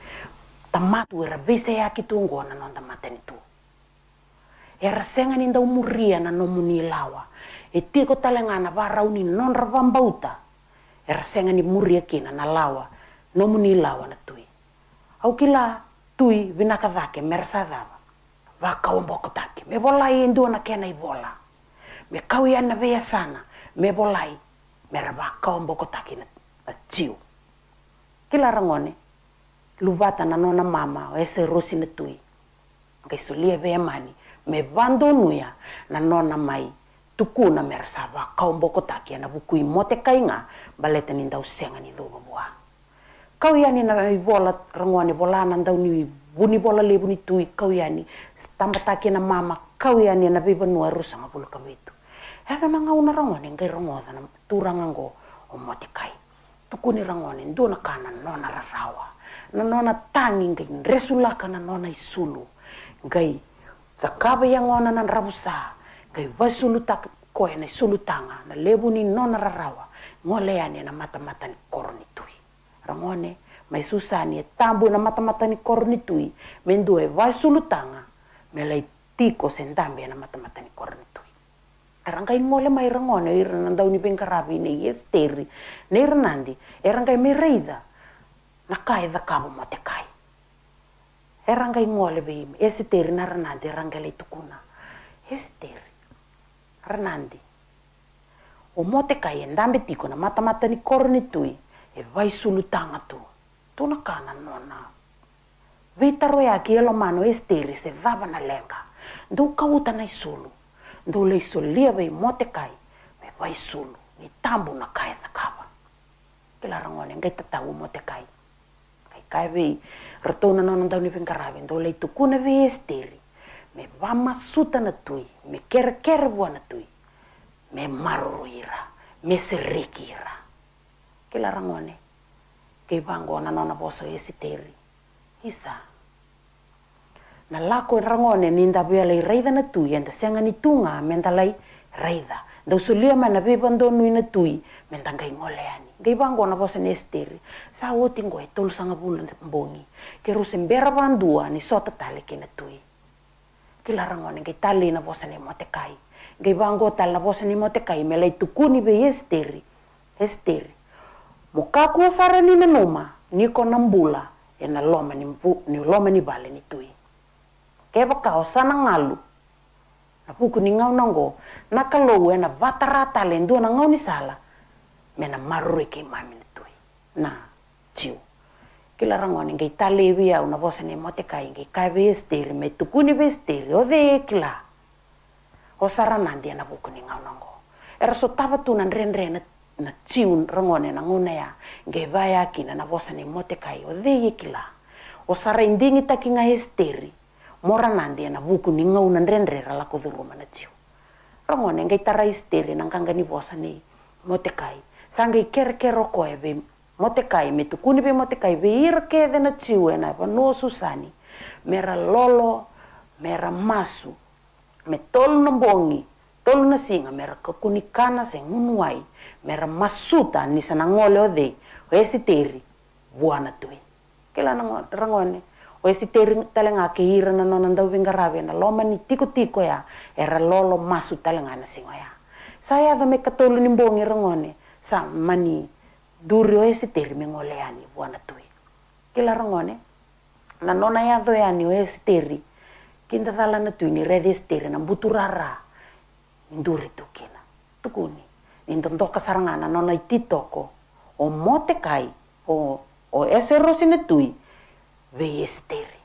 S5: tamatu era bese ya kitungo na nonda matani tu era senga ninda umuria na nomuni lawa e tiko talangana varauni non ravambauta era senga ni muria e kina na lawa no munilawa na tui au kila tui vinakadhake merasadhava vakaombokotake mevolai endua na kena me mekau na veya sana mevolai meravaka omboko a atsiu kila rangone na nona mama ese rosi na tui kai sulie be mani me vando nuya nona mai tuku na merasava kau boko taki na buku mote kainga balete ni ndau senga ni dhuba bua kau yani na bola rangone na ndau ni buni bola lebu ni tui kau yani stamba taki na mama kau yani na beba nua rusanga bulu kawitu heve magauna ragone rangone ragosana turaga go o motikai tukuni ragone do nona rarawa na nona tangi ngai dresu kana nona isulu, Ngai gai yang iagona na ravusa gai vaisulu tak koe na i na ni nona rarawa ngole yani na matamata ni koro tui e tambu na matamata ni koro tui me dua e vaisulu tiko sen dambe na matamata ni erangai ngole mai rangono irna ndau ni benkarabi ne esteri ne irnandi erangai mereida na kai da cabo mate kai erangai mole beim esteri na ranandi erangai le tukuna esteri ranandi o mote kai endambe tiko na mata mata ni korni tui e vai sulu tanga tu na kana nona Vitaro ya kielo mano esteri se vava na lenga. Ndu kauta na isulu. dou le vai mote motekai me vai sulu, ni tambu na kai thakava ke la rangone ngai tatau mote kai kai vei ratona nono dau ni vengarave, ndo le itukuna vei esteri me suta na tui me kerekere vua na tui me maruru ira me seriki ira ke la rangone kei vangona nona voso esteri isa na lako e rangone ni ndapea lai raitha na tui e dasenga ni tunga me da lai raitha dausulia ma na peipa do nui na tui me da ngole ani gai vango na vosa ni esteri sa woti go sanga tolusanga vula bongi ke ruse bera vandua ni sota tali ke na tui ke la rangone gai tali na vosa ni kai gai vango tal na vosa ni motekai me lai tukuni be esteri esteri Muka sara ni na numa niko na mbula ena loma ni, mpu, ni loma ni bale ni tui keva kaosa na ngalu na puku ni ngau nango na kalou e na vatara tale na ngau ni sala me na marue kei mamina tui na jiu kila rangoni gei talevi au na vosene motekai gei kai vesteli me tukuni vesteli o ve kila o saranandi na puku ni ngau nango era so tava tu na renre na na tsiun rangone na ngona ya ge vaya kina na vosa ne mote kai o dhe ye kila o sara indingi takinga hesteri mora nandi na buku ni ngau na ndrendrera la kudhuluma na tiu rangone ngai tara istele na nganga ni bosa ni motekai kai ikerkero koe be motekai metukuni be motekai be irkeve na tiu ena pa no susani mera lolo mera masu me tolu na bongi tolu na singa mera kakunikana se ngunuai mera masuta ni sana ode o esiteri e buana tui kelana rangone o esse talenga ke ira na nona dau rave na loma ni tico tico ya era lolo masu talenga na singo ya sa ya do me katolo ni mbongi rangone sa mani duri o esi teri me ngole ya ni buana tui kila rangone na nona ya do ya ni o esi teri kinda thala na tui ni redi esse teri na buturara nduri tukina tukuni ni ndondoka sarangana nona ititoko o mote kai o o ese rosine tui veiestery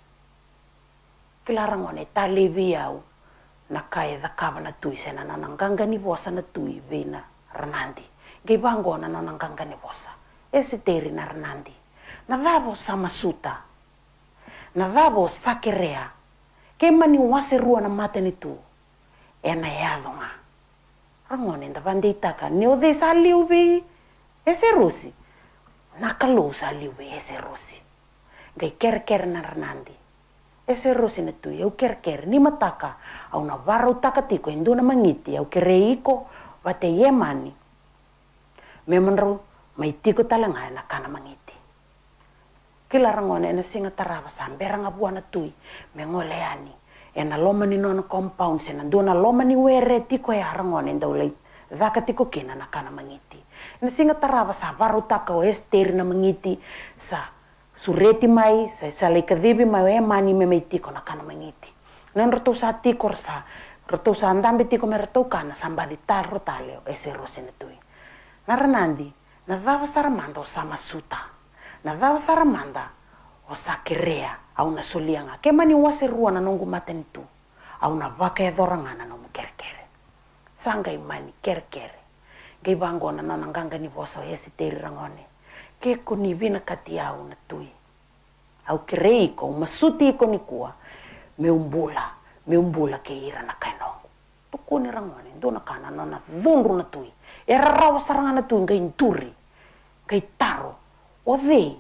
S5: filaragone talevi au na kae cakavana tui se na nanaganga ni vosa na tui na ranandi gei vago na nanaganga ni vosa na ranandi na vavo sama suta. na vavo sa Ke mani rua na matani tu e na e adoga ragone da vadeitaka ni odei sa ese rusi. na kalou sa ese rusi. Gai kerker na ranandi. E se rosi na kerker ni mataka, au na varau takatiko, hindu na mangiti, au kereiko, wate ye mani. Me manrau, may tiko talanga na kana mangiti. Kila rangona na singa tarawa sa beranga buwan tui, me ngole ani. E na loma ni nona compound, se na na loma ni were tiko e harangona indaw lait. Dhaka tiko kina na kana mangiti. Na singa tarawa sa varau taka o esteri na mangiti sa sureti mai sa sala mai mani me mai ko na nen rotu sa tiko sa andambe tiko me kana sambadi rotaleo ese rosene tui na ranandi na saramanda o sa masuta na dava saramanda o sa kerea au na ke mani rua na nongu matani tu vaka e dorangana no kerkere. Sangai mani kerkere. ngai bangona ni vosa o rangone ke koni vina kati au na tui. Au kerei ko masuti i koni kua me umbula, me umbula ke ira na kainongo. Tuku ni rangone, dona kana na na dhundru na tui. E rarawa saranga na tui ngai nturi, ngai taro. O dhei,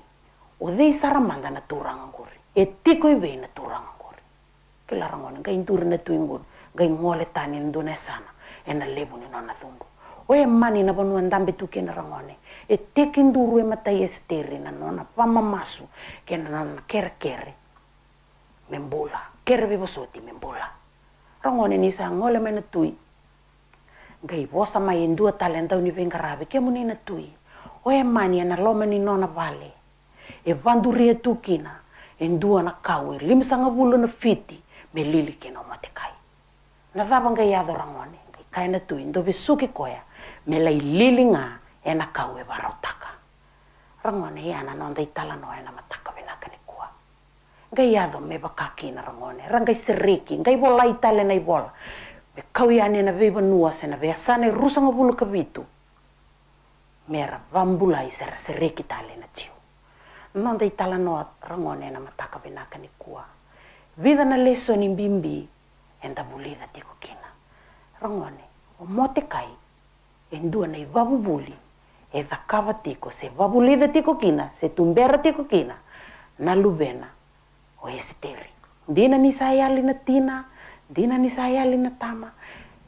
S5: o dhei saramanga na turanga ngori. E tiko i vei na turanga ngori. Kila rangone, ngai nturi na tui ngori. Ngai ngole tani ndone sana. E na lebu ni nona dhundru. Oe mani na banua ndambe tuke na rangone e tekinduru e matai esteri na nona pamamasu ke na ker kere kere membula kere bebosoti membola, rangone ni sa ngole mena tui gai bosa mai e ndua talenta uni bengarabe ke muni na tui o e mani na loma ni nona vale e vanduri e tukina e ndua na kawe limsanga bulu na fiti me lili ke no matekai na vava gai ado rangone gai tui ndo besuki koya me lai lili ngaa ena kaue waro taka. Rangone yana nonda itala no ena mataka vinaka ni kua. Ngai ado me bakaki na rangone, rangai sereki, gai bola itale na ibola. Me kauhean yana na beba nua sena bea sane rusa ngabulu kabitu. Mera vambula isera sereki tale na tiu. Nonda itala no rangone na mataka vinaka ni kua. Vida na leso ni niin mbimbi, enda bulida tiko kina. Rangone, o motekai en endua na ivabubuli. e dhakava tiko se vavulidha tiko kina se tumbera tiko kina na luvena o esiteri dina ni sayali na tina dina ni sayali na tama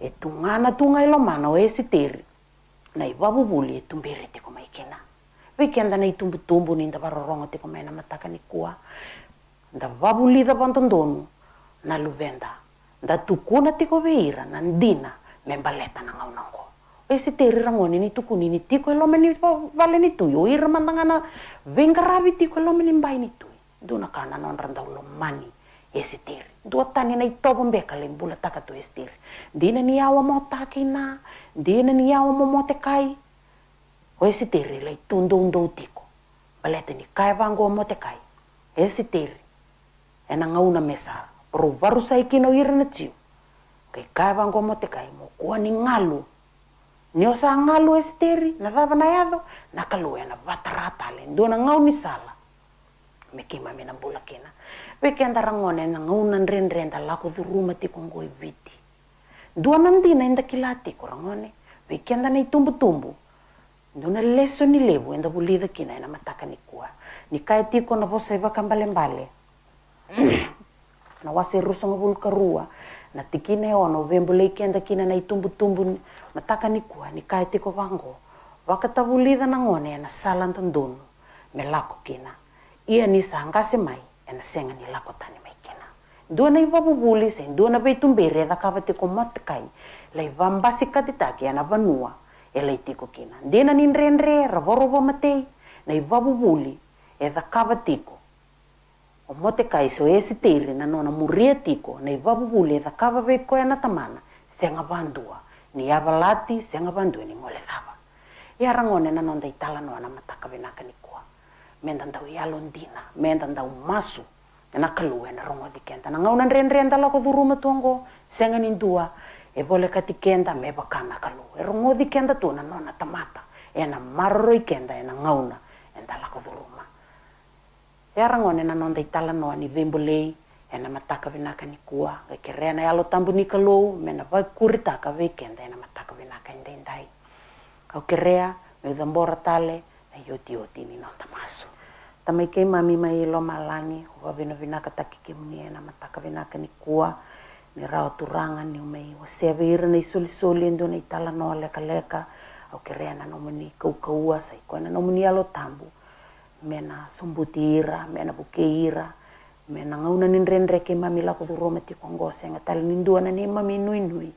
S5: e tungana tunga ilomana o esiteri na i vavuvuli e tumbere tiko mai kina na i tumbutumbu ni da varorogo tiko mai na mataka ni kua da vavulidha vandodonu na da tukuna tiko veira na dina membaleta nangau na ngau esi eh, teri rangone ni tuku ni tiko e lome ni vale ni tui o ira mandangana vengaravi tiko e lome mbai ni tui duna kana non randau lo mani esi teri dua tani na itobo mbeka le bula taka tu esi teri dina ni awa e e e mo taki na dina ni awa mo mote kai o esi teri lai tundo undo tiko balete ni kai vango mote kai esi teri ena ngauna mesa. pro varu saikino ira na tiu kai kai vango mote kai mo kuani ngalu nyosa ngalu esteri na thava na yatho na kalue na vataratale ndu na ngau ni sala mekima mina mbula kina vekenda rangone na ngau na ndrendrenda la kuthuruma tiko ngoi viti ndu na ndina enda kila tiko rangone vekenda na itumbutumbu ndu na leso ni levu enda vulitha kina ena mataka ni kua nikae tiko na vosa iva kambale mbale na waserusagna volonkaroa natikina eo novembla kina na itumbutumbuni nataka nikua nikae tiko vango na ng'one ena sala ndondonu melako kina ia nisa hangase mai ena senga nilako tani mai kina dua na ivavuvuli se dua na vaitumbeiri edakava tiko matikai la ivambasi katitaki ena vanua ela itiko kina dina ni ra vorova matei na ivavuvuli edakava tiko omoteka iso yesitele nanona muria tiko na ivavuvuletha kava veikoya na tamana senga vandua ni yavalati senga vandua ni ngolethava yarangone nanonda itala nona mataka venaka nikua menda ndau yalondina menda ndau masu na na rongo dikenda na ngauna ndrendrenda lako dhuruma tuongo senga ni ndua evoleka tikenda E rongo erongo dikenda tu nona tamata e na ena maroro ikenda ena ngauna endalako dhuruma e ya, aragone nanondaitalanao any vembulei ena mataka vinaka nikua gekere ena yalo tambunika nikelou mena vaikuri taka veikenda na mataka vinaka indaindai kaukerea meithambora tale na yotioti ninonta masu kei mami mai lo malani huwa vina vinaka takikimuni ena ya mataka vinaka nikua ni rao turanga ni umei wasia veira ya, na isolisoli ndio na leka lekaleka aukerea na nomuni kaukaua saikoena nomuni alo tambu mena sombotera mena bukeira mena ngauna ninrendre ke mamila ko roma ti kongose nga tal nindua na ni mami nui nui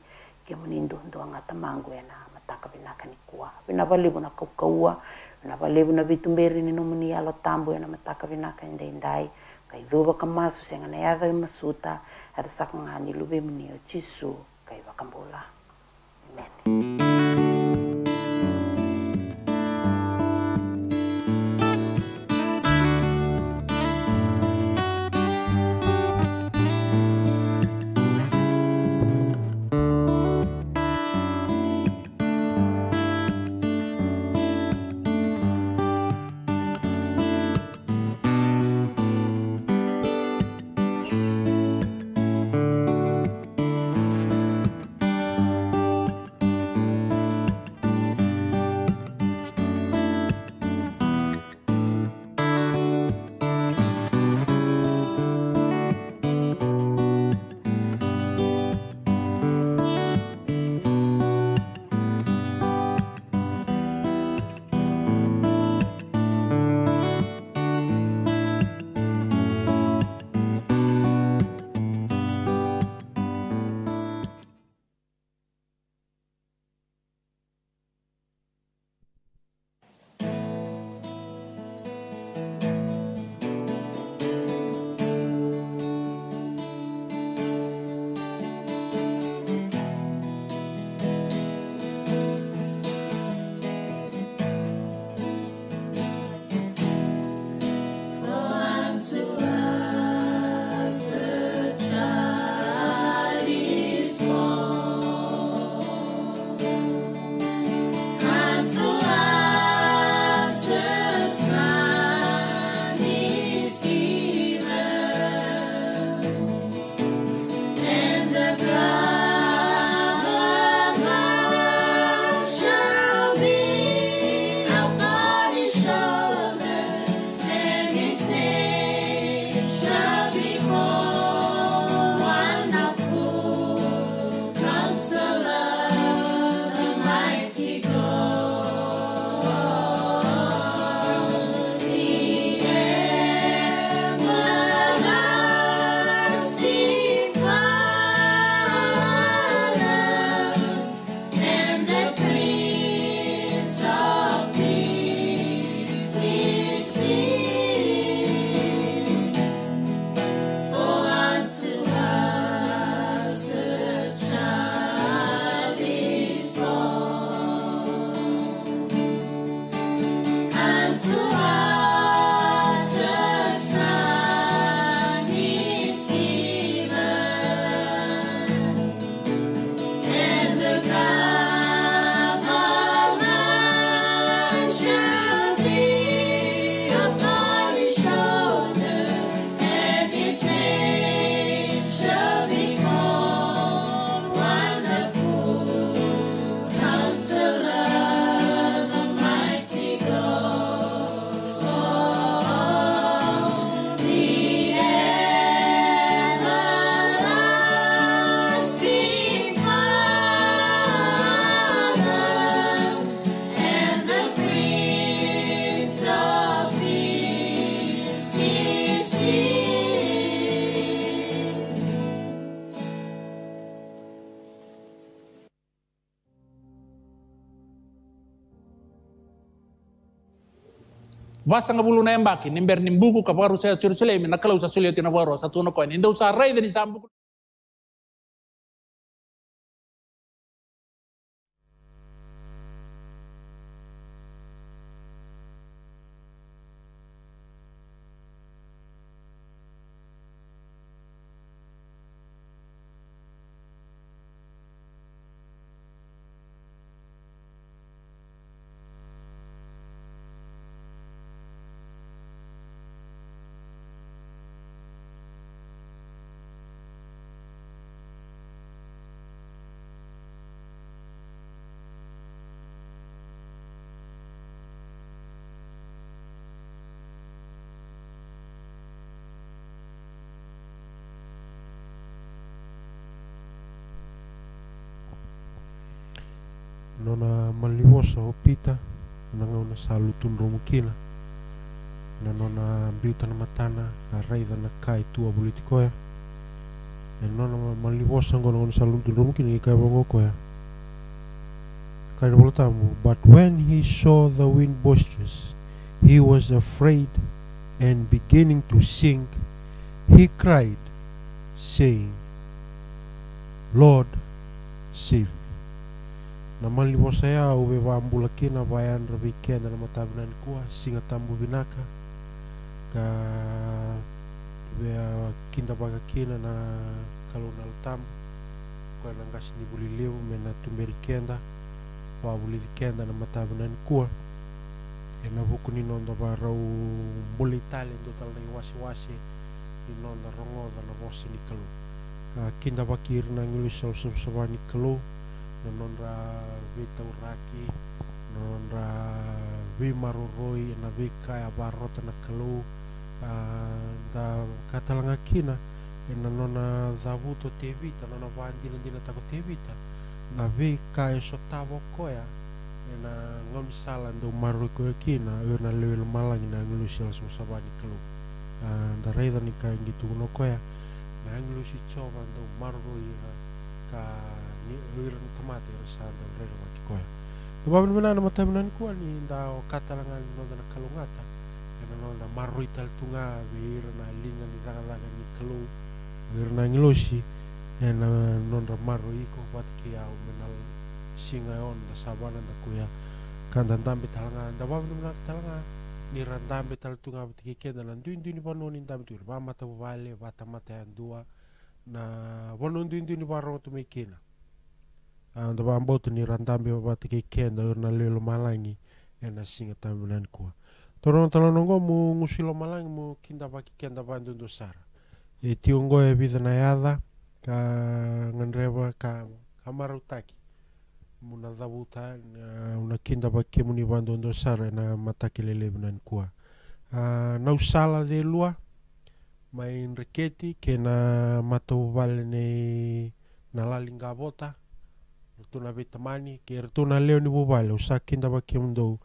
S5: ke munindo ndo nga tamangu ena mataka binaka ni kuwa binavalibu na kaukaua binavalibu na bitumberi ni nomuni yalo tambu ena mataka binaka indai indai kai duba kamasu senga na yada masuta ada sakanga ni lube munio chisu kai bakambula amen
S6: Basa nga bulu na yambaki, nimber nimbuku kaparu sa churchule, minakala usa sulio tinabuaro, sa tuno koin. Inda usa rey
S4: deni sambuku.
S7: sopita nagau na salu tunuramukina na nona biu tana matana araica na ka itua politikoea e nona malivosa go nagau na salu tunuramukina gi kaevago koea kaina volatamu but when he saw the wind boisterous he was afraid and beginning to sink he cried saying lord save Namal limo saya ube bambulaki na bayan rabikian na matabinan kuwa singa tambu binaka ka bea kinda baga kina na kalona altam kwa nangas ni bulileu mena tumberi kenda wa bulili kenda na matabinan kuwa e na buku ni nonda barau bule itali ndo tal na iwasi wasi ni nonda rongoda na bosi ni kalu kinda bakir na ngilu sal kalu nonon ra vita uraki nonon ra ve maroroi na ve kai avarota na kalou da katalagakina e nona zavuto te vita nona vadiladila tako te vita na vei ka sotavo koea e na ngoni sala dou maroroi koe kina ue na leu lamalagi na agilusi ala sumasavani kalou da raicani ka gitugono koea na agilusi jova dou ka ni oiran tomate ro santo rero ma kikoe to ba mena na mata mena ku ni nda o ni nonda na kalungata ena nonda marui tal tunga beir na linga ni rangalaga ni kalu beir na ngilosi ena nonda marui ko pat kia o mena singa on da sabana da kuya kan dan tambe talanga nda ba mena talanga ni rantambe tal tunga tiki keda na ndu ndu ni panoni ndambe tu ba mata vale ba tamata dua na wonon ndu ndu ni barongo tu mekena an ah, tapa ambao tu ni rantambi papa te keke da ur na leo malangi ena singa tambi nan kua toro talonongo mu ngusi lo malangi mu kinda baki keke da pa ndundo sara e tiongo e vida na yada ka nganreva ka kamarutaki muna dhavuta ah, una kinda pa ke muni pa ndundo sara na mataki lelevu nan kua ah, na usala de lua main reketi ke na matau vale nei na bota tuna ve tamani ke tuna leo ni vuvale o sa kinda ena mudou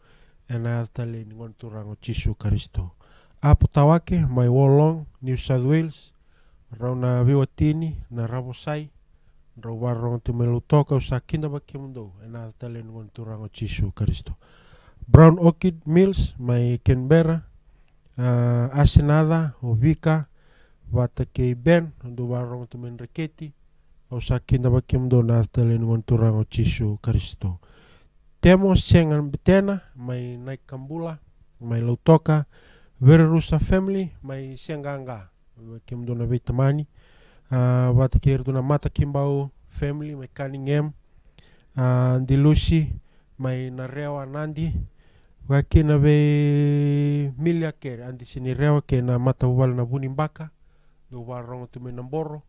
S7: e na atale ni ngona turaga karisto apo tauake mai wolong new south wales rau na viuatini na ravosai rau varoroga tumai toka o sa kinda ena mudou e na atale ni karisto brown orchid mills mai canberra uh, asinada o vika vata kei ben do varoroga tumai raketi osaki na bakim do na talen wan turang o Chisu Kristo. Temo sengan betena may naik kambula mai lautoka vererusa family mai senganga bakim do na betamani uh, ah, watakir do na mata kimbau family mai kaningem, uh, di Lucy may narewa nandi waki na be milia ker andi sini rewa ke na mata wal na bunimbaka do warong tumi namboro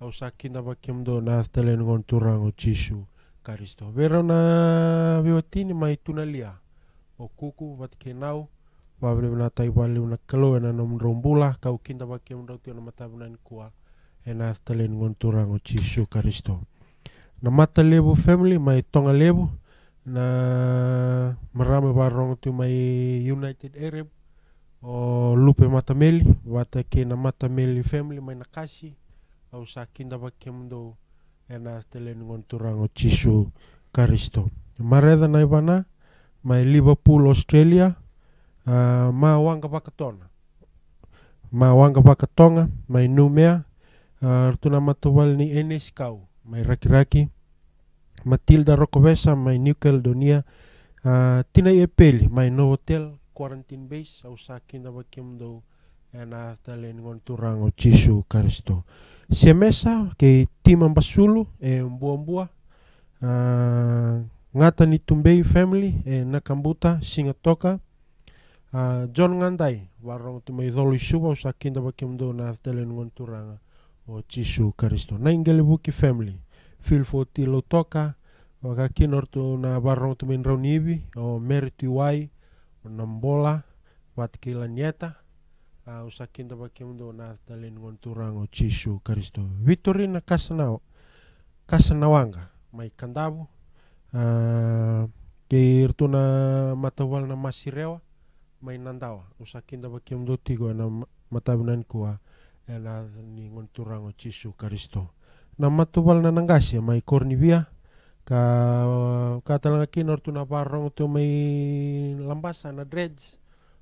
S7: au sakina vakiamdo na gon turango chisu karisto vera na vivatini mai tunalia o kuku vatikenau vavelevena una kalo ena nom rombula kau kinta vakiamdau mata e matavunan kua ena gon turango chisu karisto na mata levu family mai tonga levu na merame varongo tu mai united arab o lupe meli, vata ke na meli family mai nakasi. kasi au sakinda bakemdo ena teleningon turang o Jisu Karisto. Mareda na ibana mai Liverpool Australia uh, ma wang kapakatona. Ma wang ma mai numea uh, tuna matuwal ni Enes Kau mai raki-raki Matilda Rokovesa mai New Caledonia uh, tina epeli mai Novotel quarantine base au sakinda bakemdo ena teleningon turang o Jisu Karisto se ke timan basulu e eh, mbuambua uh, eh, ngata ni tumbei family e nakambuta singa toka uh, john ngandai warong tu mai dolu suba usa kinda ba kimdo na tele ngon turanga o chisu karisto na ingele buki family fil toka waka kinor tu na warong tu min o meriti wai nambola wat kila uh, ah, usakinda bakimundo na talen o Jisu Kristo victory na kasnao kasanawanga may kandabo uh, kay irto na matawal na masirewa may nandawa usakinda bakimundo tigo na matabunan ko ah, eh, na ni o Jisu Kristo na matawal na nangasya may kornibia ka katalanga kinor tu na parong tu may lambasan na dreads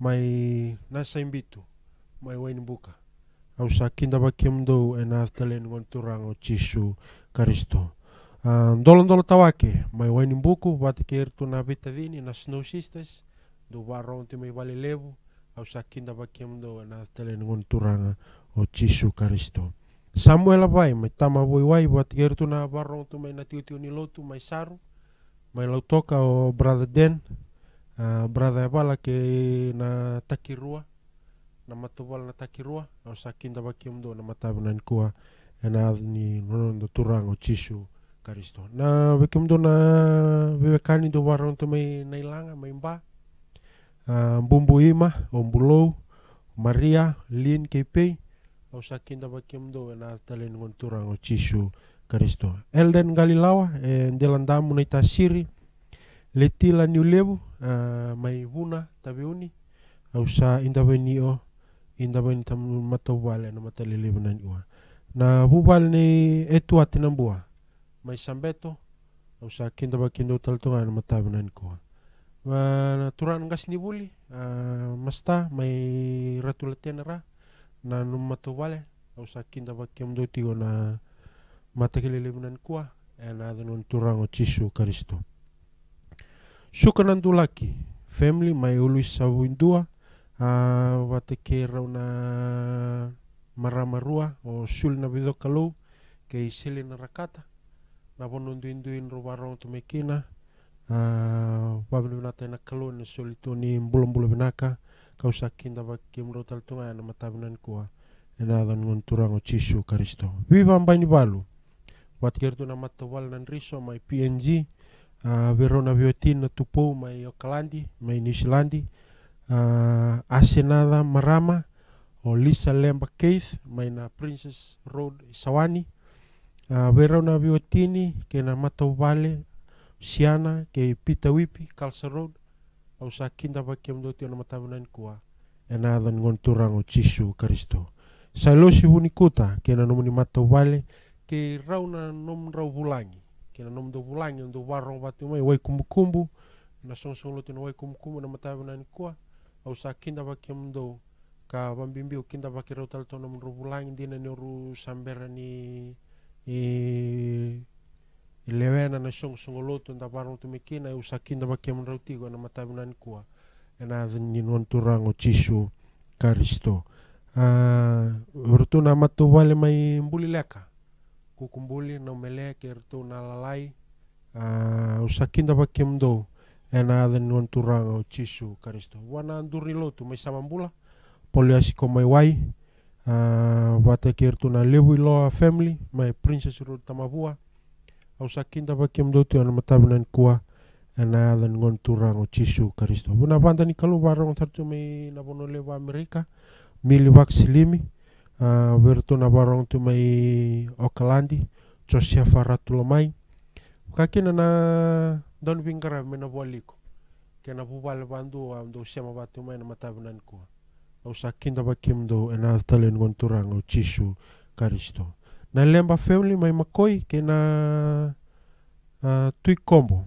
S7: mai nasa imbitu may wain buka au sa kinda bakim do en aftalen ngon turang o chisu karisto ndolo um, ndolo tawake mai wain buku watikir tu na vitadini na snow sisters do barron ti may valilevu au sa kinda bakim do en aftalen ngon turang o chisu karisto Samuel abai mai tama boi wai watikir tu na barron tu may natiutiu ni lotu mai saru mai lautoka o brother Dan uh, brother bala ke na takirua na matubal na takirua au sakinda bakiumdo na matabunan kua ena ni nonondo turango jisu karisto na bakiumdo na wewekani do waronto mai na ilanga mai mba eh, bumbu ima ombulou maria lin kepei au sakinda bakiumdo ena talen ngon turango jisu karisto elden galilawa e ndelandamu na itasiri siri le tila ni levu uh, eh, mai vuna taveuni au sa indaveni o indaveni tam matau na mata lelevu nani na vuval ni etua tinambua mai sambeto au sa kindava kindau talitonga na matavu nani koa na turan gas ni vuli uh, eh, masta mai ratulatena ra na num au sa kindava kiamdau tigo na matakilelevu nani koa e na adanun turango Jisu sukanandu laki family mai ulu sawindua uh, ah, wateke rauna maramarua o sul na vido kalou ke isili na rakata na vono rubaro rovarong tumekina uh, ah, vavinavinata na kalou ya na suli tuni bulabula vinaka kausakinda e vakimro talitunga na matavinan kua enadon ngon turango Yesus Kristo viva ambaini valu vatikeri tuna matawal nan riso mai PNG verona ah, viotina tupou mai auckland mai new zealand uh, ah, asenada marama o lisa lemba keith mai na princess road sawani uh, ah, verona Biotini, ke na matau vale siana ke pita wipi calsa road au kinda vakiam doti ona kua ena adon ngon turango jisu kristo sai losi hunikuta ke na nomuni matau vale ke rauna nom rau bulangi. no nome do bulangi do warong batu mai wai kumbu kumbu na song song na matai bana ni kua au sa kinda ba kem do bambimbi o kinda ba kira utal tono mun bulangi dina no ru sambera ni i i na song song lo tino da warong tu mekina au sa kinda ba kem rautigo na matai bana é ni kua ena adin anturango chisu caristo cisu ah, karisto Uh, Vertuna matou vale mais mbuli kukumbuli na umele kertu na lalai uh, ah, usakinda pa kemdo e ena adenuan turanga o cisu karisto. wana anduri lotu mai samambula poli asiko mai wai uh, ah, wata kertu na lebu family mai princess road tamabua au sakinda pa kemdo tu ana matabinan kuah e ana dan o cisu karisto. Buna banda ni kalu warong tartu mi na lewa Amerika, mili wak silimi, uh, ah, weretona varong tu mai okalandi josia faratula mai don vingara mena voaliko ke na vuvale vandu a dou sema vatu na matavunani kua au sa kinda vaki mdou e na talen o jisu karisto na lemba family mai makoi ke na uh, tui kombo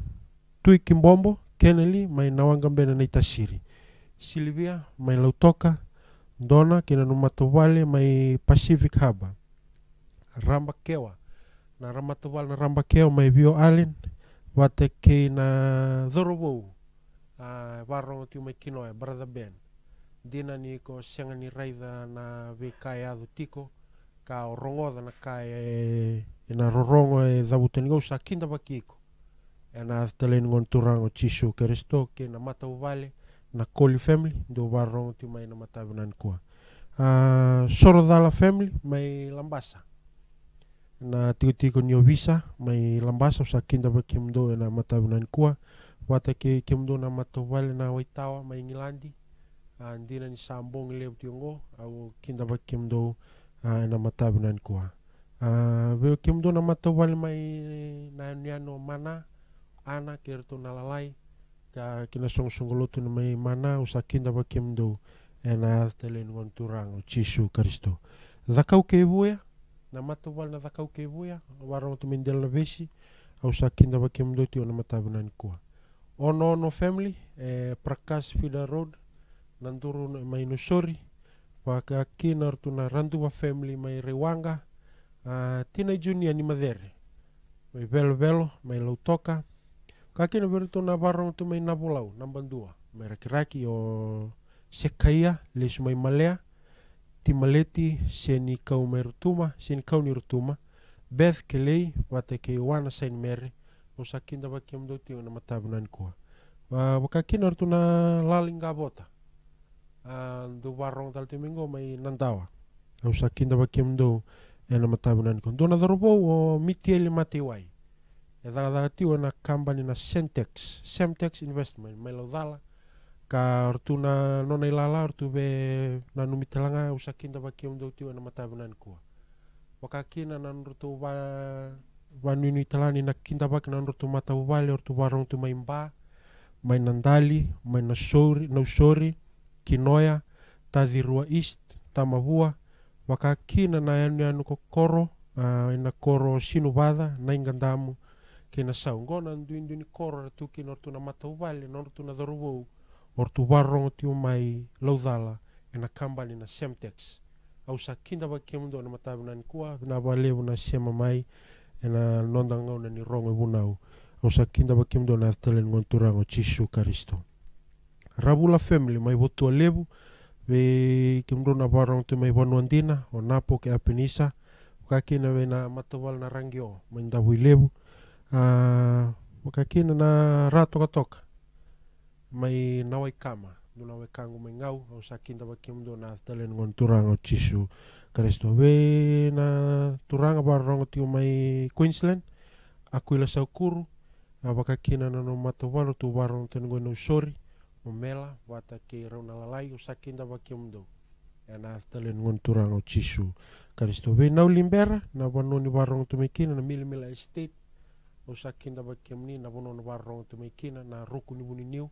S7: tui kimbombo keneli mai nauanga bena itasiri silivia mai lautoka dona kina Vale mai Pacific Harbour Rambakewa na Ramba Ramatawali na Rambakewa mai Bio Island wate kina Zorobou uh, warrongo tiu mai kinoe Brother Ben dina ni ko senga ni raida na vekai adu tiko ka o rongoda na ka e, e na rorongo e davutanigo sa kinda bakiko e na teleningon turango Chisu Keresto ke na Matawali vale na koli family do barong ti mai na tabunan kua uh, ah, sorodala family mai lambasa na tiku tiko nio visa mai lambasa sa kinda ba kimdo e na matavinan kua wata ke kimdo na matawale na waitawa mai ngilandi uh, ni sambong e lew tiongo au kinda ba kimdo uh, ah, e na matavinan kua uh, veo kimdo na matawale mai na niano mana ana kerto na lalai ka kina songsongolotu na mai mana usakin daba kinda vakim dou tele nugon turang o Kristo zakau ke buia na matuval na zakau ke warong tu mendel na besi usakin daba kinda vakim dou ti ona kua ono ono family e prakas fida road nanduru mai nusori waka kina tuna randu wa family mai rewanga uh, tina juni ani madere mai velo velo mai lautoka Kaki na bertu na barong tu mai na pulau na bandua. Meraki-raki o sekaia le sumai malea. Ti maleti seni kau merutuma seni kau nirutuma Beth kelei wate kei wana sain mere. usakin kinda baki do tio na matabunan kua. Wakaki na bertu na laling gabota. Andu barong tal timingo mai nantawa. Nusa kinda baki do na matabunan kua. Dona darubo o miti ele matewai e tagatagatio na kambani na semtex semtex investment melodala, dala ka ortu na nona ilala ortu be na numi talaga usakinda vakiam dautio na matavenani kua vakakina na norotu va vanuinui talani na kinda vaki na norotu ortu varogutu mai ba mai na na sori nausori kinoya tadirua east tamavua vakakina na yanuianu kokoro uh, na koro sinuvada na iga kina saungona duinduini kora tu kina or tuna matauvale na or tuna doruvou or tu varrogo tiu mai laudala ena kambali na semtex au sa kinda vakiamu dua na matavinani kua na valevu na sema mai ena noda gauna ni rogo i e au sa kinda vakiamu dua na talengon turago jisu karisto ravula family mai votua levu ve kimdo na varrogo tu mai vanuadina o napo ke apenisa vakakina ve na matauvala na ragio mai davui levu uh, wakakina na ratokatoka mai na waikama do na waikagu mai gau au sa kita na atalene gona turaga o jisu kristo ave na turaga varorogo tiu mai queensland akuila saukuru lasaukuru vakakina na no matauvalo tu varorogo tenagoi na usori ma mela vata rauna lalai o sa kita vakimu e na atalene gona turaga o jisu kristo nau libera na vanoni varorogo tumekina na milimila estate au sa kinda ba kemni na bono na barrong tu maikina na roku ni muni niu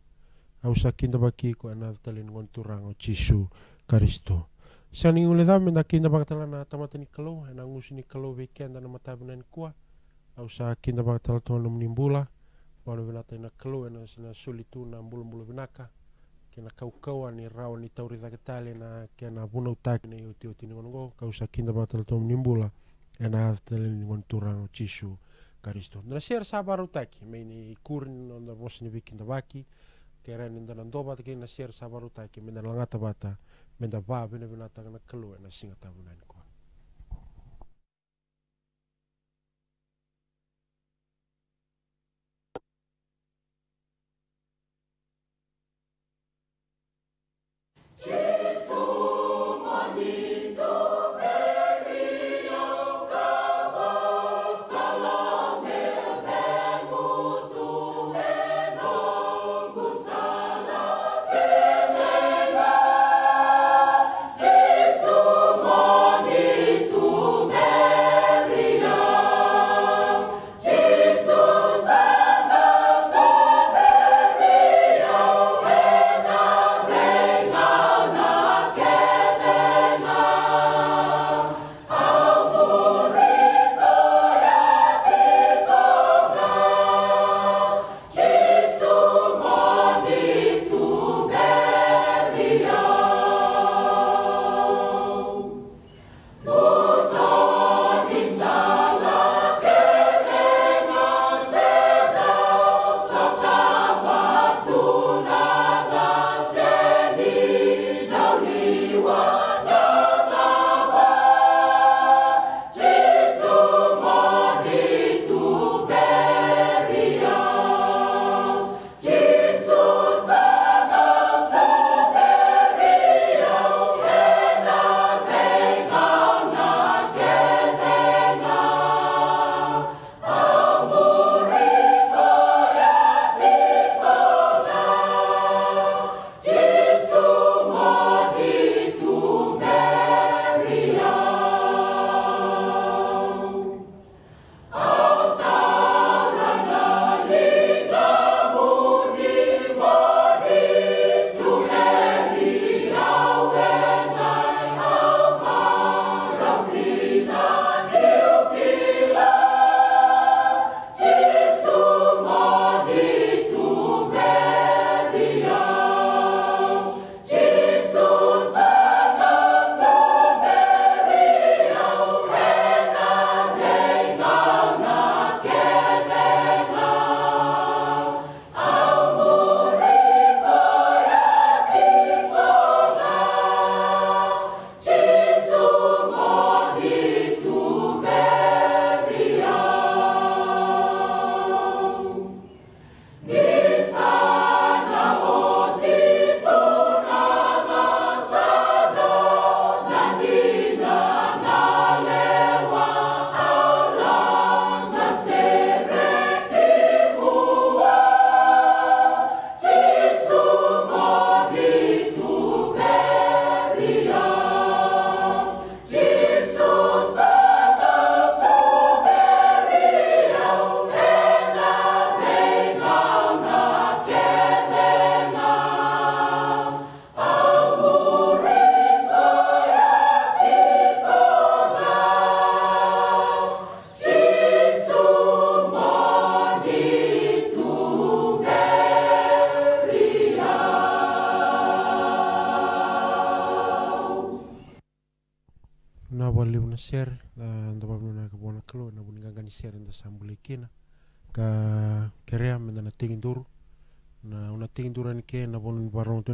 S7: au sa kinda ba ki ko ana talin ngon turang o Jesu Kristo sa ningu le da na kinda ba tala na tamata ni kalo na ngusi ni kalo weekend na mata binan kuwa au sa kinda ba tala to eh, num nimbula wano vinata na kalo na sina solitu na mbulu mbulu vinaka kena kaukau ani rau ni tauri takatale na kena bunau tak na iuti uti ni ngongo kausa kinda ba tala to nimbula ena talin ngon turang o Jesu Kristo Ευχαριστώ. Να σε έρθα παρουτάκι. Με είναι η κούρνη, να πω στην επίκη τα βάκι. Και ρένει τα ναντόπατα και να σε έρθα παρουτάκι. Με τα λαγάτα πάτα. Με τα βάβη να βινάτα να καλούε να σύγκατα μου να είναι Yeah.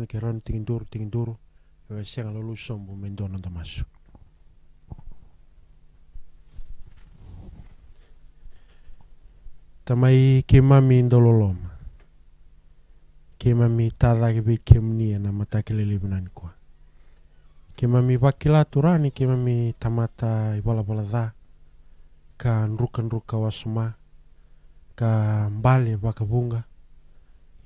S7: Makerano tini dur tini dur e vasenga lolo sombo mendona Damaso tamai kemami dololoma kemami tadake kemni kemnia na kelele benani kua kemami bakila turani kemami tamata ibala balabalada ka nruka-nruka wasuma ka mbale bakabunga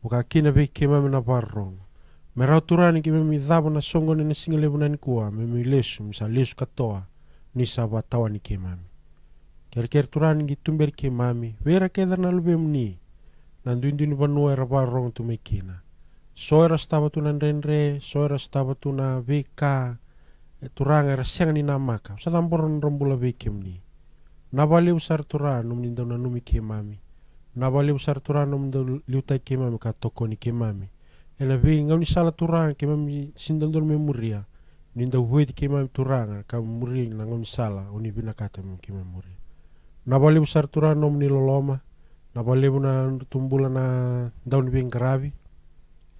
S7: Pukakina be kema mena barong. Merau turani kime midhabo na songo nene singelebuna ni kua lesu, misa lesu katoa ni saba tawa Kerker turani ki tumber kemami vera kedar na lube mni na ndundini banua era tu mekina. Soera staba tu nrenre, soera staba tu na veka, turanga era senga ni namaka. Sa tamboron rombula be kemni. Na bale usar turani num nindau na numi kemami nabale busara turana muda liutai ke katokoni ka tokoni ke mami ela vei ngau ni sala turanga ke mami sindaldol me muria ni da huedi ke mami ka muria na ngau sala oni bina kata mami ke muri muria nabale busara turana muni loloma nabale buna tumbula na daun bing gravi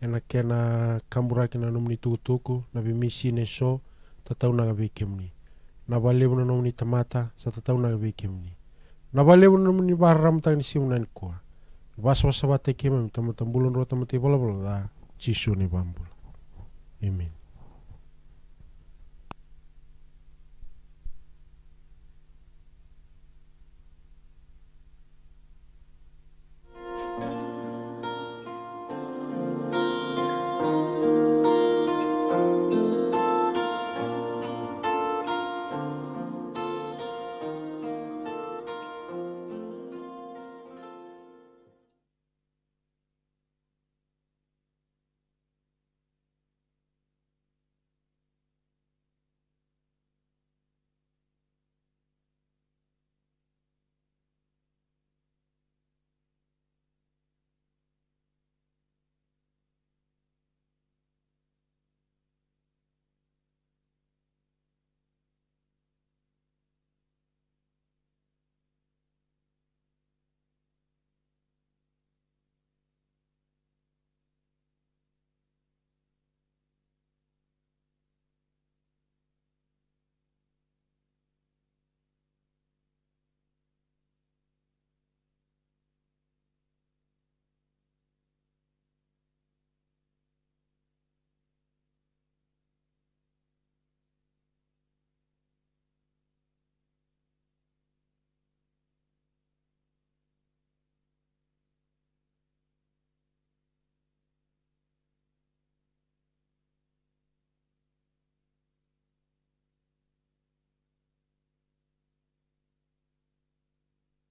S7: ena kena kambura kena nomni tuku na bimi sine so tatau na gabe kemni nabale buna nomni tamata sa tatau na gabe kemni na balebu na mani ba ram tang ni simu nan ko ba so sa ba mi tamo tambulon ro da jisu ni bambul amen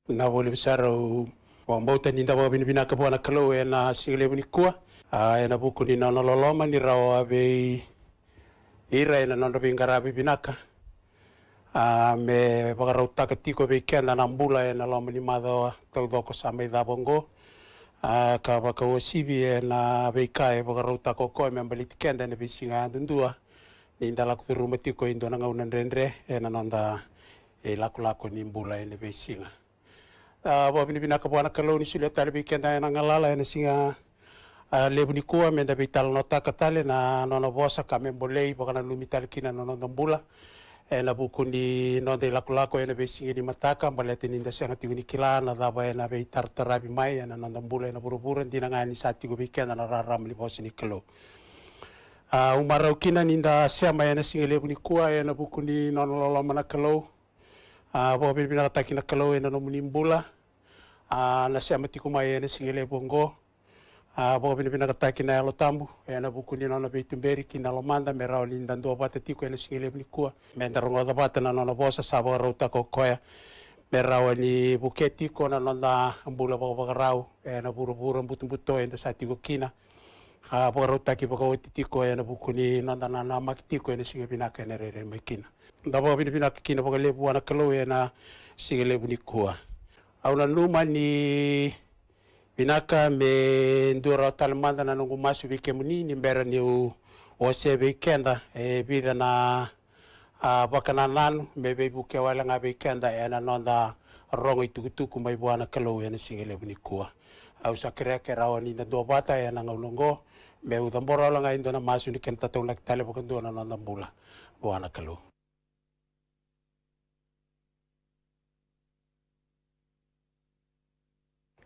S6: na wole bisara u wa mauta ni ndawa bini bina kapo na kalo e na sigile bini kua a e na buku ni na loloma ni rawa be ira e na nondo bingara bi binaka a me bagara utaka tiko be kenda na mbula e na loma ni madawa tau doko samai da bongo a ka baka o sibi e na be kai bagara rauta ko e mbali na ne bisinga ndua ni ndala kuturu ko indona ngauna ndendre e na nonda e eh, lakulako ni mbula e ne bisinga wabini bina kabuana kalau ni sulia tali bi kenda ena ngalala ena singa lebu ni kua menda bi tal nota katale na nono bosa kame bolei bakana lumi tali kina nono dombula ena eh, bukundi nonde lakulako ena be singa di mataka mbalete ninda sanga kila na daba ena be tartarabi mai ena nono dombula ena buruburu ndina ngani sati gubi kenda na raram li bosa ni kelo Uh, ah, umarau kina ninda siama ena singa lebu ni kua ena bukundi nono lolo mana kalau uh, ah, po pipina ta kinakalaw na no munimbula uh, na ah, siya mati kumaya ni singile bongo uh, ah, po pipina ta kinalo tambu e na buku ni na beitumberi kinalo manda merao linda ndo pata tiku na singile blikua menda rongo da pata na nona bosa sabo rauta ko koya merao ni buketi ko na nona ambula bula pa pagarau e na buru buru butumbuto enda sa tiko kina Uh, Pagkarot taki pagkawatitiko yan na buku ni nandananamag tiko yan na singapinaka na rin makina. dabo bini bina kikino boga lebu ana kalau na sige lebu ni kua au na numa ni ka me ndura manda na nungu masu bike muni ni mbera ni u ose nda e bida na a baka na nan me be buke wala nga wikenda e na nonda rongo itu mai buana kalau ya na sige lebu ni kua au kere ke ni na dua bata ya na ngaulongo me udamboro la nga indona masu ni kenta tau nak tale poka ndura nonda bula buana kalau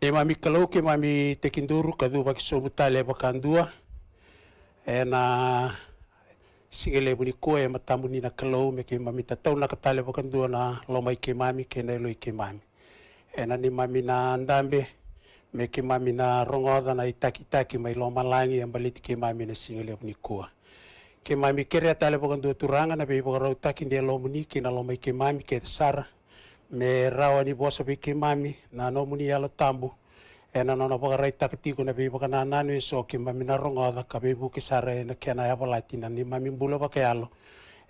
S6: e mami kalau ke mami tekinduru kadu baki so mutale bakandua e na singele buni ko e matamu ni na kalau me ke mami tatau na katale bakandua na lomai ke mami ke na loi ke mami e na ni mami na andambe me ke mami na rongoda na itaki itaki mai loma langi e mbaliti ke mami na singele buni ko ke mami kere atale bakandua turanga na bebo rautaki ndia lomuni ke na lomai ke mami ke sara me rawani bosa bi mami na no muni yalo tambu ena no no pa rai taktiku na bi pa na nanu so kimami na rongo da ka bi bu kisare na kena ya palatina ni mami bulo pa kayalo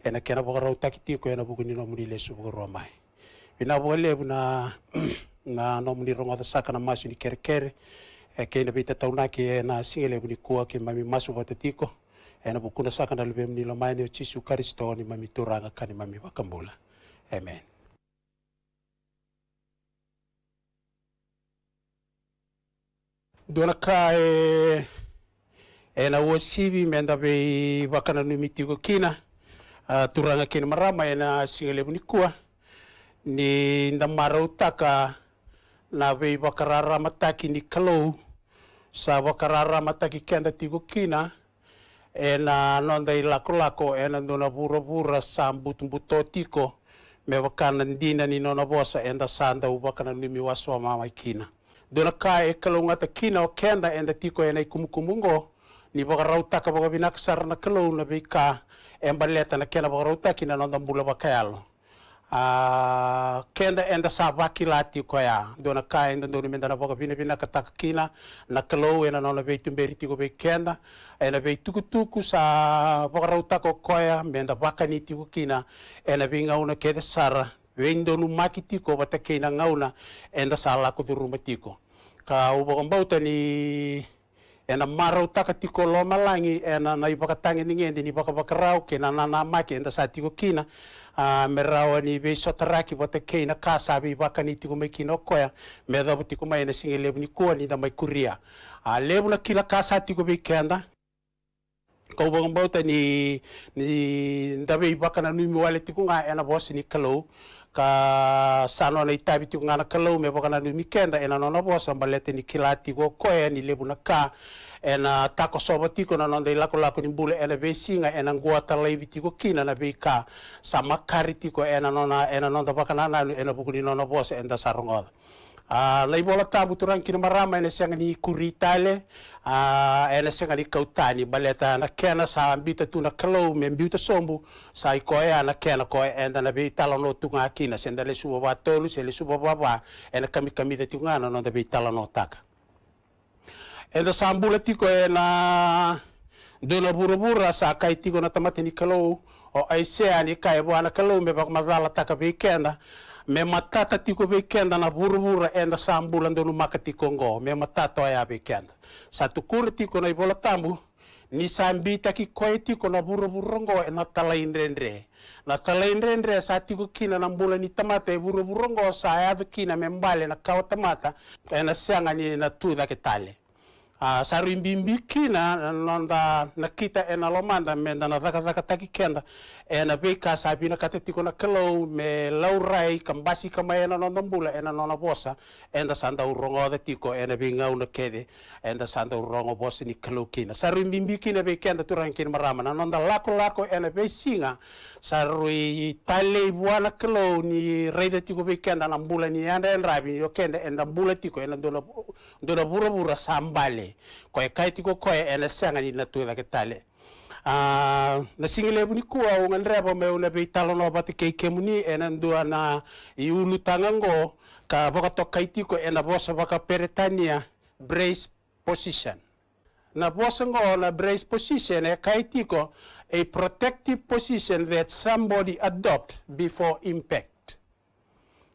S6: ena kena pa rau taktiku na bu ni no muni le su bu romai bina bo le na na no muni rongo da saka na masu ni kerkere e ke na bi ta tauna ki na singele buni ni kua kimami masu pa tatiko na bu kuna saka na lebe ni lo mai ni chisu karisto ni mami turanga kani mami wakambula amen Dona e ena eh, eh, wasibi menda be wakana numi tigo kina ah, turanga kina marama ena eh, singelebu ni kua ni ndamara utaka na be rama mataki ni kalou sa bakarara mataki kenda tigo kina ena nonda ilako lako ena dona bura bura sa mbutu mbuto tiko me bakana ndina ni nona bosa enda sanda wakana numi waswa mama kina dona kae e ta kina o kenda enda tiko ena i kumkumungo ni baka rautaka baka binak na kalona be ka emba leta na kena baga rauta kina nonda mbula baka yalo uh, kenda enda sa vaki lati ko ya dona kae enda dona menda na baka bina bina kina na kalo ena nona be tumberi tiko be kenda ena be tuku tuku sa baga rauta ko ya menda baka ni tiko kina ena be ngauna kede sara Wendonu makitiko wata keina ngauna enda sa laku tiko. rumatiko. ka uwa ni ena marau taka tiko lo malangi ena na ipa ni ngendi ni paka pakarau ke na na nama sa tiko kina ah, me merawa ni be sotaraki wata na ka sabi baka tiko mai kino koya me cavu tiko mai ena singe levu ni kua nida mai kuria a ah, levu na kila ka sa tiko be kenda kau bang bauta ni ni ndabe ibaka numi wale tiko ga ena bosi ni kalou ka sano na itabi tu ngana kalau me pokana na ni mikenda ena nona bosa mbalete ni kilati go koe ni lebu na ka ena tako soba tiko na nonde lako ni bule ena be singa ena ngua talaivi go kina na be ka sama kari tiko ena nona ena nonda baka na nanu ena buku ni nona bosa enda sarongoda. Uh, lai bola tabu turang kina marama ena siang ni kuritale a ene senga ni kautani baleta na kena sa ambita tuna kalau me ambita sombu sa ikoe ana kena koe enda na be tala no tunga akina senda le suba ba tolu se le suba ba ba kami kami te tunga no da be tala taka enda sambula tiko ena dona burubura sa kai tiko na tamate ni kalau o aisea ni kai bo ana kalau me ba mazala taka be kenda me matata tiko be na burubura enda sambula ndono makati kongo me matata ya be kenda satu kurti kono ibola tambu ni sambi taki koeti kono buru burongo e na talain indrendre na talain indrendre sati kina na mbula ni tamata e buru burongo sa ave ya kina membale na kawa tamata e na sianga ni na tuda ke tale a uh, saru imbimbi nonda na kita e na lomanda menda na dhaka dhaka taki kenda ena pe ka sapi na tiko na kalau me laurai kam basi kama ena no nambula ena nona na bosa enda sanda urongo de tiko ena be ngau na kede enda sanda urongo bosa ni kalau kina sarui bimbi kina be kenda turan kin marama na nonda lako lako ena be singa sarui tale buana kalau ni reide tiko be kenda na mbula ni anda en rabi yo kenda enda mbula tiko ena dona dona bura bura sambale koe kai tiko koe ena sanga ni na tuela ketale Uh, na singile muni kua o ngan me una bei talo no bati kei ke muni ena na iulu ulu tangango ka boka tokaiti ko ena bosa baka peretania brace position. Na bosa ngo na brace position e kaiti ko a protective position that somebody adopt before impact.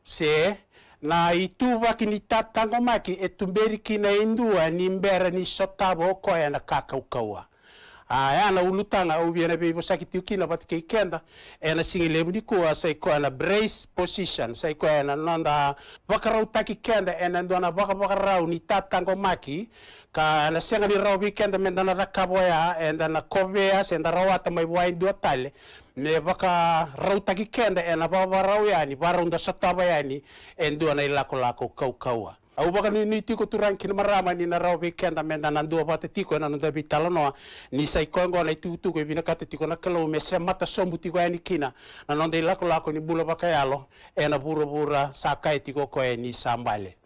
S6: Se na ituwa kini tatango maki e tumberi kina indua ni mbera ni sotabo ko ena kakaukaua. ayana ulutanga uviana be bo sakiti ukila bat ke ena singile budi ko sai ko ana brace position sai ko ana nanda bakarau taki kenda ena ndona baka bakarau ni tatango maki ka ana senga ni rau bi kenda menda na rakaboya enda na kovea senda rawata mai wai ndo tale ne baka rau taki kenda ena baba rau yani barunda sataba yani endona ilako lako kau kaua au baka ni ni tiko turan kin marama ni na rawe kenda menda na ndua bata tiko na ndo bitalo no ni sai kongo na tu tu ko vina kata tiko na kalo me se mata sombu tiko ani kina na nda ila kula ko ni bulo baka yalo ena buro bura sakai tiko ko e, ni sambale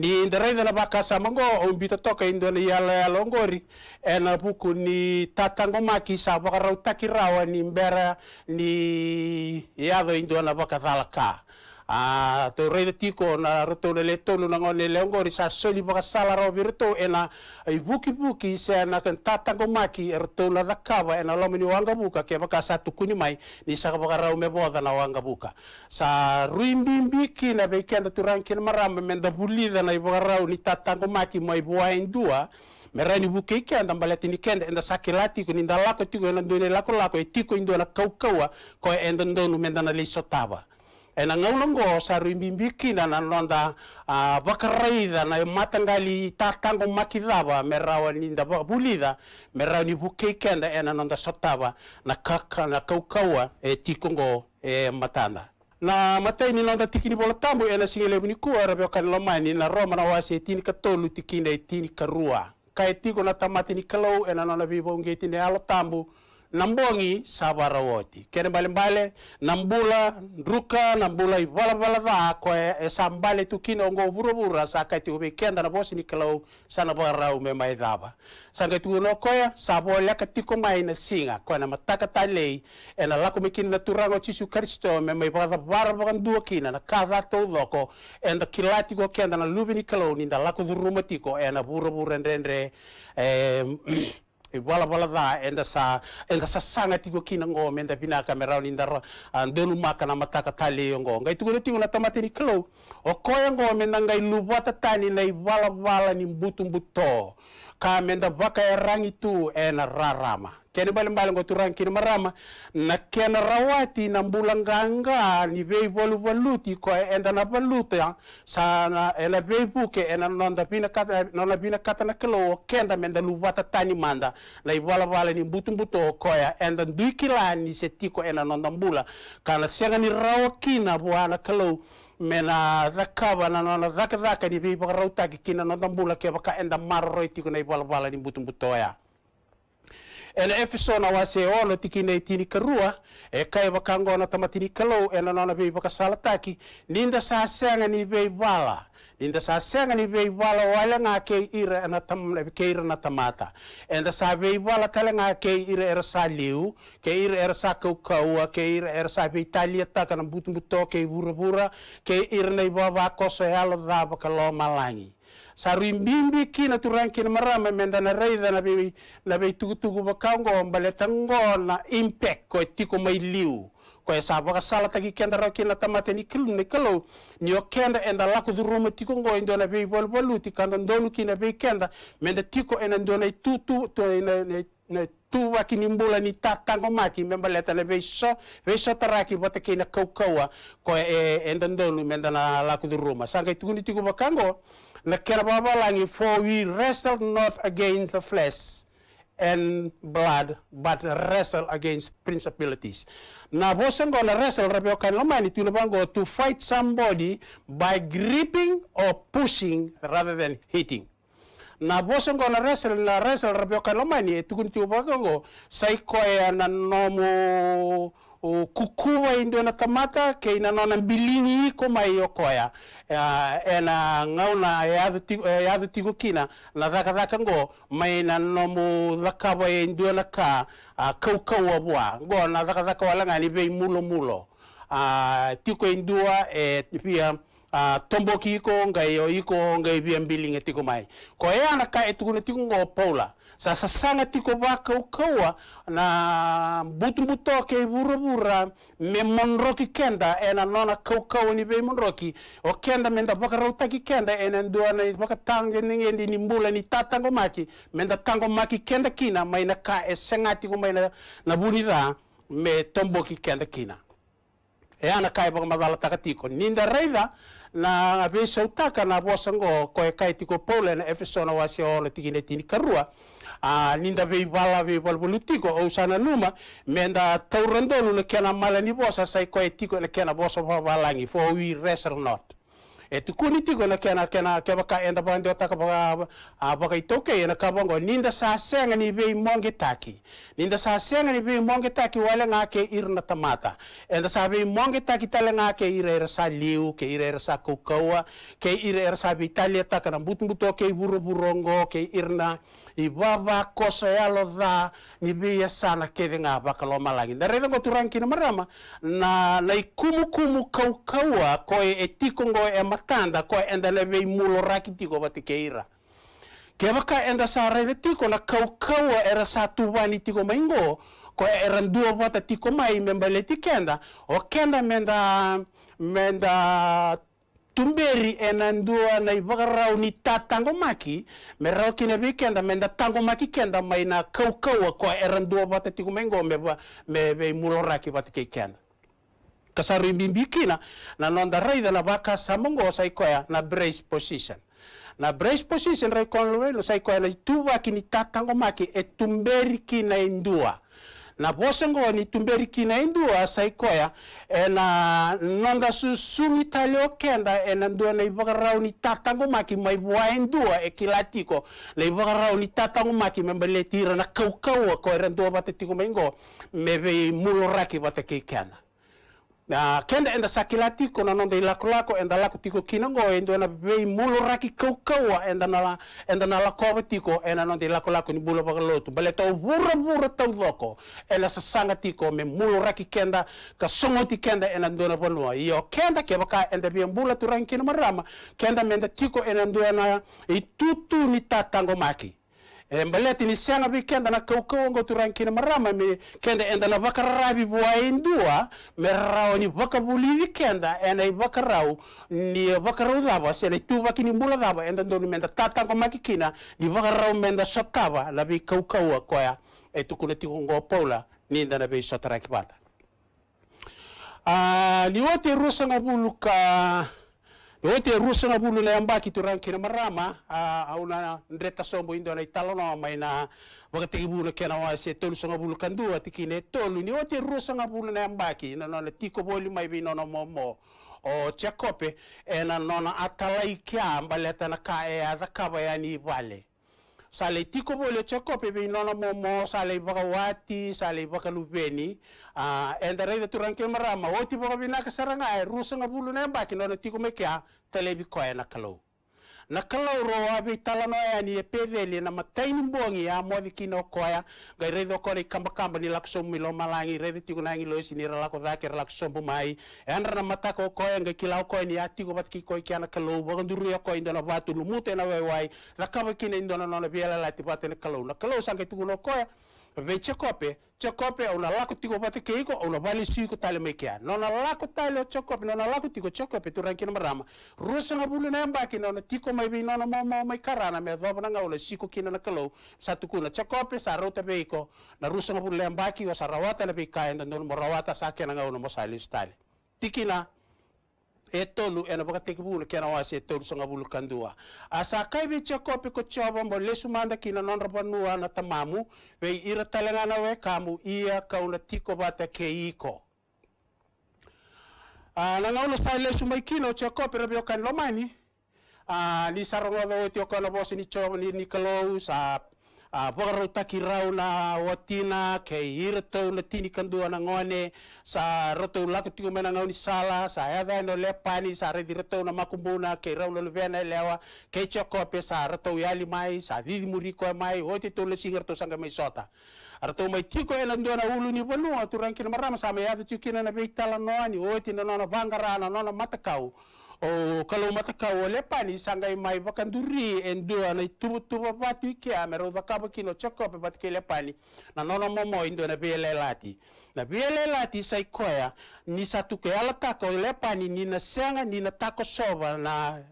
S6: ni ndereza na baka samango umbita toka indone yala ya longori ena buku ni tatango maki sa baka rautaki rawa ni mbera ni yado indona baka thalaka a to rele tiko na roto le le tonu na ngone le ngori sa soli baka sala ro virto ena i buki buki se na kan tata maki reto na rakaba ena lo mini wanga buka ke baka sa tukuni mai ni sa baka rau me boda na wanga buka sa ruimbimbi na be kenda turan e maram men da bulida na i baka rau ni tata maki mai bua indua merani buke ike anda mbalete ni kende enda sake latiko ninda lako tiko enda ndone lako lako e tiko kau kaukaua ko enda ndonu mendana leiso tava ena ngaulongo saruimbimbikina na londa uh, vakarraida na matangali tatango makidava merawa ninda vulida merawa ni vukeikenda ena nonda satava na, kaka, na kaukaua e tikongo e matanda na mataini nonda tikini bola tambu ena singelevuni kua rabeokani lomani na roma na wasi etini katolu tikina etini karua ka tiko na ni kalau ena nonda vivongeitini alo tambu nambongi sabara woti kene bale bale nambula ruka nambula i bala bala va ko e sambale tu kino ngo buru buru sa kati tu kenda na bosi ni klau sana bara ume me mai dava sa kati tu no ko ya sabo la mai na singa kwa na mataka talei lei e na lako mikini na turango chisu kristo me mai bala bara ba ndu kina na ka va to doko e na kilati ko kenda na lubi ni klau ni da lako dhurumatiko tiko e na buru buru rendre e e bala wala da enda sa enda sa sanga tigo kina ngo menda pina kamera ni ndar ndelu maka na mataka tali ngo ngai tugo tingo na tamate ni klo o koya ngo menda ngai lubata tani na wala bala ni mbutu mbuto ka menda baka e rangi tu ena rarama kene balimbalingo turankini marama na kena rawati na mbulanganga ni vei volu valuti ko enda na valuta sana ela vei buke ena nonda pina kata kata na kilo kenda menda luvata tani manda na ivala vale ni mbutu mbuto koya enda ndui kilani se tiko ena nonda mbula kana sianga ni rawakina buana kelo mena zakava na nona zakazaka ni vei vakarau taki kina nonda mbula ke vaka enda maroroi tiko na ivala vale ni mbutu mbuto ya el efeso na wase tiki tikina itini karua e kai vakango na tamatini kalo ena nona bei bakasalataki ninda sa senga ni bei bala ninda sa senga ni bei bala wala nga ke ira e na tam e ke ira na tamata. Inda sa bei bala nga ke ira er sa liu, ke ira er sa kau ke ira er sa bei talia ta kana butu buto ke bura bura, ke ira nei baba koso hala e da ba kalau malangi saruimbimbi kina turankina marama mendana raida na bibi na be tugutugu bakango mbaletango na impact ko tiko mai liu ko esa baka sala tagi kenda ro kina tamate ni kilu ni kalo ni o kenda enda laku du roma tiko ngo indo na bibi bol bolu tikanda ndonu kina be kenda menda tiko ena ndona tutu to ena na tua kini mbula ni tatango maki memba leta na beiso beiso taraki bota kina kau kaua ko e endandonu mendana laku di rumah sangkai tukuni tuku bakango The Kerbabalangi, for we wrestle not against the flesh and blood, but wrestle against principalities. Now, bosan ko na wrestle, rabi okan laman, ito to fight somebody by gripping or pushing rather than hitting. Na bosan ko na wrestle, na wrestle, rapi okan laman, ito kun saikoya na nomo o kukuwa indi na tamata ke ina nona bilingi iko maiokoya uh, ena ngauna yazu e tigo kina na zaka zaka ngo maina nomu zakawa indi na ka uh, kau kau abua ngo na zaka zaka wala ni vei mulo mulo uh, tiko indua e eh, pia uh, tomboki iko ngai iko ngai bia mbilingi tiko mai ko e anaka etukune tiko ngo paula sasa sana tiko vaka ukaua na butumbuto ke me monroki kenda ena nona kaukau ni vei monroki o kenda menda vakarautaki rautaki kenda ena nduana boka tango ningendi ni mbula ni tatango maki menda tango maki kenda kina maina ka e sengati ko maina na bunira me tomboki kenda kina e ana kai boka e madala takatiko ninda reida na be na vosa ko koe kai tiko paula efesona wasi ole tikine tini karua a ah, ninda veivala veivala politiko ou sana numa menda taurandolu na kena malani bosa sai koe tiko na kena bosa valangi fo ui reser not e tukuni tiko na kena kena ke baka enda bande otaka baka a baka itoke e na kabongo ninda sa senga ni vei monge taki ninda sa senga ni vei monge taki wala nga ir na tamata enda sa vei monge taki tala nga ir ira sa liu ke ir ira sa kokawa ke ir ira sa vitalia taka na butu butu ke buru burongo ke na i vava yalo e alo dha ni via sana keve ngā lo malagi na revengo turankina marama na na i kaukaua koe e, e tikongo e matanda koe enda leve i mulo raki tiko vati keira ke vaka enda sa reve tiko na kaukaua era sa tuvani tiko maingo koe era dua vata tiko mai membaleti kenda o kenda menda menda tumberi ena ndua na ivaga ni ta tango maki me rau kina bi kenda me nda tango maki kenda mai na kaukaua kau era ndua vata tiku me me veimuloraki mulo raki vata kei kenda kasaru imbimbi kina na noda raica na vaka samongo sai koya na brace position na brace position rai konlo sai koya na itu ni ta tango maki e tumberi kina indua e na ni bosengoni tumberikina induwa saikoya ena nonda su sumitali kenda ena ndu na ivakarauni tatangu maki maivoa indua ekilatiko na ivakarauni tatangu maki membeletira na kaukaua koera ndua vatatiko maingo mulo raki vatakei kena na kenda enda sakilati kona nonde ilako lako enda lako tiko kina kinango endo ena bei mulu raki kau kaua enda nala enda nala kobe tiko enda nonde ilako lako ni bulo baka lotu bale tau bura bura tau voko enda sasanga tiko me mulu raki kenda ka songoti kenda enda na ponua iyo kenda ke baka enda bei bula turangi kina marama kenda menda tiko enda ena itutu ni tatango maki Eh, baleti ni sianga bi kenda na kaukau kau ngo tu rankin marama mi kenda enda na baka rabi bua indua me rao ni baka buli bi kenda enda i baka ni baka rao se na tu baki ni mula daba enda ndonu menda tata makikina ni baka rao menda shakaba la bi kau akoya e eh, tukuna kuna ti ngo paula ni enda na bi shatara kibata a ah, ni wote rusa ngabuluka yote rusa na bulu na yamba tu ranki na marama au na ndreta sombo indo na italo na mai na wakati kibu na kena wa se tolu sanga bulu kandu kine tolu ni yote rusa na bulu na yamba na na tiko boli mai bi na momo o chakope e na nona atalaikia mbaleta na kae adhakaba yani vale sa sale tiko mo le choko pe vei nona mo mo sale baka wati sale baka lubeni a uh, endare de turan ke marama oti baka binaka saranga e rusa ngabulu na mbaki nona tiko me kia telebi koe na kalou na kalauro wabe italano ya ni epevele na mataini mbongi ya mwathi kino koya gai reitho kore kamba kamba ni lakso milo malangi reithi tigo nangi loisi ni ralako dhake ralakso mbu mai andra na matako koya ngai kila koya ni atigo batiki koi kia na kalou baganduru ya koya indona vatu lumute na wewai dhakaba kina indona nona biela lati batu na kalou na kalou sanga tigo no koya Pe chakope, chakope au na lako tiko pate keiko, au na vali suiko tale me kea. No na lako tale o chakope, nona na lako tiko chakope, tu rangi na marama. Rusa na bulu na mbaki, no na tiko mai vi, no mo mau mai karana, mea dhoba na ngaula siko kina na kalau, sa tukuna chakope, sa rauta peiko, na rusa na bulu na mbaki, o sa rawata na peikaen, no na morawata sa kena ngaula mo sali stale. Tikina, e tolu ena baka teki bulu kena wase e tolu songa bulu kandua. Asa kai be kopi ko tia bombo lesu sumanda kina non rabanua na tamamu we ira talangana we kamu ia kauna tiko bata ke iko. Uh, na ngau sai lesu sumai kino tia kopi rabi lomani. Uh, ni sarongo do tio kono bosi ni ni ni kalou sa apogaro ah, rau na watina ke hirtau na tini kandua na ngone sa rotau laku tiku mena ngau ni sala sa eva no le pani sa redi rotau na makumbuna kei rau lalu vena lewa kei chokope sa rotau yali mai sa didi muriko e mai hoti tau le singar tau sanga mai sota rotau mai tiko ena ndua na ulu ni vanua turangkina marama sa mai eva tukina na beitala ngoni hoti na nona bangara na nona matakau o kalau kau wale pani sangai mai duri endo ana tubu tubu patu iki amero zakaba kino choko pe patike le pani na nono momo indo na bele lati na bele lati sai koya ni satu ke ala taka le pani ni na senga ni na tako na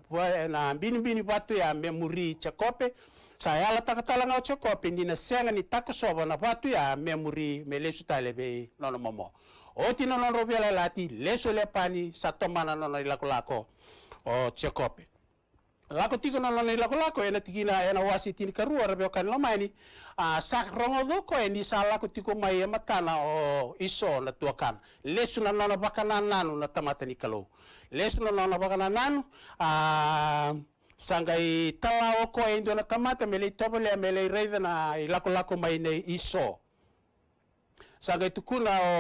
S6: na bini bini patu ya me muri chakope saya ala taka talanga o chakope ni na senga ni tako na patu ya me muri tale be nono momo Oti tino nono bele lati leso le pani satomana nono ilako lako, lako. o Jacobe lako tiko na lona lako lako ena tikina ena wasi tin karua rabe kan lama ini a sak rongo doko ini sa lako tiko mai e matana o iso na tuakan lesu na nona bakana nanu na tamata ni kalo lesu na nona bakana nanu a sangai tala oko e indo na tamata mele tobole mele reve na lako lako mai nei iso sangai tukuna o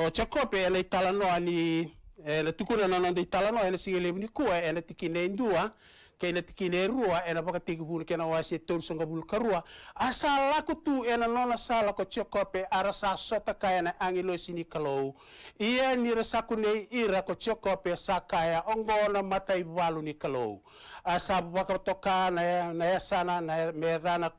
S6: o chakope ena talanoa ni ele eh, tukuna na nonde itala no ele singe lebu kua ele tikine indua ke ele tikine rua ena baka tiki bulu kena wasi ton songa karua asal laku tu ena nona sala ko cekope arasa sota kaya na angilo sini kalau ia ni resaku nei ira ko cekope sakaya ongona matai walu ni kalau asal baka toka na na sana na medana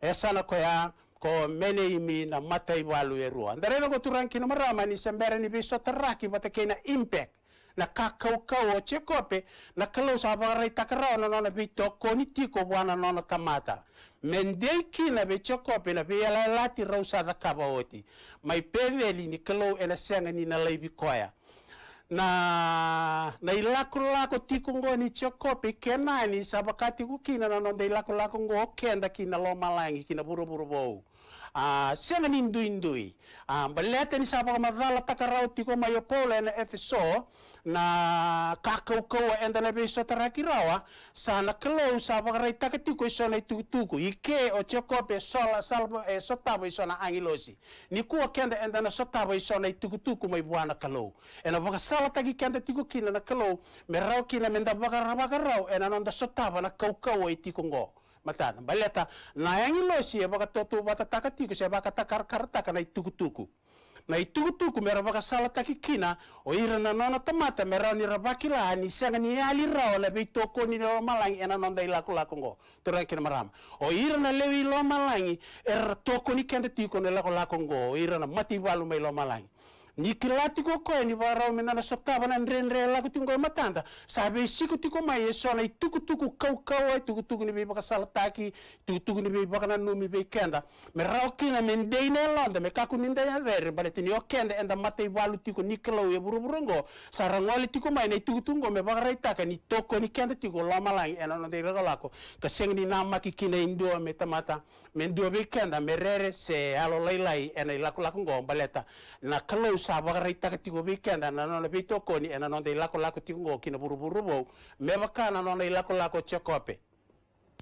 S6: esana ko ya ko mene imi na matai walu e rua. Ndare na goturan kino marama ni sembere ni viso taraki bata kena impact. Na kakau kau o che kope na kalau sa bangarai takarao na nona vito koni tiko wana nona tamata. Mendei ki na kina che kope na be yala lati sa da oti. Mai peveli ni kalau e ena senga ni na leibi koya. na na ilako lako tiko ngo ni che kope kenani sabakati kukina na ilako lako ngo okenda kina lo malangi kina buru bou Ah, senga nindui-ndui. Ah, balete ni sapa kamarala takarau tiko mayo pole na FSO na kakau-kau enda na beso tarakirawa sana kelou sapa karai takatiku iso na tuku ike o cekope sola salpa e eh, sotaba iso na angilosi. Ni kua kenda enda na sotaba iso na tuku-tuku mai buana eh, kelou. Ena baka sala taki kenda tiku kina na kelou merau kina menda baka rabakarau ena eh, nonda sotaba na kau-kau e tiku ngok. matana baleta na yangi losi e ya baka toto bata takati ko se ya baka takar karta kana ituku tuku na ituku tuku mera baka sala taki kina o ira na nona tamata mera ni ni sanga ni ali rao la be toko ni lo malangi ena nonda ila kula kongo tora kina maram o ira na lewi lo malangi er toko ni kende tiku ne kula kongo o ira na mati walu mai lo malangi nikila tiko koeni varaumina na sotavana nrenrelako tingoe matanda sabe siku tiko mai esona itukutuku kaukau itukutuku ni bebaka salataki itukutuku ni baka na numi be kenda me rau kina me ndei na me kaku ni ndei na vere bale tini o kenda enda mata i walu tiko nikila uye buruburungo sarangoli tiko mai na itukutungo me baka raitaka ni toko ni kenda tiko lomalangi ena nondei ragalako kaseng ni namaki kina indoa me tamata men diobe kenda merere se alo lai ena ilaku laku ngo baleta na kalau sabagara itaka tigo be kenda na nona be toko ena nonde ilaku laku tigo ngo kina buru buru bo meba kana nona ilaku laku cekope.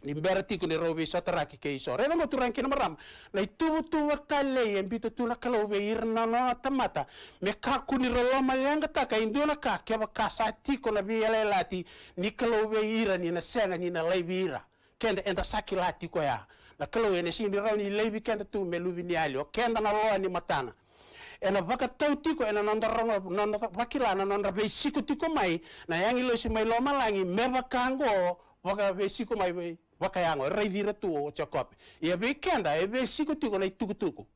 S6: ni berarti kuni robi sotara ki ke iso rena ngo turan kina maram na itu tu wakale yang bito tu na kalau be irna no tamata me kaku kuni rolo malanga ta ka indona ka ke ba kasati ko na bi lati ni kalau be ira ni na senga ni na kenda enda sakilati ko ya na kalau ene sini rau ni leivi kenda tu me luvi ni ali o kenda na loa ni matana ena vaka tau tiko ena nonda ronga nonda vakila na nonda veisiko tiko mai na yangi lo si mai lo malangi me vakango vaka veisiko mai vei vaka yango reivira tu o chakope ia e vei kenda e veisiko tiko na tuku tuku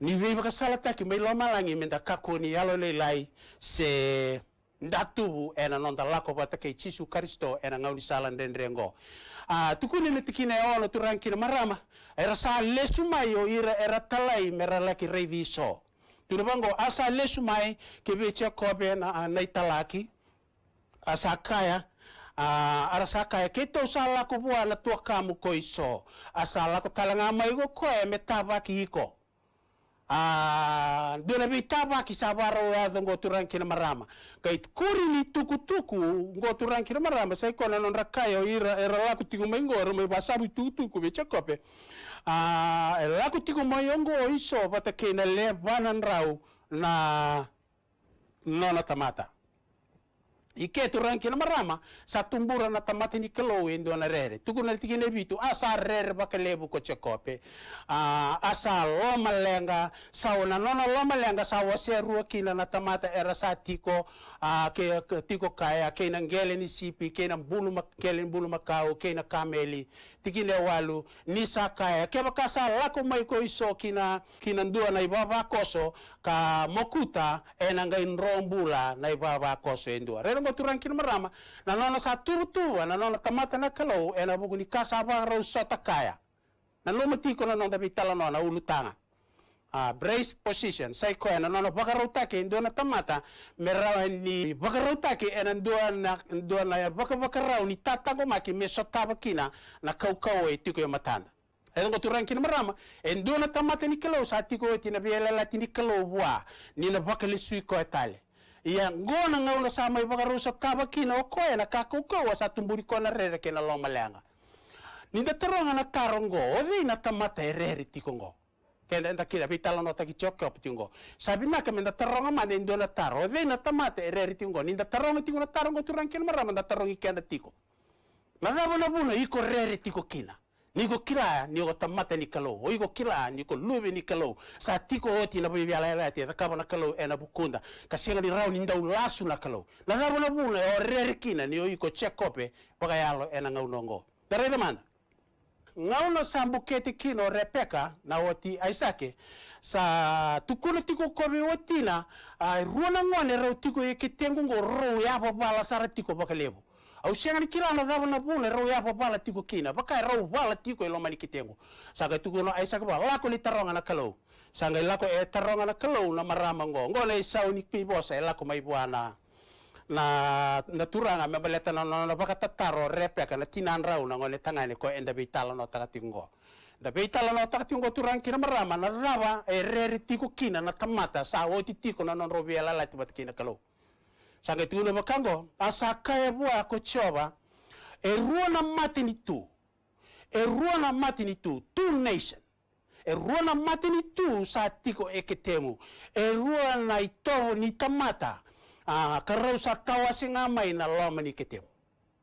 S6: ni vei vaka sala mai lo malangi menda kakoni yalo leilai se ndatubu ena nonda lako vata kei chisu karisto ena ngauni sala ndendrengo a ah, tukuni ni tikina e ono turanki na marama era sa lesu mai o ira era talai mera laki revi so tunabango asa lesu mai ke kobe na nai talaki asa kaya asa kaya e keto sala ko bua la tua kamu koiso asala ko talanga mai go ko e metaba ki iko Ah, dona vitava kisavaro turangi ngoturankina marama kait kuri ni tukutuku ngoturankina marama saikona nonrakayo ira go ngoro mai vasavu itukutuku vechakope ah, eralakutigume yongo iso vatakina le vananrau na nona tamata ike turang kila marama sa tumbura na tamati ni kelo endo na rere tuku na tikine bitu asa rere ba kelebu ko chekope uh, ah, asa loma lenga sa ona nona loma lenga sa wase ruwa kila na tamata era sa tiko uh, kay Tiko Kaya, kay nang ni isipi, ke nang bulu mak bulu makao, ke na kameli, tiki lewalu, ni sa ke kay makasa lako mai ko iso kina kinandua na ibaba koso ka mokuta enang gain rombula na ibaba koso endua. Reno mo turan kin marama, nanona sa turutua, nanona kamata na kalaw, enang buguni kasabang raw sa takaya. Nanlo matiko na nang dabi talanona ulutanga uh, brace position sai ano, ano, eh, ko na nono bakarutaki ndo na tamata merawa ni bakarutaki ena ndo na ndo na bakabakarau ni tata ko maki me sotaba kina na kaukau e tiko matanda Eden ranki rankin marama, endo eh, na tamata ni kelo sa tiko eh, tina biela lati ni kelo bua, ni na bakali sui ko etale. Ia ngona ngau na sama i bakarusa kabakina o koe na kakukau asa tumburi ko na rere kena long malanga. Ni da taronga na karongo o na tamata e rere tiko ngau. kenda enda kila pita lono taki chokke op tingo sabi na kame nda taronga mane ndo na taro ve na tamate ereri tingo ninda taronga tingo na taronga turan kin mara manda tarongi kenda tiko na na bona bona iko rere tiko kina niko kila niko tamate ni kalo oiko kila niko lube ni kalo sa tiko oti na bibi ala ala te kaba na kalo ena bukunda kasenga ni rau ninda ulasu na kalo na na bona bona o rere kina ni oiko chekope baka yalo ena ngaunongo Dari mana? ngauna ngauno sambuketi kino Rebeka na woti Isaki sa tukuna tiko kobi wotina uh, ruona ngone rau tiko ye kitengu ngo rau ya babala sara tiko bakalebu au shangani na gabo na bune rau ya babala tiko kina baka rau bala tiko ilo mani kitengu saka tukuna no Isaki ba lako ni taronga na kalau sanga lako e taronga na kalau na marama ngo ngone isau ni kibosa eh, lako mai buana na na turanga me na na baka tataro replika ya na tinan rau na ngone tangani ko enda beitala no takatingo da beitala no takatingo turang kina marama na raba e reri tiko kina na tamata sa o titiko na non robia la lati bat kina kalau sange tuna makango asaka e bua ko choba e ruona matini tu e ruona tu tu nation e ruona matini tu sa tiko e ketemu e ruona ito ni tamata Ah, karau sa kawasi ngamai na lo manikitim.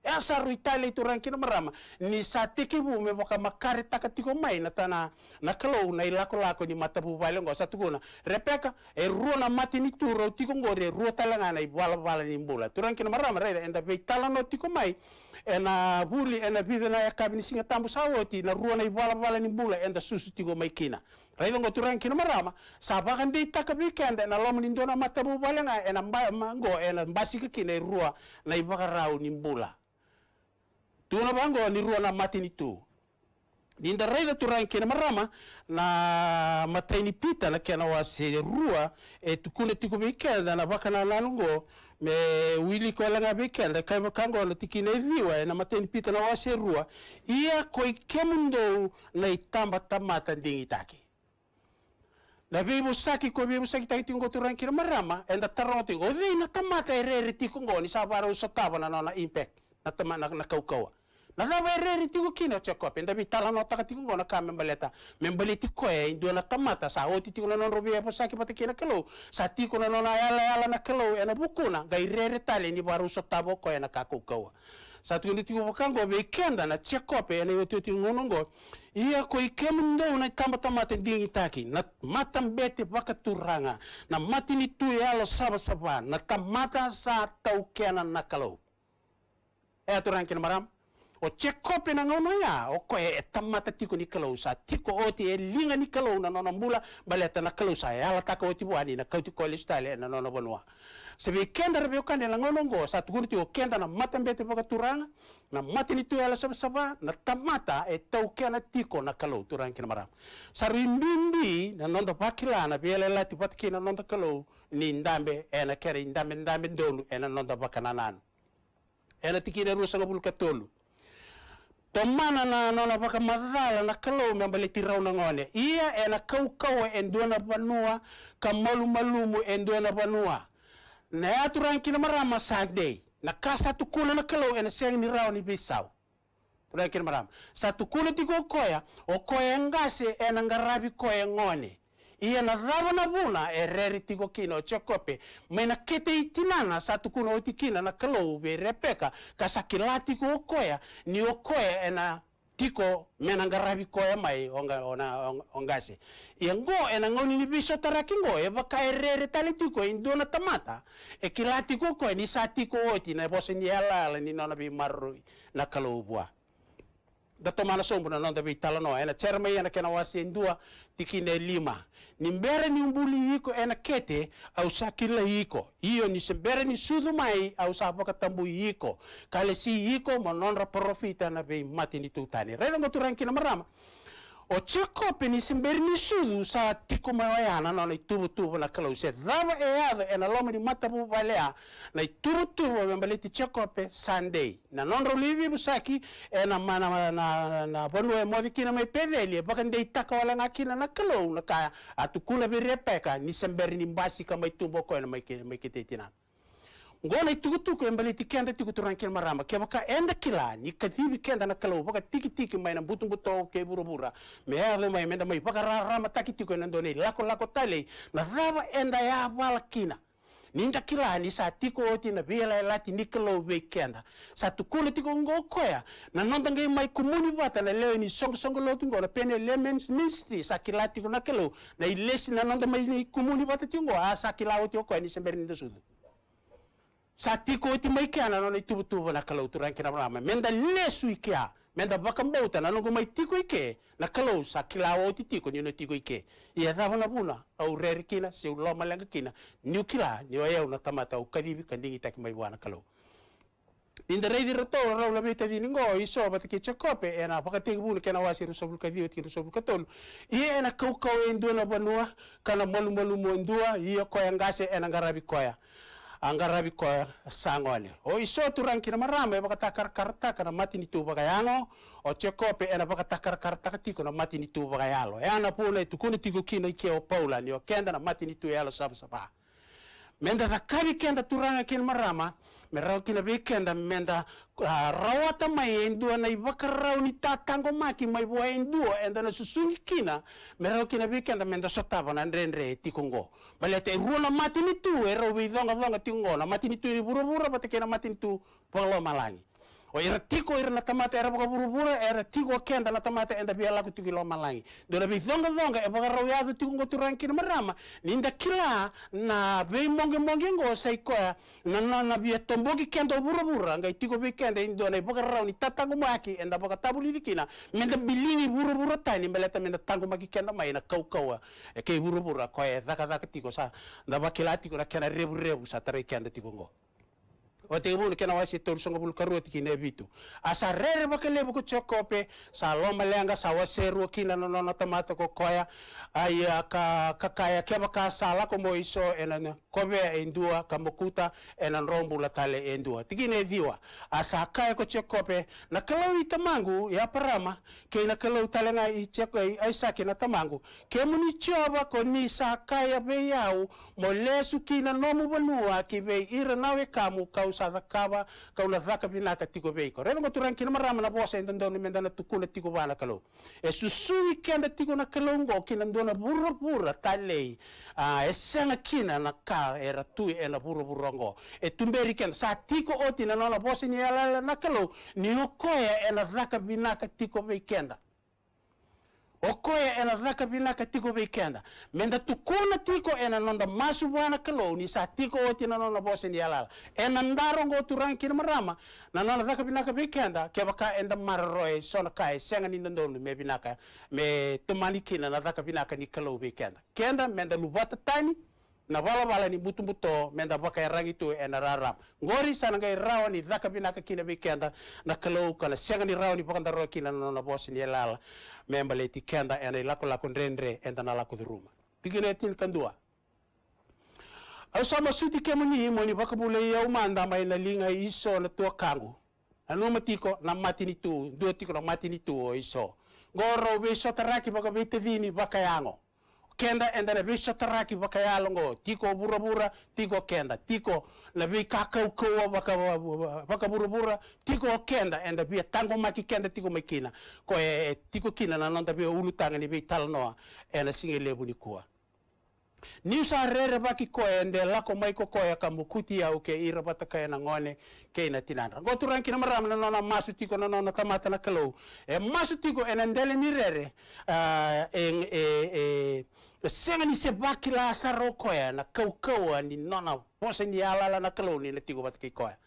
S6: Esa ruitali rangki rankin marama. Ni sa tiki bu me boka makari takatiko mai na tana na kalau na ilako lako ni mata bu bale ngo Repeka e ruo na mati ni tu rau tiko ngore ruo talanga na ibuala bala ni mbula. Tu rankin marama enda vei talano tiko mai. Ena buli ena bide na yakabini singa tambu sawoti na ruo na bala ni mbula enda susu tiko mai kina. raiva go turang kino marama sapa kan di tak weekend na lom lindo na matabu balanga ena mba mango ena basika kine rua na ibakarau nimbula tuna bango ni rua na matini tu ninda raiva turang kino marama na mataini pita na kena wase rua e tukune tiku weekend na bakana lalungo me wili ko langa weekend kai bakango na tikine viwa na mataini pita na wase rua ia koi kemundo na itamba tamata ndingi taki la be mo saki ko be mo saki tingo turan marama enda taroti go ve na tamata erere tiku ngo ni sabara usotaba na nona impact na tama na, na kaukawa na lava erere tiku kina cheko enda bi tarano taka tiku ngo na ka membaleta membaleti ko e ndo na tamata sa oti tiku na non robi e saki pata kina kelo sa tiku na nona ala ala na kelo e na bukuna ga erere tali ni baru usotaba ko e na kaukawa satuende tigobokango bekenda na chiakope enayotuo ting'unongo ia koikemndou na tambata mate dingitaki na mata bete vakaturanga na matini tui alo savasava na tamata sa taukena na kalou ea turankina maram o chekope na ngono ya o ko e tamata tiko ni kalau sa tiko oti e linga ni kalau na nona mbula baleta na kalau sa ya e la taka oti buani na kauti ko e na nona bonua sebe kenda rebe okan na ngolongo satu huni tio kenda na mata mbete boka turanga na mata ni tuya saba na tamata e tau kena tiko na kalau turang kina maram sarindindi na nonda pakila na biela lati patki na nonda kalau ni ndambe ena kere ndambe ndambe donu ena nonda bakananan ena tikina rusa ngabul katolu tomana na nona baka mazala na kalau membeli tirau na ngone ia ena kau kau endua na panua kamalu malumu endua na panua na ya tu kina na marama sande na kasa tu kula na kalo ena siang ni rao ni bisau tu kina na marama sa tu kula ti koya o koya ngase ena ngarabi koya ngone ia na rawa na vuna e reri tiko kina o Jakobe mai na kete itinana tinana sa tukuna o tikina na kalou ve repeka ka sakila tiko o koya ni o koya ena tiko mena ngarabi ko mai onga ona ongasi yango ena ngoni ni biso tarakingo e baka erere tali tiko na tamata e kilati ko ko ni satiko oti na bosi ni ala ni nona bi marru na kalubwa da tomana sombu na nonda bi talano ena chermai ena kena wasi indua tikine lima ni mbere ni mbuli yiko ena kete au sa kila yiko iyo ni sembere ni sudu mai au sa boka tambu yiko kale si yiko mononra profita na be mati ni tutani rena ngoturan kina marama otsako penisim berinisucu sa tiko mai tikumawaiana na nai tuvutuvu na kalausia cava eado e na lomani matapu valea nai tuvutuvu vebaleti tsekope sunday na nonrau livi busaki e na na, na, na vanua e movikina mai peveli e vakadei taka kina na kalau na ka e ni atukula veriepeka nisemberni basika mai na mai, mai kitetinana ngona itukutuku embali tikenda tikuturan kil maramba keba ka enda kilani katibi kenda na kalau baka tiki tiki maina butu buto ke buru bura me ave mai menda mai baka rama taki tiku na ndone lako lako tale na raba enda ya balakina ninda kilani sa tiko oti na bela lati nikalo we kenda sa tukule tiko ngo koya na nonda ngai mai kumuni bata na leo ni song song lo tingo na pene lemens ministry sa kilati ko na na ilesi na nonda mai kumuni bata tingo a sa kilao tiko ni semberi ndo satiko ti mai ke ana nona itubu tubu na kalau turan kira mrama menda lesu ikea menda baka mbauta na nongo mai tiko ike na kalau sa kilawa oti tiko nino tiko ike ia rawa na buna au reri kina se ulo malanga kina niu kila niu ayau na tamata u kadivi kandingi taki mai wana kalau Inda rei dirato rau la beta di ningo i so bata ke chakope e na paka tegu bulu kena wasi rusa bulu kadio tiki rusa bulu katolu i e na kau kau e ndua na banua kana molu molu mo e ndua i o koya ngase e na ngarabi koya angarabi ko ah, sangone o iso turang kina marama e bakata kar karta kana mati ni tuba kayango o chekope ena bakata kar karta kati kana mati ni tuba kayalo e ana puna itu kuni tigo kina ike o paula ni o kenda na mati ni tu yalo sabu sapa menda da kari kenda turanga kina marama merau kina be menda rawata mai endua na ibaka rau ni tatango maki mai bua endua enda na susuni kina merau kina be menda sotava na ndrendre tikongo balete ruona mati ni tu erau be donga donga tingo na mati ni tu ibura bura mati ni tu panglo malangi o ira tiko ira na tamata era baka burubura era tiko kenda na tamata enda bia laku tiki lo malangi dora bi zonga zonga e baka rawi azu tiko ngotu ranki na marama ninda kila na bei monge monge ngo saikoa na na na bia tomboki kenda burubura ngai tiko bi kenda indo na baka rawi tatangu maki enda baka tabuli dikina menda bilini burubura tani meleta menda tangu maki kenda mai na kau kau e kei burubura koe zaka zaka tiko sa da bakila tiko na kena rebu rebu sa tarai kenda tiko ngo wategibulu kena wasi torusongo bulu karuoti kine vitu asa rere bakele buku chokope sa loma lenga sa waseru kina nono no tamata kokoya koya ai ka kakaya ke baka sala ko mo iso enan kobe endua kamukuta enan rombu la tale endua tigine viwa asa kaya ko chokope na kalau itamangu ya parama ke na kalau talenga i cheko ai saki na tamangu ke muni choba ko ni sa kaya be yau mo lesu kina nomu banua ki be ira nawe kamu kau sa kawa kaula vaka bina ka tiko bei ko rengo turan kina marama na bosa ndo ndo menda na tukuna tiko bala kalo e susui kenda tiko na kalongo kina ndo na burra burra talei a e sanga kina na ka era tu e na burra burrongo e tumberi kenda sa tiko oti na nona bosa ni ala na kalo ni okoya e na vaka bina ka tiko bei kenda okoya e ena raka vilaka tiko weekenda menda tukuna tiko ena nonda masu kalou kaloni sa tiko oti na nonda ni alala ena ndaro ngo turan kina marama na nonda raka ka weekenda ke baka enda mararoe sona kai e senga ni ndondolu me vinaka me tumani kina na raka ka ni kalou weekenda kenda menda lubata tani na bala bala ni butu buto menda baka erangi tu ena rara ngori sana ngai rawa ni daka bina ka kina bikenda na kalau kana sianga ni rawa ni nda roa kina na na bos ni elala memba le ti kenda ena ilako lako ndrendre enda na lako e duruma na etin kandua au sama suti kemo ni mo ni baka bule ya umanda mai na linga iso na tua kangu anu matiko na mati ni tu dua tiko na mati ni tu o iso ngoro beso taraki baka bete vini baka yango kenda enda na bi taraki baka yalongo tiko bura bura tiko kenda tiko na bi kakau kau baka baka bura bura tiko kenda enda bi tango maki kenda tiko makina ko e tiko kina na nonda bi ulu tanga ni bi talnoa ena singe lebu ni ni Niusa rere baki koe ende lako maiko koe kamukuti ya uke ira bata kaya na ngone ke ina tinandra. Ngo turan kina maram na nona masu tiko na nona tamata na kalau. E masu tiko ena ndele ni rere uh, e, e, e, le senga ni se baki la saro koya na kaukaua ni nona posa ni alala na kaloni na tigo batki koya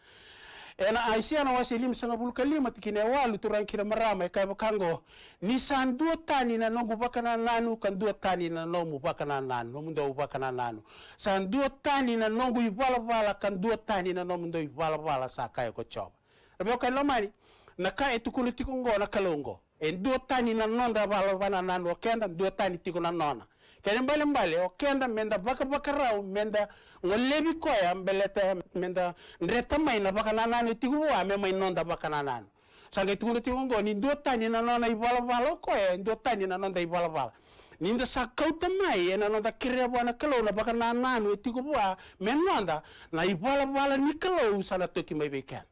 S6: ena aisia na wasi lim sanga bulu kalima tikine walu turan kira marama kai bakango ni san dua tani na nongu bakana nanu kan dua tani na nomu bakana nanu nomu ndo bakana nanu san dua tani na nongu ibala bala kan dua tani na nomu ndo ibala bala sakai ko chob rabe kai lomani na kai tukulu ngo na kalongo en dua tani na nonda bala bana nanu kenda dua tani tiko na nona kene mbale mbale o kenda menda baka baka rau menda ya, koya mbeleta menda ndreta maina baka nanani tigu wa me mai nonda baka nanani sange tigu tigu ngo ni do tani na nona ibala bala koya e, ndo tani na nonda ibala bala ninda sakau mai ena nonda kire ya bwana kalau na baka nanani tigu wa me nonda na ibala bala ni kalau sana toki mai beken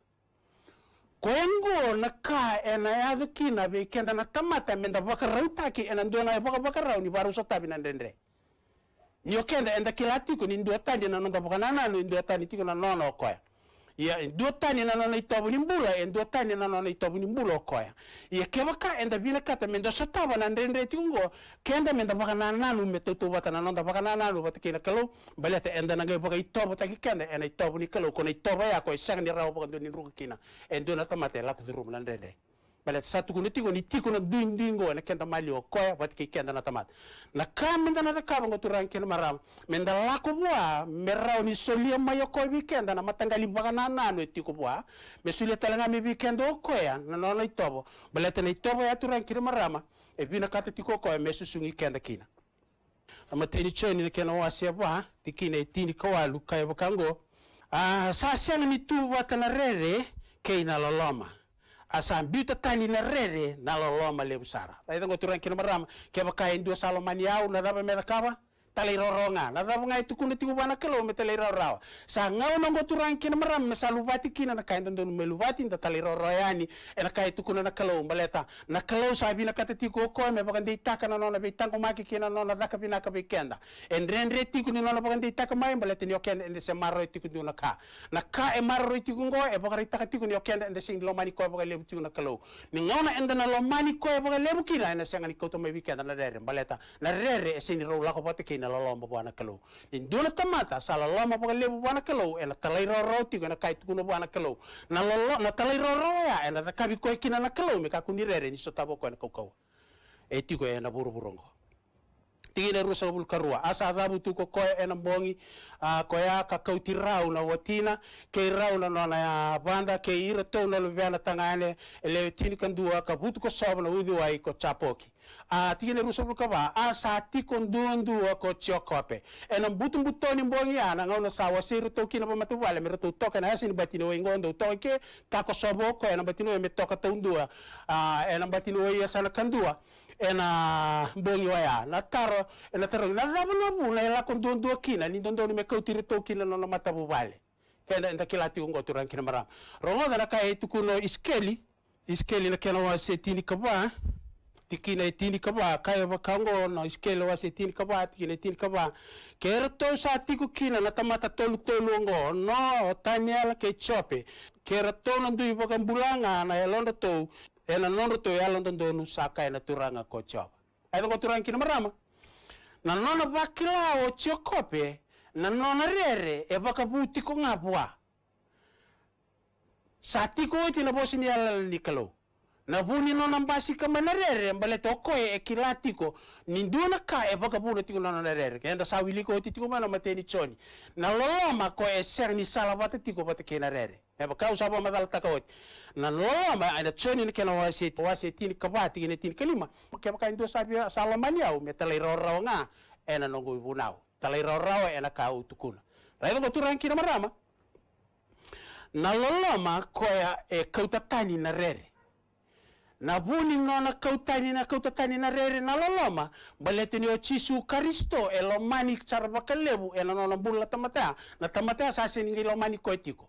S6: koyengo na ka ena yadu kina be kenda na tamata menda baka rauta ki ena ndo na baka baka ni baru sota bina ndendre nyo kenda enda kilati ni nindo tandi na nondo baka nana nindo tandi tiko na nono koya ya duotani na nona ni mbula en duotani na nona ni mbula okoya ya kebaka enda bile kata mendo sotaba na ndende tiungo kenda menda baka na nanu meto tubata na nonda baka na nanu bata kina kalu balete enda na gai baka itobo taki kenda ena ni kalu kona itoba ya ko isang ni rao baka ni ruka kina en duona tamate lak na ndende bala satukuni tigo ni tigo na duin dingo na kenda mali o koya wat ki kenda na tamat na kam na na kam ngotu ranken maram menda lako bua merao ni solia mayo ko weekend na matangali baga na na no tigo bua me solia talanga mi weekend o koya na no no itobo bala tena itobo ya turan kiri marama e bina kata tiko koya me susungi kenda kina ama teni choni na kena wasia bua tikina itini kwa luka ya bakango e Ah, sasa ni tu watana rere keina loloma asan biuta tani na rere na lolo leu sara. Taita ngoturan kina marama, keba kain dua salomani au na daba medakaba, taleiroroga gacavagai tukuna tikuvana kelo me taleirorao sa gau na goturaga kina maram me sa luvati kina na kai dadonu me luvati da taleiroro yani e na kai tukuna na kalau baleta na kalau sa vina kata tiko koe me vakadei taka na nona vei tango maki kina nona daka vinaka vei kenda e dredre tiku ni nona vakadei taka mai baleta ni okenda ende se marro tiku ni na ka na ka e marro tiku go e vakadei taka tiku ni okenda ende se lomani koe vakalevu tiku na kalau ni gau na ende na lomani koe vakalevu kina ende me na rere baleta na rere e seni ni vati kina na lomba buana kelo. in duna tamata sala lomba buana le buana kelo ela talai roro ti kana kai tukuno buana kelo. na lolo na talai roro ya ela ta kabi koi kina na kelo me ka rere ni sotabo ko na kokau e ti na buru burongo tigile rusa bul karua asa adhabu tu ko ko ena bongi a ya ka kauti na watina ke rau na na ya banda ke ira to na le vela tangale ele kan dua ka but ko na udhi wai ko chapoki a tigile rusa bul kaba asa ti kon kondundu ko chokope ena butu butoni bongi ana na sawa sir to kina ba matu wale mera to toka na asin batino ngondo to ke ta ko sobo ko ena batino me toka tundua a ena batino asa na kan dua ena bongi waya na taro ena taro na lava na mu ela kon don do kina ni don do me ko to kina no mata bu vale kenda enta kilati ungo turan kina mara rongo na ka e tukuno iskeli iskeli na kena wa setini kaba tikina e tini kaba kaya ba kango no iskeli wa setini kaba tikina e tini kaba kero to sa tiku kina na tamata tolu tolu ungo no taniela ke chope kera to na ndui bakambulanga na elonda to ena non to ya lon ton saka ena turanga kocho edo ko turanga kin marama na nona vakila o chokope na nona rere e vakavuti ko ngapua sati ko ti na bosi ni ala ni kalo na vuni nona basi ka mana rere mbale to ko e kilati ko ninduna ka e vakavuna tiko nona rere kenda sawili ko iti tiko mana mateni choni na loloma ko e ser ni salavata tiko vatakena rere eba kausa ba madal takawit na loa ma ada cheni ni kena wasi wasi tin kabati ni tin kelima ke ba indo sabi salamania u metalai rorau nga ena nongo ibunau talai rorau ena kau tukuna raido ko turan kina marama na loa ma koya e kautatani na rere na buni nona kautani na kautatani na rere na loloma balete ni ochisu karisto e lomani charabakalebu e na nona bunla tamatea na tamatea sase ningi lomani koetiko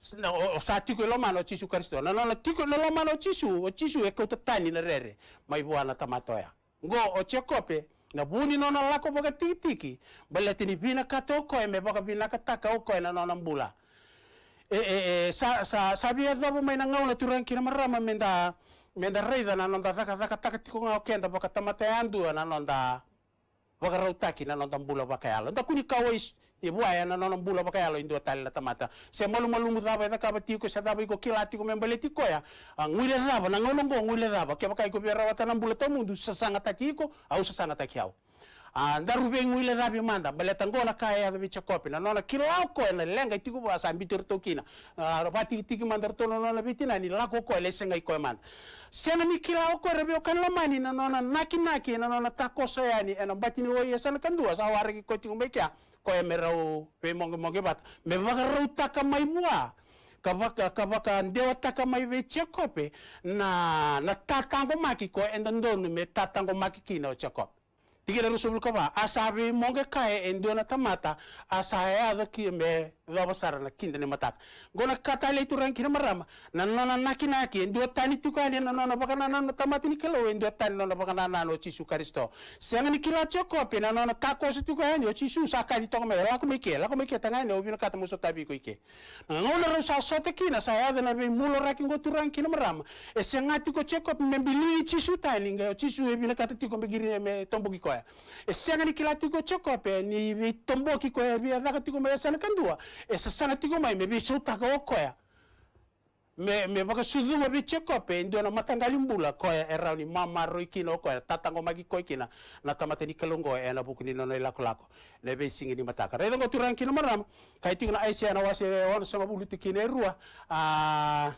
S6: sa tiko ilomana e ochisu kristo nanola tiko nilomana ochisu ochisu ekeutotani nerere maivuana tamatoya go ochekope na buni nona lako boka tikitiki baletini vina kate okoeme boka vina kataka okoena nona bula e, e, e, sa, sa, sabia dhobo maina ngaula turankina marama menda menda reida na nonda thaka thaka taka tiko ngao kenda boka tamatoya e andua na nonda boka rautaki na nonda bula boka yalo e nda kuni kawais e iya, buaya na nono bula baka yalo indo tali na tamata se malu malu mutra ba ta kaba tiko sa tabi ko kilati ko tiko ya ngwile raba na ngono ngo ngwile raba ke baka iko biara wata na bula to mundu sasanga takiko au sasanga takiao ah, ndarube ngwile rabi manda bale tangola kaya ya vicha kopi na nona kilao ko na lenga itiku ba sambi tertokina ah, rabati tiki mandar to nona bitina ni lako ko le senga iko manda sena mi kilao ko rabi kan lamani na nona naki naki na nona takoso yani ena batini woye sana na kandua sa wariki ko koemerau pe monge monge bat me rau taka mai mua kavaka kavaka ndewa taka mai ve chekope na na tatango maki ko enda ndonu me tatango maki kina o chekope tikira rusubul kaba asabi e kae endona tamata asae ado ki me loba sara na kindene matak gona katale itu ran kina marama na nona nakina ki ndu tani tu ka ni nona baka na tamati ni kelo ndu tani nona baka nana no su kristo senga ni kila choko pe na nona kako su tu ka ni ochi su saka di tong me la ko me ke la tanga ni obino kata muso tabi ko ike na nona ro sa sote kina sa ya na be mulo ra kingo tu ran kina marama e eh, senga tu choko me bili chi su tani nga ochi su obino kata tu ko me me tombo e ni kila tu choko pe ni tombo bi esasana tigoma imebi suta ko koya me me baka sudu ma bi cheko pe ndio na matangali mbula ko era ni mama roiki no ko ya tatango magi ko kina na tamate ni kalongo e na bukuni no ila e kulako le be singi ni mataka re ngo turan kina maram kai tigo na aise na wase e on so ngabulu tikine rua a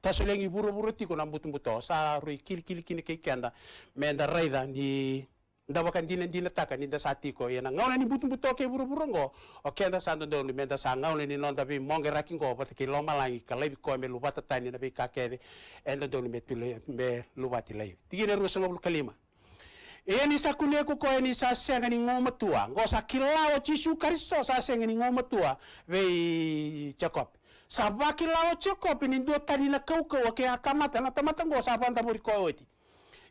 S6: tasolengi buru buru tiko na mbutu mbuto sa roiki kil kil kine ke kenda me nda raida ni nda wakan dina dina taka ni nda sati ko yana ngawla ni butu butu ke buru buru ngo o ke nda santo ndo menda sa ngawla ni nonda bi monge raki ngo pat ke loma langi ka lebi ko me lubata tani na bi ka kede enda ndo me tule me lubati lei na rusa ngobul kalima e ni sa kune ko ko ni sa senga ni ngo matua ngo sa kilao chisu kariso sa senga ni ngo matua chakop sa sabaki lao chakop ni ndo tani na kau kau ke akamata na tamata ngo sa vanda buri ko oti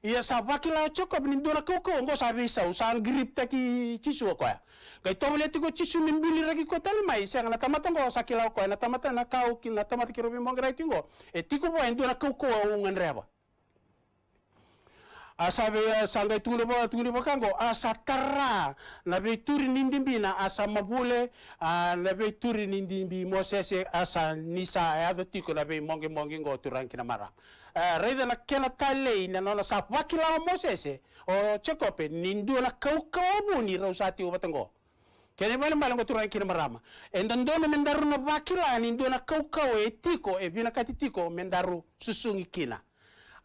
S6: ia sabaki la choka ni dora koko ngo sa usan grip taki cisu ko ya. Kai to chisu cisu mimbili lagi ko tali mai se ngana tamata ngo sakila ko na tamata na kau kin na tamata ki robi mongra ngo E tiko bo endora koko ungan reba. Asabe sangai tule bo tule bo ngo asa tara na be turi nindimbi na asa mabule na be turi nindimbi mo sese asa nisa ya do tiko na be mongi mongi ngo turang kina mara uh, eh, na kela talei na nona sa waki lao mosese o chekope nindu na kauka onuni rausati ubatango kene bale mbale ngo turan kina marama me mendaru na ni nindu na kauka e tiko e bina kati tiko mendaru susungi kina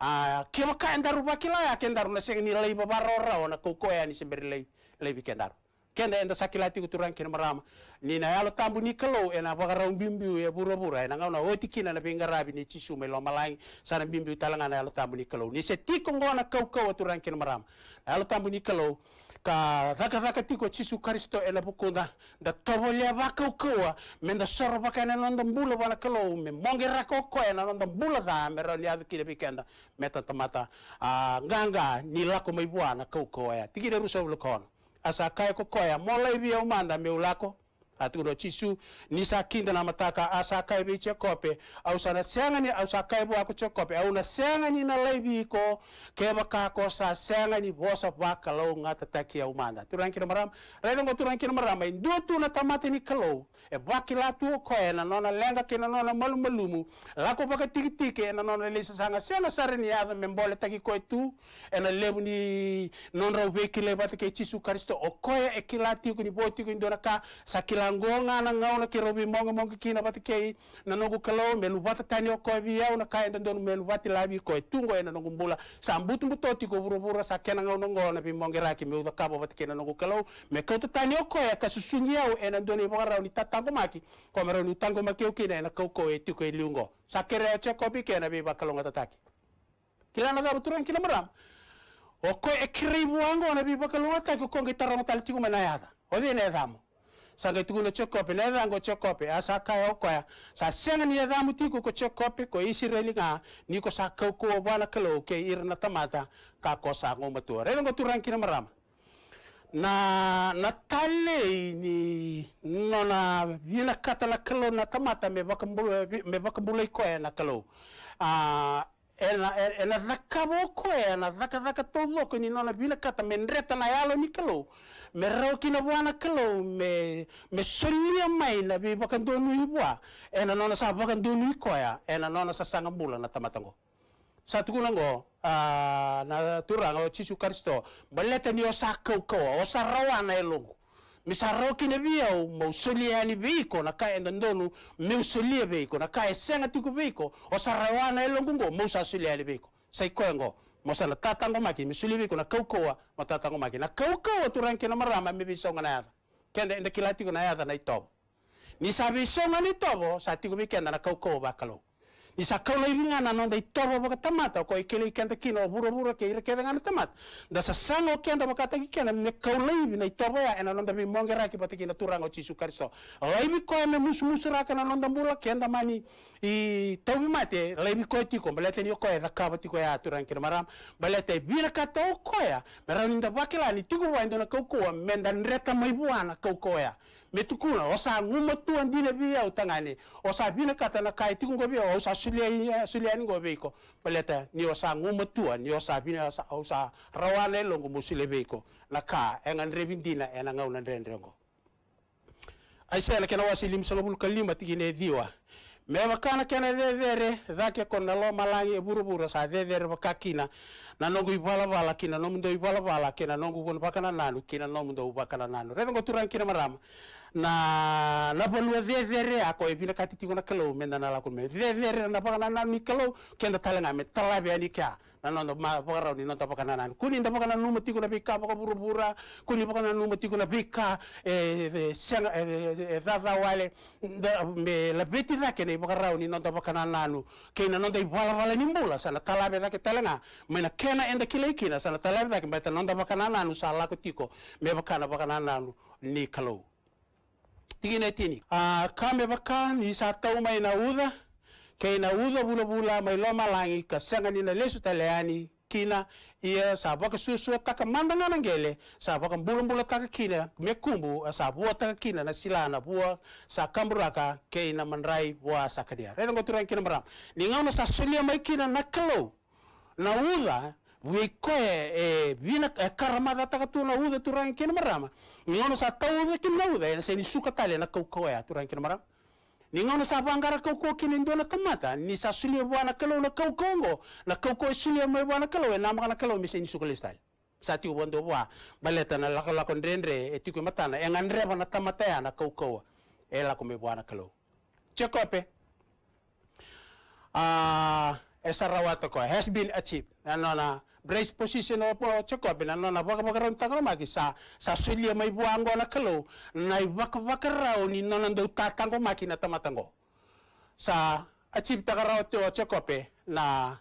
S6: a kema ka endaru wakila ya kendaru na sengi ni lei na ona kauko ya ni semberi lei lei bikendaru kenda enda sakilati kuturan kina marama ni na yalo tambu ni kelo ena bakara umbimbiu ya bura bura ena ngauna oti kina na rabi ni cisu me lain sana bimbiu talanga na yalo tambu ni kelo ni se tiko ngona kau kau aturan kina marama yalo tambu ni kelo ka raka raka tiko cisu karisto ena bukunda da tobo lia bakau kau. me da soro baka ena nonda mbula wana kelo me mongi rako ko ena nonda mbulo da me ro lia kina pikenda meta tamata ah, ganga ni lako buana kau kau ya tiki da rusa ulukona asa kokoya molai bi umanda, manda me aturo chisu ni na mataka asa kai kope, au sana ni au sa kai bu aku au na sengani na laibi ko ke maka ko sa sengani bosa ba kalau ngata taki umanda, manda turan kira maram rengo turan kira maram indu tu na ni kalau e bwaki la tu ko e na nona lenga ke na nona malu malumu la ko baka tiki tiki e na nona le sa sanga senga sare ni ave me mbole taki ko tu e na lebu ni non ra weki le bat ke chisu kristo o ko e kila ti ko ni boti ko ndona ka sa kilangonga na ngauna ke robi monga monga kina bat ke na nogu kalo me lu bat tani o ko vi ya una ka e ndon me lu bat la bi ko tungo e na nogu mbula sa mbutu mbutoti ko buru buru sa kena ngauna ngona bi monga ra ke me u da kabo bat ke na nogu kalo me ko tani o ko e ka susungi au e na ndoni bora ni tat tango maki ko mero tango maki o kina na ko ko e tu e sakere oce ya che kopi kena be kalonga tataki kila na daru turan kila maram o ko e kribu ango na be kalonga tataki ko ngi tarong tal tiku mana yada o de ne sanga na che kopi na dango che kopi asa ka o ko ya sa senga ni damu tiku ko che kopi ko isireli nga Niko sa ko bala ke irna tamata ka ko sa ngo matua turan kila maram na na tale ni no na vina kata na kalo na tamata me vakambula me vakambula ko na kalo a ah, ena ena zakavo ko ena zaka zaka todo ko ni no na vina kata me ndreta na yalo ni kalo me rao kina buana kalo me me solia mai na vi vakandonu ibua ena no na sa vakandonu ko ya ena no na sa sanga bula na ngo sa ngo uh, na turanga o chisu karisto balete ni osaka ukoa osarawa na elongo misaroki na via o mausolia ani veiko na kai endondonu miusolia veiko na kai senga tuku veiko osarawa na elongo ngo mausasolia ani veiko sai koengo mosa na tatango maki misuli beiko na kau, ma tatango maki na kaukoa turanki na marama mi visonga na yata kenda enda kilati na yata na itobo ni sa visonga tobo sa tiku mi kenda na kaukoa bakalou Isa kau lai ngana non dai torba baka tamata ko ikele ikenta kino buru-buru ke ire kere ngana tamata. Da sa sango kenda baka taki kenda ne kau lai vi itoba ya ena non da mi monge raki bata kina turango cisu karisto. Lai mi koe me musu musu raka na non bula kenda mani i tau mi mate lai mi koe tiko balete ni koe da kaba tiko ya turang kira maram balete vira kata o koe ya. Merau ninda wakilani tiko wa indona kau koe mendan reta mai buana kau koe ya. metukuna osa nguma tuan dine biya utangani osa bina kata na kai tiku ngobi osa sulia sulia ni ngobi ko peleta ni osa nguma tuan ni osa bina osa, osa rawane longo musile beko na ka engan revin dina enang ngau nan rendrengo aisa na kena wasi wasilim salomul kalima tigine diwa me wakana kena vevere dhake kona lo malangi buruburu sa vevere vakakina na nongu ibalavala kina nomundo ibalavala kina nongu gon bakana nanu kina nomundo bakana nanu revengo turan kina marama na lapo lua vevere a koe pina kati tiko na kalau menda na lakun me vevere na paka na na mi kalau kenda tala me tala be ani kya na no ma paka rau ni no na na kuni nda paka na numa tiko na pika paka buru bura kuni paka na numa tiko na pika e sanga e dava e, e, e, wale me la beti da kene paka rau ni no tapaka na na nu kena no dai bala bala ni mbula sana tala be da ke tala me na kena enda kile kina sana tala be da ke me tala no na na nu sala ko tiko me paka na paka na na nu ni kalau tigina tini a ah, kame baka ni sa tau mai na uda ke na uda bula bula mai lo malangi ka sanga ni na lesu taleani kina ia sa baka susu ta ka mandanga na gele sa baka bula bula ta ka kina me kumbu sa bua ka kina na sila na bua sa kamburaka ke na manrai bua sa kadia re ngo turan kina maram ni ngau sa sulia mai kina na kalo na uda Wikoe e vina e karamada taka tu na uda turan kina marama. ningono sa tau ke nau da se ni suka tale na kau kau ya turan kin marang ningono sa vangara kau kau kin ndo na kamata ni sa suli e buana kalo na kau ngo na kau kau suli mo buana na kalo na ma na kalo mi se ni suka listal sa ti bo ndo baleta na la la kondrendre e ti matana e ngandre na tamata ya na kau kau e la ko buana kalo ah esa rawata ko has been achieved na na grace position opo chekobe na nona baka baka ron takro maki sa sa sulia mai buango na kalo na baka baka rao ni nona ndo tatango maki na tamatango sa achip takarao te o chekobe na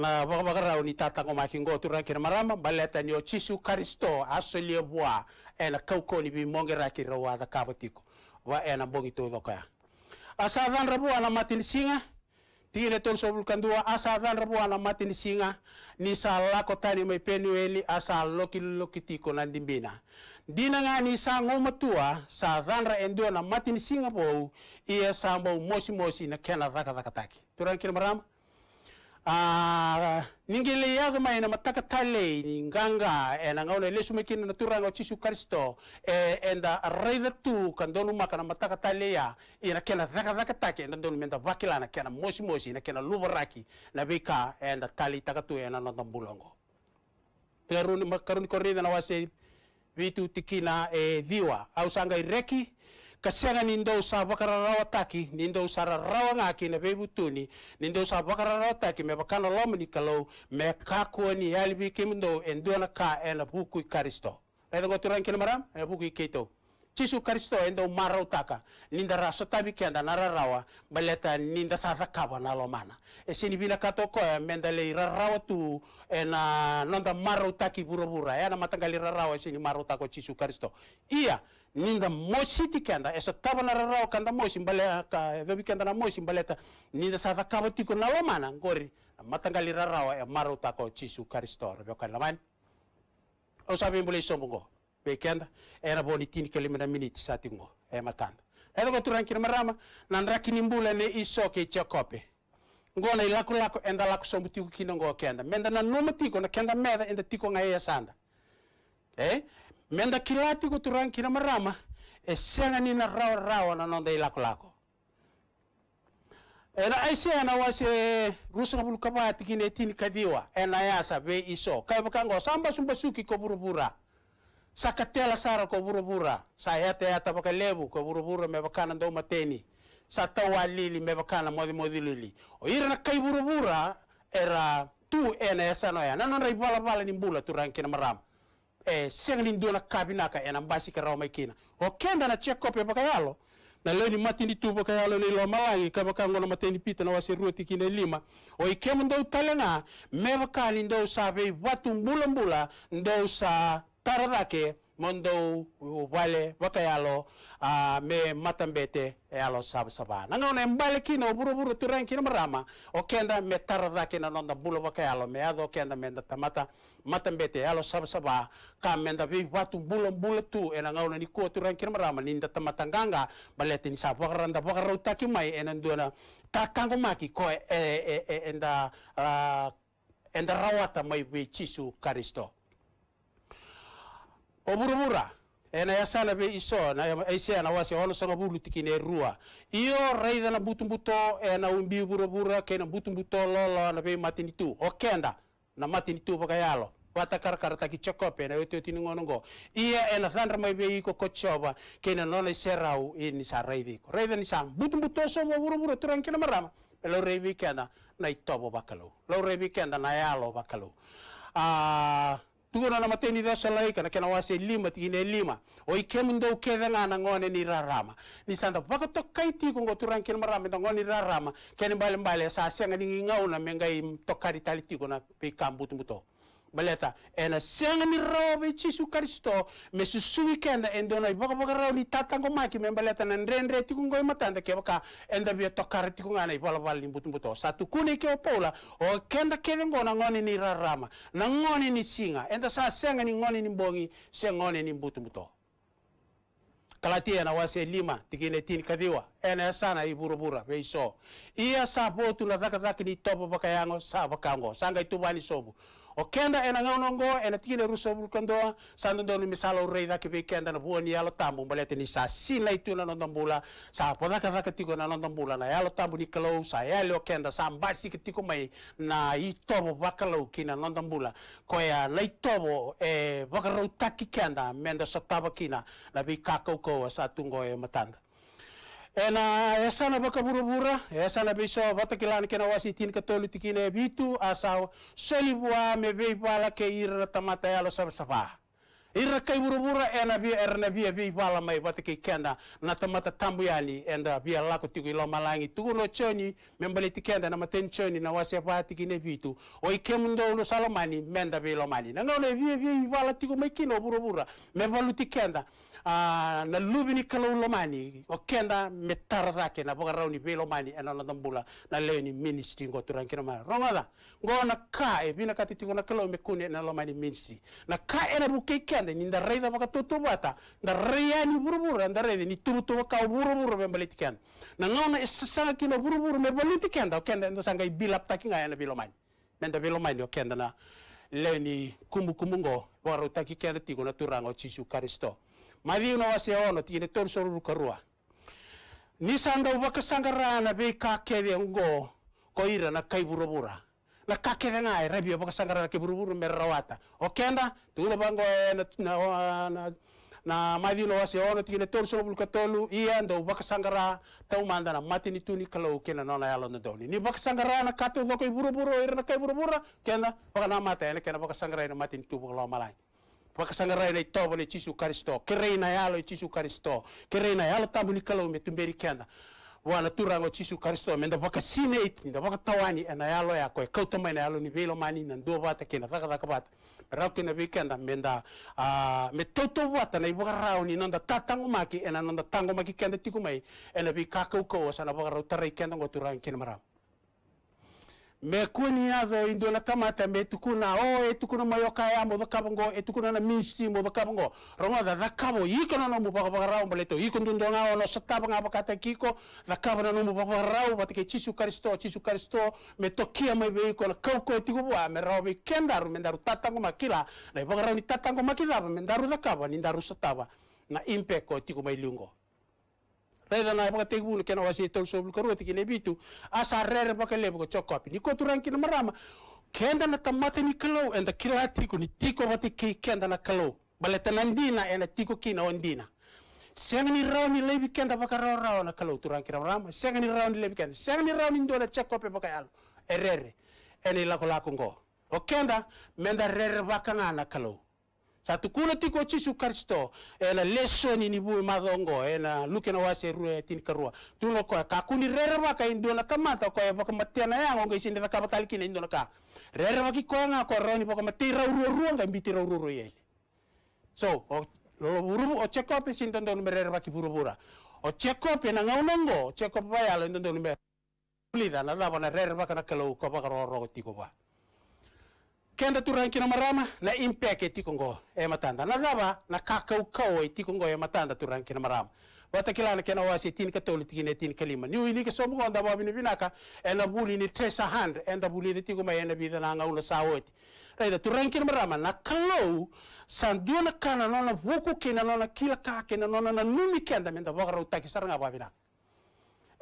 S6: na baka baka rao ni tatango maki ngo tu rakira marama baleta ni o chisu karisto asulia bua ena kauko ni bi rakira wa kabotiko e wa ena bongi to doka asa van rabu ana matin singa tine ton so dua asa ran ala mati ni singa ni sala ko tani mai penueli asa loki loki tiko dimbina dina nga ni sa ngomatua sa ran ra endo na mati ni singa po ia sa mosi mosi na kena vaka vaka taki turan kira a ah, ningile yaga mai na mataka tale ni nganga ena na ngaule lesu mekin na turanga chisu kristo e eh, enda raiva tu kandolu maka na mataka tale ya ina kena dhaka dhaka take na donu menda vakila na kena mosi mosi na kena luvaraki na vika enda tali takatu ena na nandambulongo karuni karuni korida na wase vitu tikina e eh, diwa au sanga ireki kasianga nindo sa rawa taki nindo sa rawa ngaki na bebu tuni nindo sa rawa taki me bakana kalau me kakuo ni yalibi kimindo endona ka ena buku karisto Edo ngoturan kilmaram, ena buku keito. Cisu Kristo endo marau taka ninda raso tabi kenda nararawa baleta ninda sasa kaba na lomana esini bila katoko ya e menda le rarawa tu ena nonda marau taki buru bura ya e na matanggali rawa esini marau tako Cisu Kristo iya ninda moshi tikenda eso tabana rarao kanda moshi mbale ka vebi kenda na moshi mbaleta ninda sa kabo tiko na lomana ngori matangali rarao e maro tako chisu karistor be kala man o bi mbule sombongo be kenda era boni tini tin kelimena minute sa tingo e matanda edo ko turan kina marama nan rakini mbule ne iso ke chakope ngona ilako lako enda lako sombu tiko kina ngo kenda menda na numa tiko na kenda meda enda tiko ngai ya sanda eh menda kilati ko turang kina marama e senga rawa rawa na nonda ilako lako ena aise ana wase rusa bulu kabati kine tini kadiwa ena yasa be iso kai bakango samba sumba suki ko burubura sakatela sara ko sa yata yata bakalebu ko burubura me bakana ndo mateni sa tawa lili me bakana modi modi lili o ira na kai burubura era tu ena yasa no ya nanon rai bala bala ni bula turang kina marama eh, senglin dola kabinaka ena eh, mbasi ke rauma kina o kenda na check up baka yalo na leo ni matindi tu baka yalo ni lo malangi ka baka ngono matindi pita na wasi ruti kine lima o ikemu ndo talenga me baka ni ndo sa sabe watu mbula mbula ndo sa taradake mondo wale baka yalo uh, me matambete yalo e sab saba na ona mbale kino buru buru turan kino marama o kenda me taradake na nonda bula baka yalo me ado kenda me tamata matambete alo sabasaba ka menda vi watu bula bula tu ena ngauna ni kuatu rankir marama ninda tamatanganga balete ni sapu akaranda pakara utaki mai ena nduana kakango maki ko e, e, e, enda e, uh, enda rawata mai vi chisu karisto oburubura ena yasana be iso na ise ya e na wasi ono songa bulu tikine rua iyo raida na butu buto ena umbi bura kena ke na butu buto lolo na be matini tu okenda na matini tu pakayalo wata kar kar taki chokope na wetu tini ngono go iya ena thandra mai yiko kochoba kena nona serau ini e, sa raivi ko raivi ni sang butu butu so bo buru buru turan kina marama lo raithi kenda na itobo bakalo lo raithi kenda na yalo bakalo ah tugona na mateni da laika na kena wase lima tigine lima o ikemundo ukeve ngana ngone ni rarama ni sanda baka to kaiti ko turan kina marama da ngone ni rarama kene mbale mbale sasenga senga ni ngau na mengai to kari tali tigona pe kambutu buto baleta ena sengani robe chisu kristo me susui kenda endono ibaka baka rauli tatango maki me baleta na ndrendre tikungoi matanda ke baka enda bia tokara tikungana ibala bala limbut mbuto satu kune ke opola o kenda kele ngona ngone ni rarama na ngone ni singa enda sa sengani ngone ni mbongi se ngone ni mbut mbuto kalatia na wase lima tikine tini kathiwa ena sana iburubura veiso ia sa potu na dhaka dhaka ni topo baka yango sa bakango sanga itubani sobu o kenda ena ngauno ngo ena tigine ruso bulkando sando ndonu misala o reida ke be kenda na buoni yalo tambu mbalete ni sa sila itu na nondombula sa pona ka vaka tigo na nondombula na yalo tambu ni kalau sa yale o kenda sa mbasi ke tiko mai na itobo bakalau kina nondombula ko ya na itobo e bakarau taki kenda menda sotaba kina na bi kakau ko sa tungo e matanda ena esana bakabura esana veiso vatakilana kena wasitin katolu tikine bitu asau solibua mebei bala ke irra tamata yalo e sabsaba irra kai bura-bura ena bia erna bia bei bala mai bataki kenda na tamata tambu yani enda bia lako tiku ilo malangi tuku no choni membali tikenda na maten choni na wasia ba tikine bitu o ikemundo ulu salomani menda bei na ngone bia bia tiku mai kino bura-bura mebalu tikenda Ah, na lubini kalau lomani okenda kenda metarda na boga rauni be lomani ena na dambula na leni ministry ngo turan kina mara rongada ngo na ka e bina kati tingo na kalau me lomani ministry na ka ena buke kende ni nda reida boga toto bata nda reia ni buruburu nda reida ni turu tuwa ka buru me baliti kenda na na isasanga e kina buru me baliti kenda o kenda sangai bilap takinga ena bilomani menda bilomani o kenda na leni kumbu kumbu ngo waru taki kenda tigo na turango chisu karisto madino wase ono tine ton so ru karua ni sanga ubaka sanga rana be ka kebe ngo ko ira na kai burubura na ka kebe ngai rabi ubaka sanga rana ke buruburu merawata okenda tuna bango eh, na na na na madino wase ono tine ton so ru katolu iya ndo ubaka sangara tau mandana matini tuni kalau kena nona yalo na doni ni baka sangara na katu ubaka buruburu ira na kai burubura kenda baka na mata ene kena baka sangara na matini tu baka lo malai wakasangarai tovo le Jisu Karisto, kerei na yalo Jisu Karisto, kerei na yalo tamuli kalau me tumberi kiana, wana turango Jisu Karisto, menda wakasine iti, da wakatawani, na yalo ya koe, kautamai na yalo ni velo mani, nan dua vata kena, vaka vaka vata, rau kena vikenda, menda, me tauto vata, na iwaka rau ni nanda tatango maki, ena nanda tango maki kenda tiku mai, ena vikaka ukau, sana waka rau tarai kenda ngo kena marau me kuni yazo indo na kamata me tukuna o e tukuna mayoka ya mo kabongo e tukuna na misi mo kabongo rongo da da kabo na mo baka baka rao mbaleto iko ndundo ngao no sataba nga baka kiko da kabo na mo baka rao batike chisu kristo chisu karisto me tokia mai iko na kauko e tiku bua me rao be tatango makila na baka rao ni tatango makila me ndaru ni ndaru sataba na impeko tiku mai lungo reda na baka tegbulu kena wasi tol sobul ko roti kile bitu asa rere baka lebo ko chokopi ni ko turan kina marama kenda na tamate ni kalo and kira tiko ni tiko bati ke kenda na kalo baleta nandina and tiko kina ondina sengani rao ni lebi kenda baka rao rao na kalo turan kina marama sengani rao ni lebi kenda sengani rao ni ndona chokopi baka alo erere ene lako lako ngo okenda menda rere baka na na kalo satukuna tiko chisu karisto ena leso ni nibu madongo ena luke na wase rue tin karua tuno ko ka kuni rere ba kai ndona kamata ko ba na yango ngai sinde ka batali kine ndona ka rere ba ki ko na ko roni ba kamatira uru nga mbiti bitira uru uru yele so o uru o check up sinde ndona rere ba ki buru bura o check up na ngaunongo check up ba yalo ndona ndona pulida na daba na rere ba kana kelo ko ba ro ro tiko ba kenda turanki na marama na tiko tikongo e matanda na raba na kakau kau e tikongo e matanda turanki na marama wata kila na kena wasi tin ka toli tin tin kalima ni ili ke somu onda ba bini binaka e na buli ni tresa hand e, e na buli ni tikuma e na bida na ngauna sawoti Raida turanki na marama na kalau sandiona kana nona vuku kina nona kila kaka kina nona na numi kenda menda wakara utaki saranga ba binaka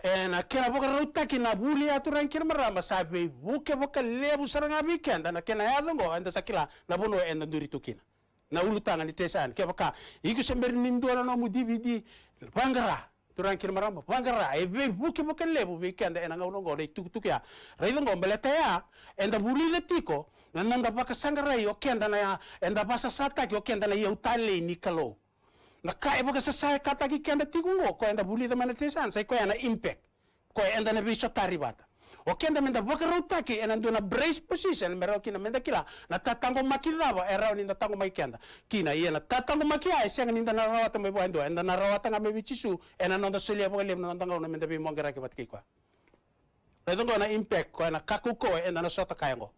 S6: Eh, na kena boka rauta kina buli ya turan kira maramba sabe buke boka lebu saranga kenda na kena ya zongo anda sakila na bono enda duri tukina na ulu tangan ni tesan ke boka iku sember nindu ana nomu dvd bangara turan kira maramba bangara e eh, buke boka lebu kenda enda ngau ngo rei tuk tuk ya rei dongo beleta ya enda buli le tiko na nanda boka sangara yo kenda na ya enda basa sata yo kenda na yo ya utale ni kalau nakaibuka sasa kata ki kende tikungo ko enda buli da manate san sai ko ana impact ko enda na biso taribata o kenda menda boka ruta ki ena nduna brace position mero kina menda kila na tatango makilava era ni na tango makenda kina ia na tatango makia e senga ni na rawata me boendo enda na rawata ngame bichisu ena nonda selia boka lem na tanga ona menda bi mongera ki batki kwa Leto na impact ko na kakuko e enda na sota kayango.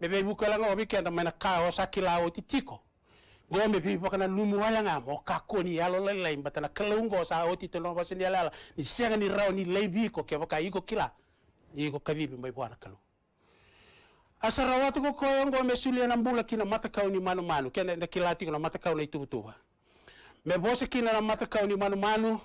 S6: Bebe bukola ngo bikenda mena kao sakila otitiko gome pi pakana lumu wala nga mo kako ni yalo la lai batala kalungo sa oti to lomba sen yala ni senga ni rao ni laibi ko ke baka iko kila iko kavibi mai bwana kalu asarawatu ko ko ngo me sulia na mbula kina mata kau ni manu manu kena na kilati ko na mata kau na itu tuwa me bose kina na mata kau ni manu manu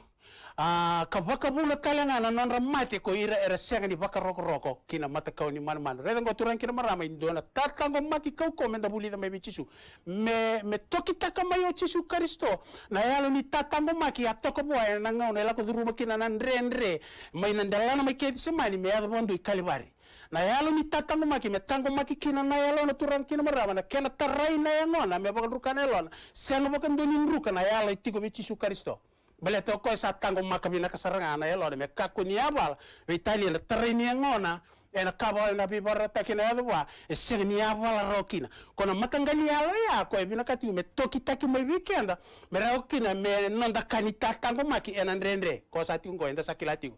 S6: Uh, ka baka bula kalanga na non ramate ko ira era ni baka roko roko kina mata kau ni man man reda ngo turan kina marama indona tatango maki kau komenda bulida mebi chisu me me toki taka mayo chisu karisto na yalo ni tatango maki atoko ya boa ya na ngau na lako duruma kina na ndre ndre mai na ndalana mai kedi semani me yado bondo ikalibari na yalo ni tatango maki me tango maki kina na yalo na turan kina marama na kena tarai na yangona me baka rukana yalo na senga baka ndoni na yalo itiko chisu karisto bele to ko sat kango makami na kasarangan ya lo me ka kunia bal vitali na trini ngona ena kabo na bi ta kina adwa e signia bala rokina kono matangali alo ya ko e bina katiu me toki taki mai weekenda me rokina me nonda kanita kango maki ena ndrendre ko sati ngo enda sakilati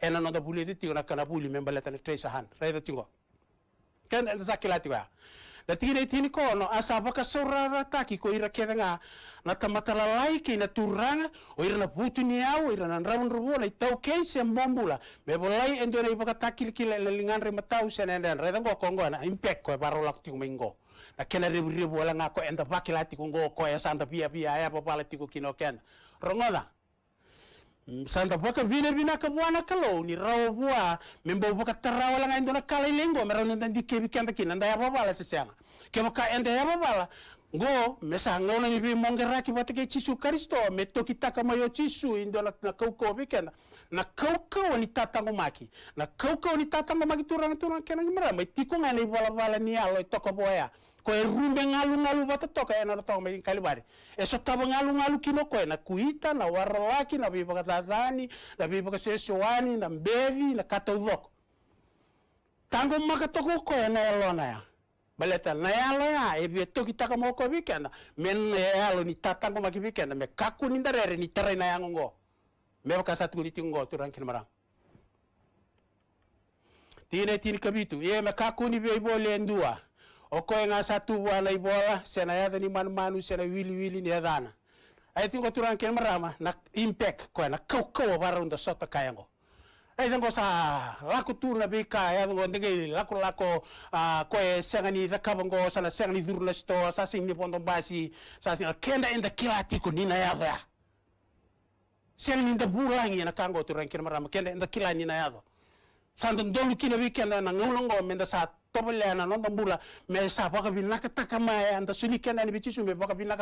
S6: ena nonda buli ti na kana buli me bala tan tresa han rede tingo ken enda sakilati wa na tina itini kono asa baka saurara taki ko ira kerenga na tamatalai ke na turanga o ira na putu ni au ira na raun rubo na itau kese mombula me bolai endo na ibaka takil kila na lingan re matau se na nden re na impek ko e baro lak tiu mingo na kena rebu rebu ala ngako enda bakilati kongo ko ya e santa pia pia ya e pala tiko kino ken rongoda santa boka vile vina ka buana kalo ni rawa bua membo boka tarawa la ngai dona kala lengo mera ni tandi kebi kanda kina nda ya babala sesianga ke boka ende ya babala go mesa ngona ni bi mongera ki bata ke chisu karisto me to kitaka mayo chisu indona na kauko bikenda na kauko ni tatango maki na kau ni tatango maki turang turang kena mera mai tiko ngai ni bala bala ni alo toko boya koye rumbe ngalu-ngalu toka kaya na tong mai kalibari e so taba ngalu-ngalu kino na kuita na warlaki na ka tazani na bipa wani na mbevi na kataudoko tango maka koye na elona ya baleta na yalo e ya e eto kita taka moko bikenda men na yalo e ni tatango maki bikenda me kaku ni ndarere ni tare na ngo me bakasatu ni tingo turang marang tine tin kabitu ye me kakuni ni bebo lendua oko nga satu wa na ibola sena yada ni manu manu sena wili wili ni yadana ai tingo turan ken marama na impact ko na kau kau bara unda sota kayango ai tingo sa laku tur na bika ya ngo ndege laku laku ko e senga ni da kabango sana senga ni durna sto sa sing ni pondon basi sa sing kenda enda kilati ko ni na yada senga ni da burangi na kango turan ken marama kenda enda kilani na yada sandan dolu kina weekend na ngulongo menda sa tobolena londa mbula me taka mai anda suni kena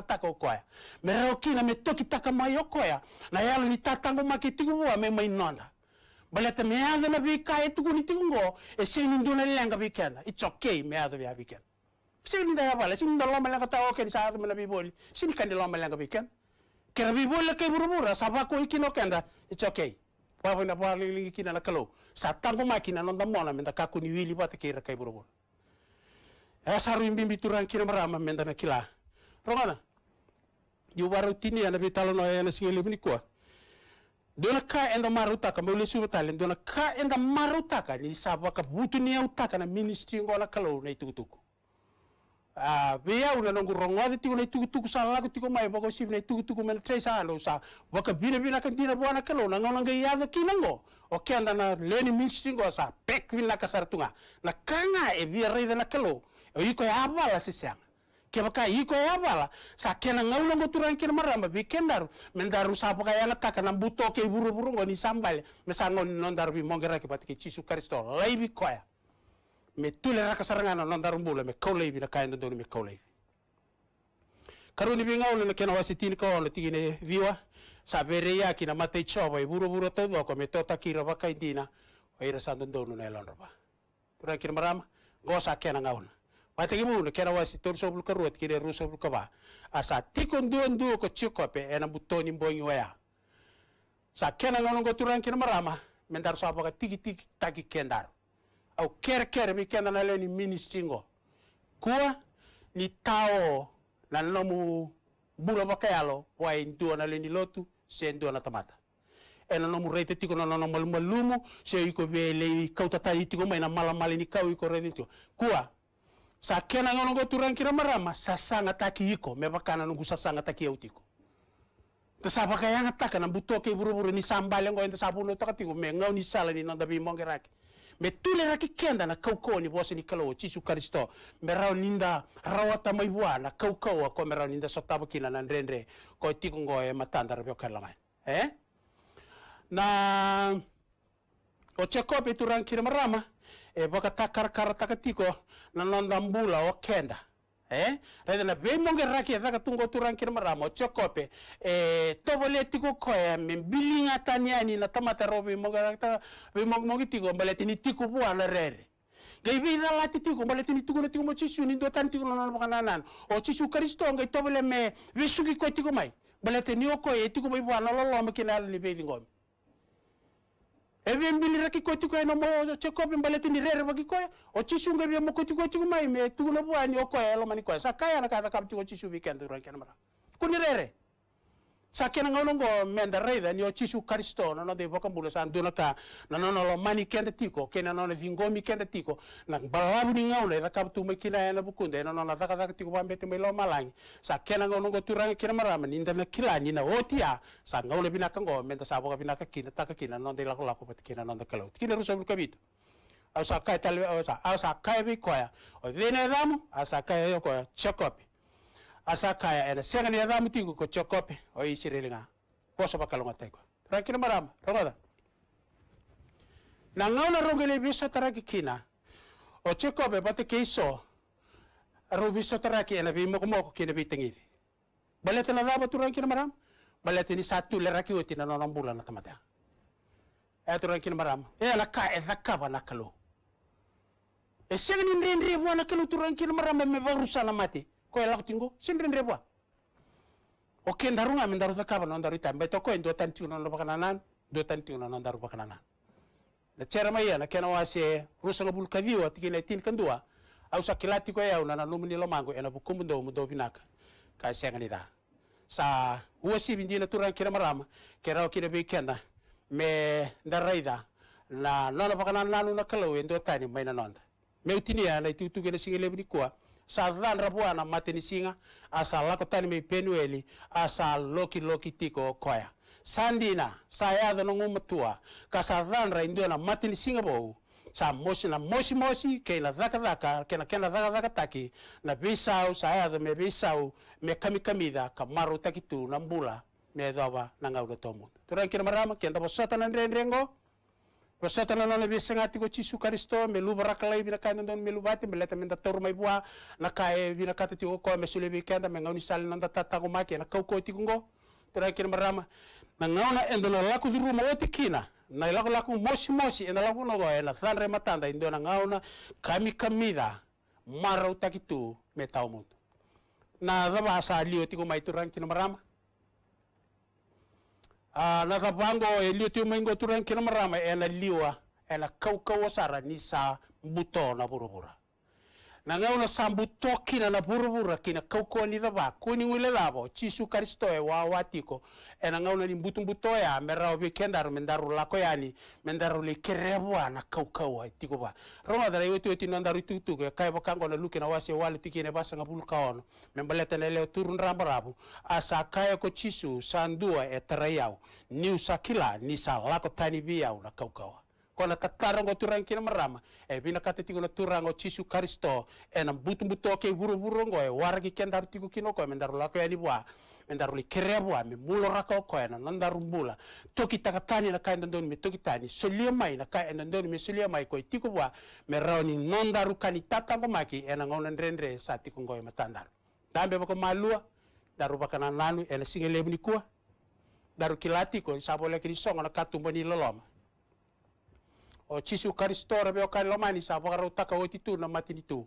S6: taka okoya me rokina taka mai okoya na yala ni tatango makitigu wa me mai nonda baleta na bi kai tugu ni nduna lenga bi kena it's okay me sini da sini da ta oken sa ada me na bi boli sini kan lomba kera bi boli ke burubura sabako ikino kenda na pali kina na kalou satango makina non mona menda kakuni wili bate kira kai buru. ya saru bimbi turan kira marama menda na kila Romana, yu baru tini ana na singeli bini kwa dona ka enda maruta ka mele suba talen dona ka enda maruta ka ni sabaka butu ni ya utaka na ministry ngola kalau na itu tuku Ah, a bia una no rongo de tigo nei tuku tuku sala ko tigo mai boko sib nei tuku tuku men tre sala sa waka bina bina kan dina bona ke lona ngona ngai ya de kinango o ke anda na leni ministry go sa pek vina ka sartunga na kanga e bia rei na kelo o iko ya bala se sang ke baka iko ya bala sa ke na ngau ngo turan ke maramba bi kendar men daru sa baka ya ngata kana buto ke buru buru ngoni sambal me sa ngon non dar bi mongera ke patike chisu kristo laibi koya me tule raka sarangana non darumbula me kaulei bina kain don me kaulei karuni bingaun, ole kena wasitin ko ole tigine viwa sabere ya kina mate choba iburu buru to do me tota kira baka indina oira sandon donu na elon roba tura kira marama gosa kena ngauna mate gimu ne kena wasitor sobul karuat kire rusobul kaba asa tikon duon duo ko chikope ena butoni mbonyi wea sa kena ngauna turan kira marama mendar so apaka tiki tiki taki kendar au kerker mi kenda na leni ministry ngo ni tao na nomu bula bakayalo wa indua na leni lotu se indua na tamata ena nomu rete tiko na nomu malumalumu se iko vele kautata itiko mai na malamali ni kau iko rete tiko kua sa kena ngono go turan kira marama sasanga taki iko me bakana nungu sasanga taki autiko tesa bakayanga taka na butoke buru buru ni sambale ngo ente sabuno takati go me ngau ni sala ni nanda bi mongeraki me tule raki kenda na kaukau ni bosi ni kalo chisu karisto me rau ninda rawata mai bua na kaukau a ko me rau ninda sotaba kina na ndrendre ko tiko ngo e matanda rabio kala mai eh na o kopi turan kira marama e baka takar kar takatiko na nanda mbula o kenda eh rethela be monge rakia thaka tungo turankira maramo chokope eh tobole tiko koya membilinga taniani na tamata robe monge rakta be monge tiko mbele tini rere ngai be rala titiko mbele tini tiko na tiko mo chisu ni do tan tiko na makananan o chisu kristo ngai tovole me be suki tiko mai mbele tini okoye tiko mai buala lolo makina ni be dingome evimbili ra kikoti koe nomo chekopi mbaletini rere vakikoya ochisunga via mokotikotiku maime tukuno vuani okoya mani koya sakaya nakatha kaptiko chisu vikendurankena mara kuni rere sakena ngau nongo menda reida ni ochisu karisto no no de bokambulo sa duna ka na no lo mani kenda tiko kena no vingomi kenda tiko na balabu ni ngau le ka tu mekina na e bukunda no na la ka ka tiko bambe tu melo malangi sakena ngau nongo turanga kina marama ni ndana kila ni na otia sa ngau le binaka ngo menda sa boka binaka kina taka kina no de la ko pati kina no de kalau kina ruso bu kabito au sakai tal au sa au sakai bi koya o dine damu au sakai yoko chakopi asa kaya ena senga ni adamu tiku ko chokope o rilinga poso bakalonga teko rakina marama rongoda na ngauna rongele bisa taraki kina o chokope bate keiso rubiso taraki ena bi moko moko kina bi tengizi balete na dama tu rakina marama balete ni satu le raki oti na nonong bulan na tamata eto rakina maram, e, e la ka e zakaba ba nakalo. e senga ni ndrendre wana kalo tu rakina marama me bagrusa na mate koye tingo, simrendre bwa oke ndaru ngami ndaru sakaba non ndaru tambe to koye ndo tantiu non nan ndo tantiu non ndaru bakana nan na cerama maia na kena wase rusanga bul kaviwa tigina tin kandua au sakilati koye au nana numuni mango ena bukumbu ndo mundo binaka ka senga nida sa uasibindi na turan kira marama kera kira bikenda me ndaraida na nona bakana nanu na kalau endo tani maina nonda utini ya na itu tu gena lebri kuwa sallan rabuana matenisiga a salla ko tanimi penueli a sa lokiloki tiko koya sandina sa yado no nguma tua ka sallan ra induana matenisiga bou sa mosi na mosi mosi ke na daka daka ke na kena daka taki na bisau sa yado me bisau me kami ka maru tu na mbula me doba na ngaudo tomu turan kira marama kenda bosata na rengo kwa sata na nana bese ngati ko chisu karisto me lu barakalai bina kanda don me lu bati me leta menda toru mai bua na kae bina kata tiko ko me sule bi kanda me ngauni sal nanda tata ko make na kau ko tiko ngo tera kira marama na ngauna endo na laku duru mo tikina na laku laku mosi mosi enda laku no go ena san re matanda indo na ngauna kami kamida marau takitu me tau mut na daba sa lio tiko mai turan kina marama la ah, ka bango e eh, liu tu maingo turan kina marama ena eh, liwa ena eh, na kaukau asara ni sa mbuto na burubura nanga una sambu toki na naburubura kina kauko ni kaukonira kuni ningwile labo chisu karisto e wa watiko e nanga una limbutu mbuto ya mera obi kendaru mendaru lako yani mendaru le kerebwa na kaukau wa tiko ba ronga dara yote yote nandaru tutu ke kai bakango na luke na wasi wase wale tikine basa ngabulu kaono membaleta na leo turun rabu asa kaya ko chisu sandua e tarayau ni usakila ni salako tani biau na wa kona turang kina marama e vina kate tingo na turango chisu karisto e na butumbuto ke ngo e waragi kendar kino ko e mendaru lako yani bua mendaru li kerebua me mulo raka oko e na nandaru mbula toki takatani na kai ndondoni me toki tani selia mai na kai ndondoni me solia mai koi tiku bua me nanda nandaru kani tatango maki e na ngona ndrendre sa ngo e matandaru dambe bako malua daru bakanan lanu e na singe lebni kua daru kilati ko sabo ni songo na katumbo ni loloma o cisu karistora be o kari lomani sa waro taka o titu na matini tu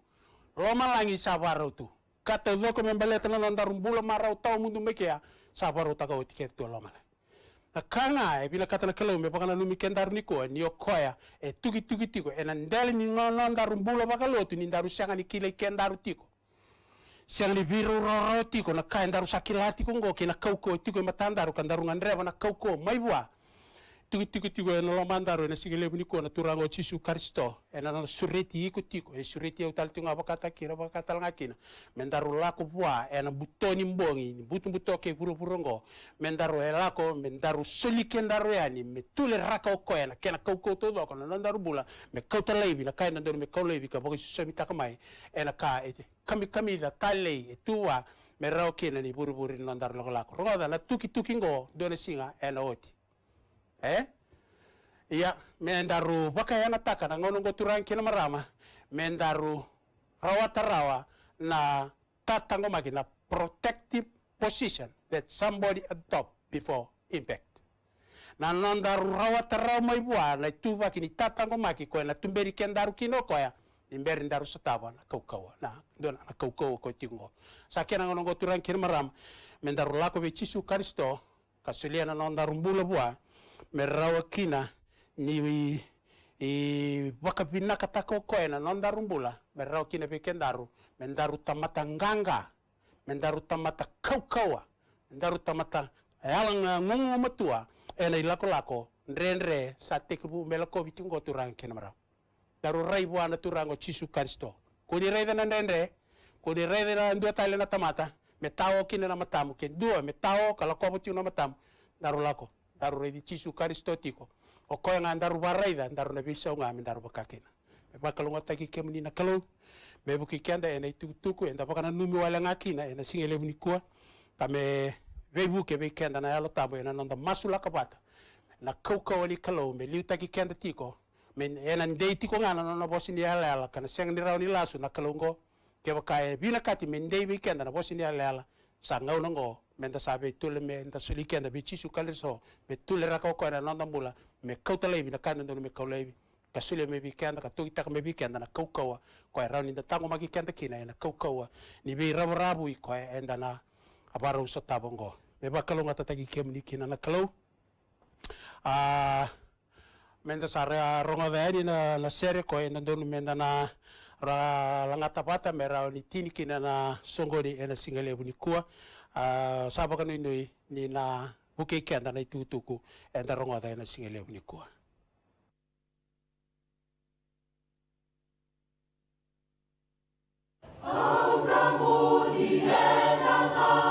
S6: loma langi sa waro tu kata zoko membele tana londa rumbula tau mundu mekea ya, sa waro taka o tiket tu loma na kanga e bila kata na kelo me na lumi kendar niko ni okoya e eh, tuki tuki tiko e na ndele ni londa rumbula bakalotu ni ndaru shanga ni kile kendaru tiko siang ni biru roro tiko na kain daru sakilati kongo kina kauko tiko daru kandarungan reba na kauko maibua tiku tiku tiku ena lo mandaro ena sigile buni ko na turango chisu karisto ena na sureti iku tiku e sureti eu tal tunga bakata kira bakata langa kina mendaro lako bua ena butoni mbongi ni butu buto ke buru purongo mendaro elako mendaro soli kendaro yani metule raka oko ena ya kena kau kau todo ko na nandaro bula me kau talebi na kai nandaro me kau lebi ka boki susa mitaka mai ena ka kami kami da talei e tua merau kina ni buru buru nandaro lako lako rongo da na tuki tuki ngo dona singa ena oti eh iya mendaru baka yana taka na ngono go turan kina marama mendaru rawa tarawa na tatango magina protective position that somebody adopt before impact na nandaru rawa tarawa mai bua na tuba kini tatango magi ko na tumberi kendaru kino ko imberi ndaru satawa na kaukawa na don na kaukawa ko tingo sakena ngono go turan kina marama mendaru lako be chisu kristo kasuliana nandaru mbula bua men kina ni i waka pinaka tako koe na non daru mbula men kina pe daru mendaru tamata nganga mendaru tamata kaukaua kaua, mendaru tamata ayalanga ngongo matua ena ilako lako lako nrenre sa tekibu melako bitungo turang kena daru rai buana turango cisu karisto kodi rai dana nrenre kodi rai dana ndua tali na tamata metau kina na matamu ken dua metawo kalau kau butiu na matamu daru lako daru redi chisu karistotiko o koe nga daru baraida daru na bisa nga amin daru bakakena me bakalongo taki kemni na kalau me buki kenda ena itutuku enda bakana numi wala ngakina ena singele mnikua kame vebuke ve kenda na yalo tabo ena nanda masula kapata na kauka ali kalau me liu taki kenda tiko me ena ndei tiko ngana nona bosini yala yala kana seng ni rauni lasu na kalongo kebakae bina kati me ndei ve kenda na ni yala yala sangau nango men ta sabe tule men ta suliki anda bici sukale so me tule raka ko ana nanda mula me kauta lebi na kana ndono me kaulebi ka sule me bi kenda ka tuita me bi kenda na kau ko era ni tango magi kenda kina na kau ni bi rabu rabu i ko enda na abara usa tabongo me ba kalonga tata ki kem ni kina na kalau a men ta sare ronga veni na na sere ko enda ndono men na ra langata pata me ra ni tini kina na songori ena singale bunikua Ah, sabo kan inoy ni na bukik yan tanay tutuku at tarong na singilip ni kuwa.
S8: Oh, Ramon, he had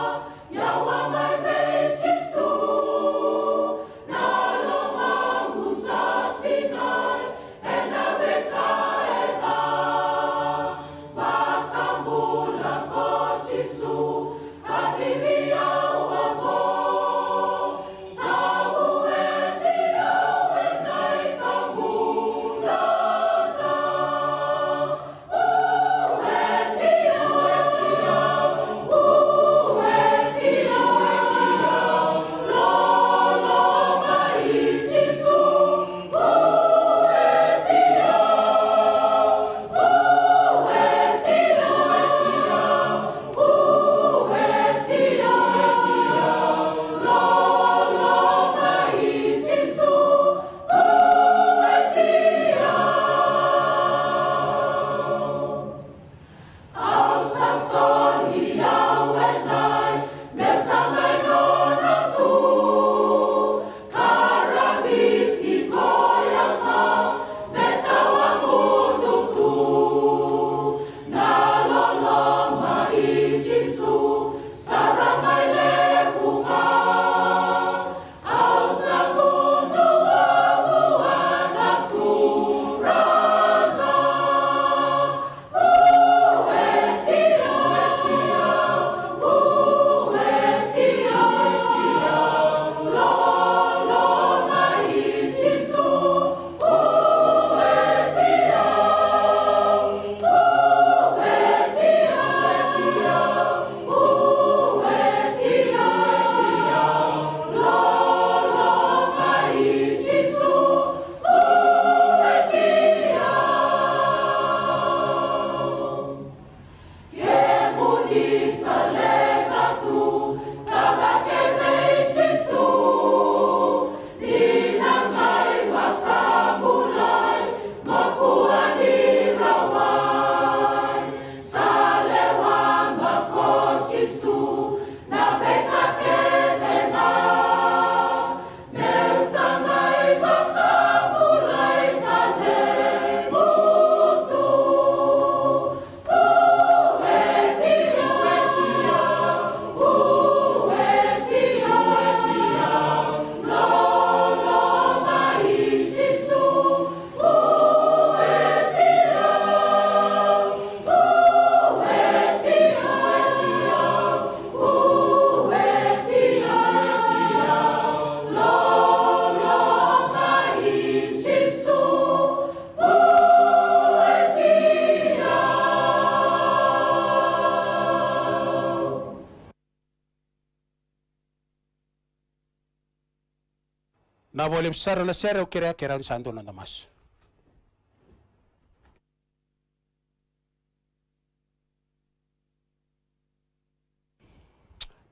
S6: Ele msara na kira-kira kera Santo na ndamasu.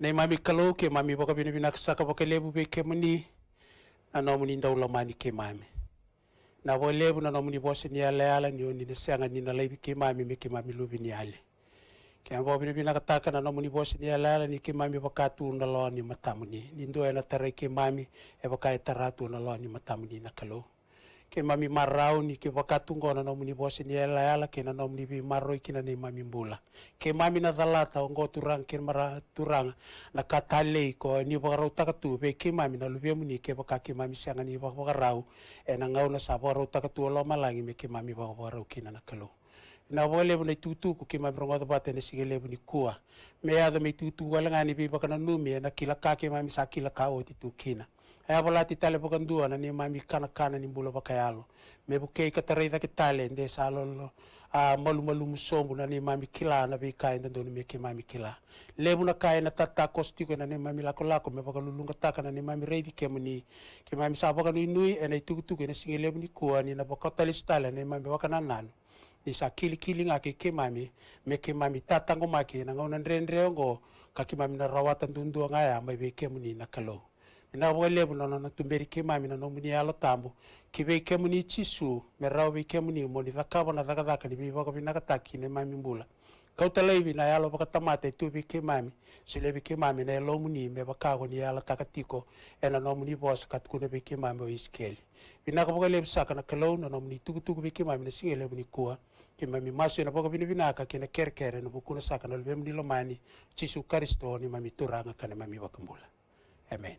S6: Nei mami kalau ke mami baka bini bina kesaka baka lebu be ke muni na nomu ni ndau lamani ke mami. Na bo lebu na nomu ni bose ni ala ala ni oni ni sanga ni na lebi ke mami me ke mami lubi ni ale ke ambo bini bina kataka na nomuni ni bosi ni alala ni kimami na lo ni matamuni ni ndo eh, na tare kimami e wakai taratu na lo ni matamuni na kalo ke mami marau ni ke wakatu ngo na nomuni ni bosi ni alala ke na nomu ni bi kina ni mami mbula ke eh, mami na dalata ngo turang ke mara turang na katale ko ni wakarau takatu be mami na lubia muni ke wakaki mami sianga ni wakarau e na ngau na sabarau takatu lo malangi me mami wakarau kina na kalo na bo lebu tutu kuki ma brongo to bate ne kua me ya me tutu wale ngani bi baka na numi na kila kake ma misa sa kila kawo ti tukina aya ya bola ti tale baka ndua na ni ma mi kana kana ni bulo baka yalo me bu ke ka nde sa lolo a malu malu musombu na ni ma mi kila na bi kai nda doni me ke ma mi kila le buna kai na tata kosti ko na ni ma mi lako lako me baka lulunga taka na ni ma mi reidi ke muni ke ma mi sa baka nui nui ene tutu ke na e singe lebu kua ni na baka tale stale ni ma mi baka na nanu isa kilikili nga ke mami me mami tatango make na ngona ndre ngo ka mami na rawata ndundu nga ya mai be muni na kalo na wale buna na na tumberi ke mami na no muni ya alo tambo kibe muni chisu me rawo be muni mo ni bona na zakazaka ni biwa ko taki ne mami mbula ka kautalaivi na yalo baka tamate tu bike mami si sule bike mami na lo muni me baka ko ni ya yalo takatiko ena no muni bos kat kuna bike mami o iskeli bina ko baka lebsa kana kalau na no muni tuku tuku bike mami na singele muni kuwa kima mi masu ina poko bini kina bukuna saka chisu ni mami turanga kana mami wakambula amen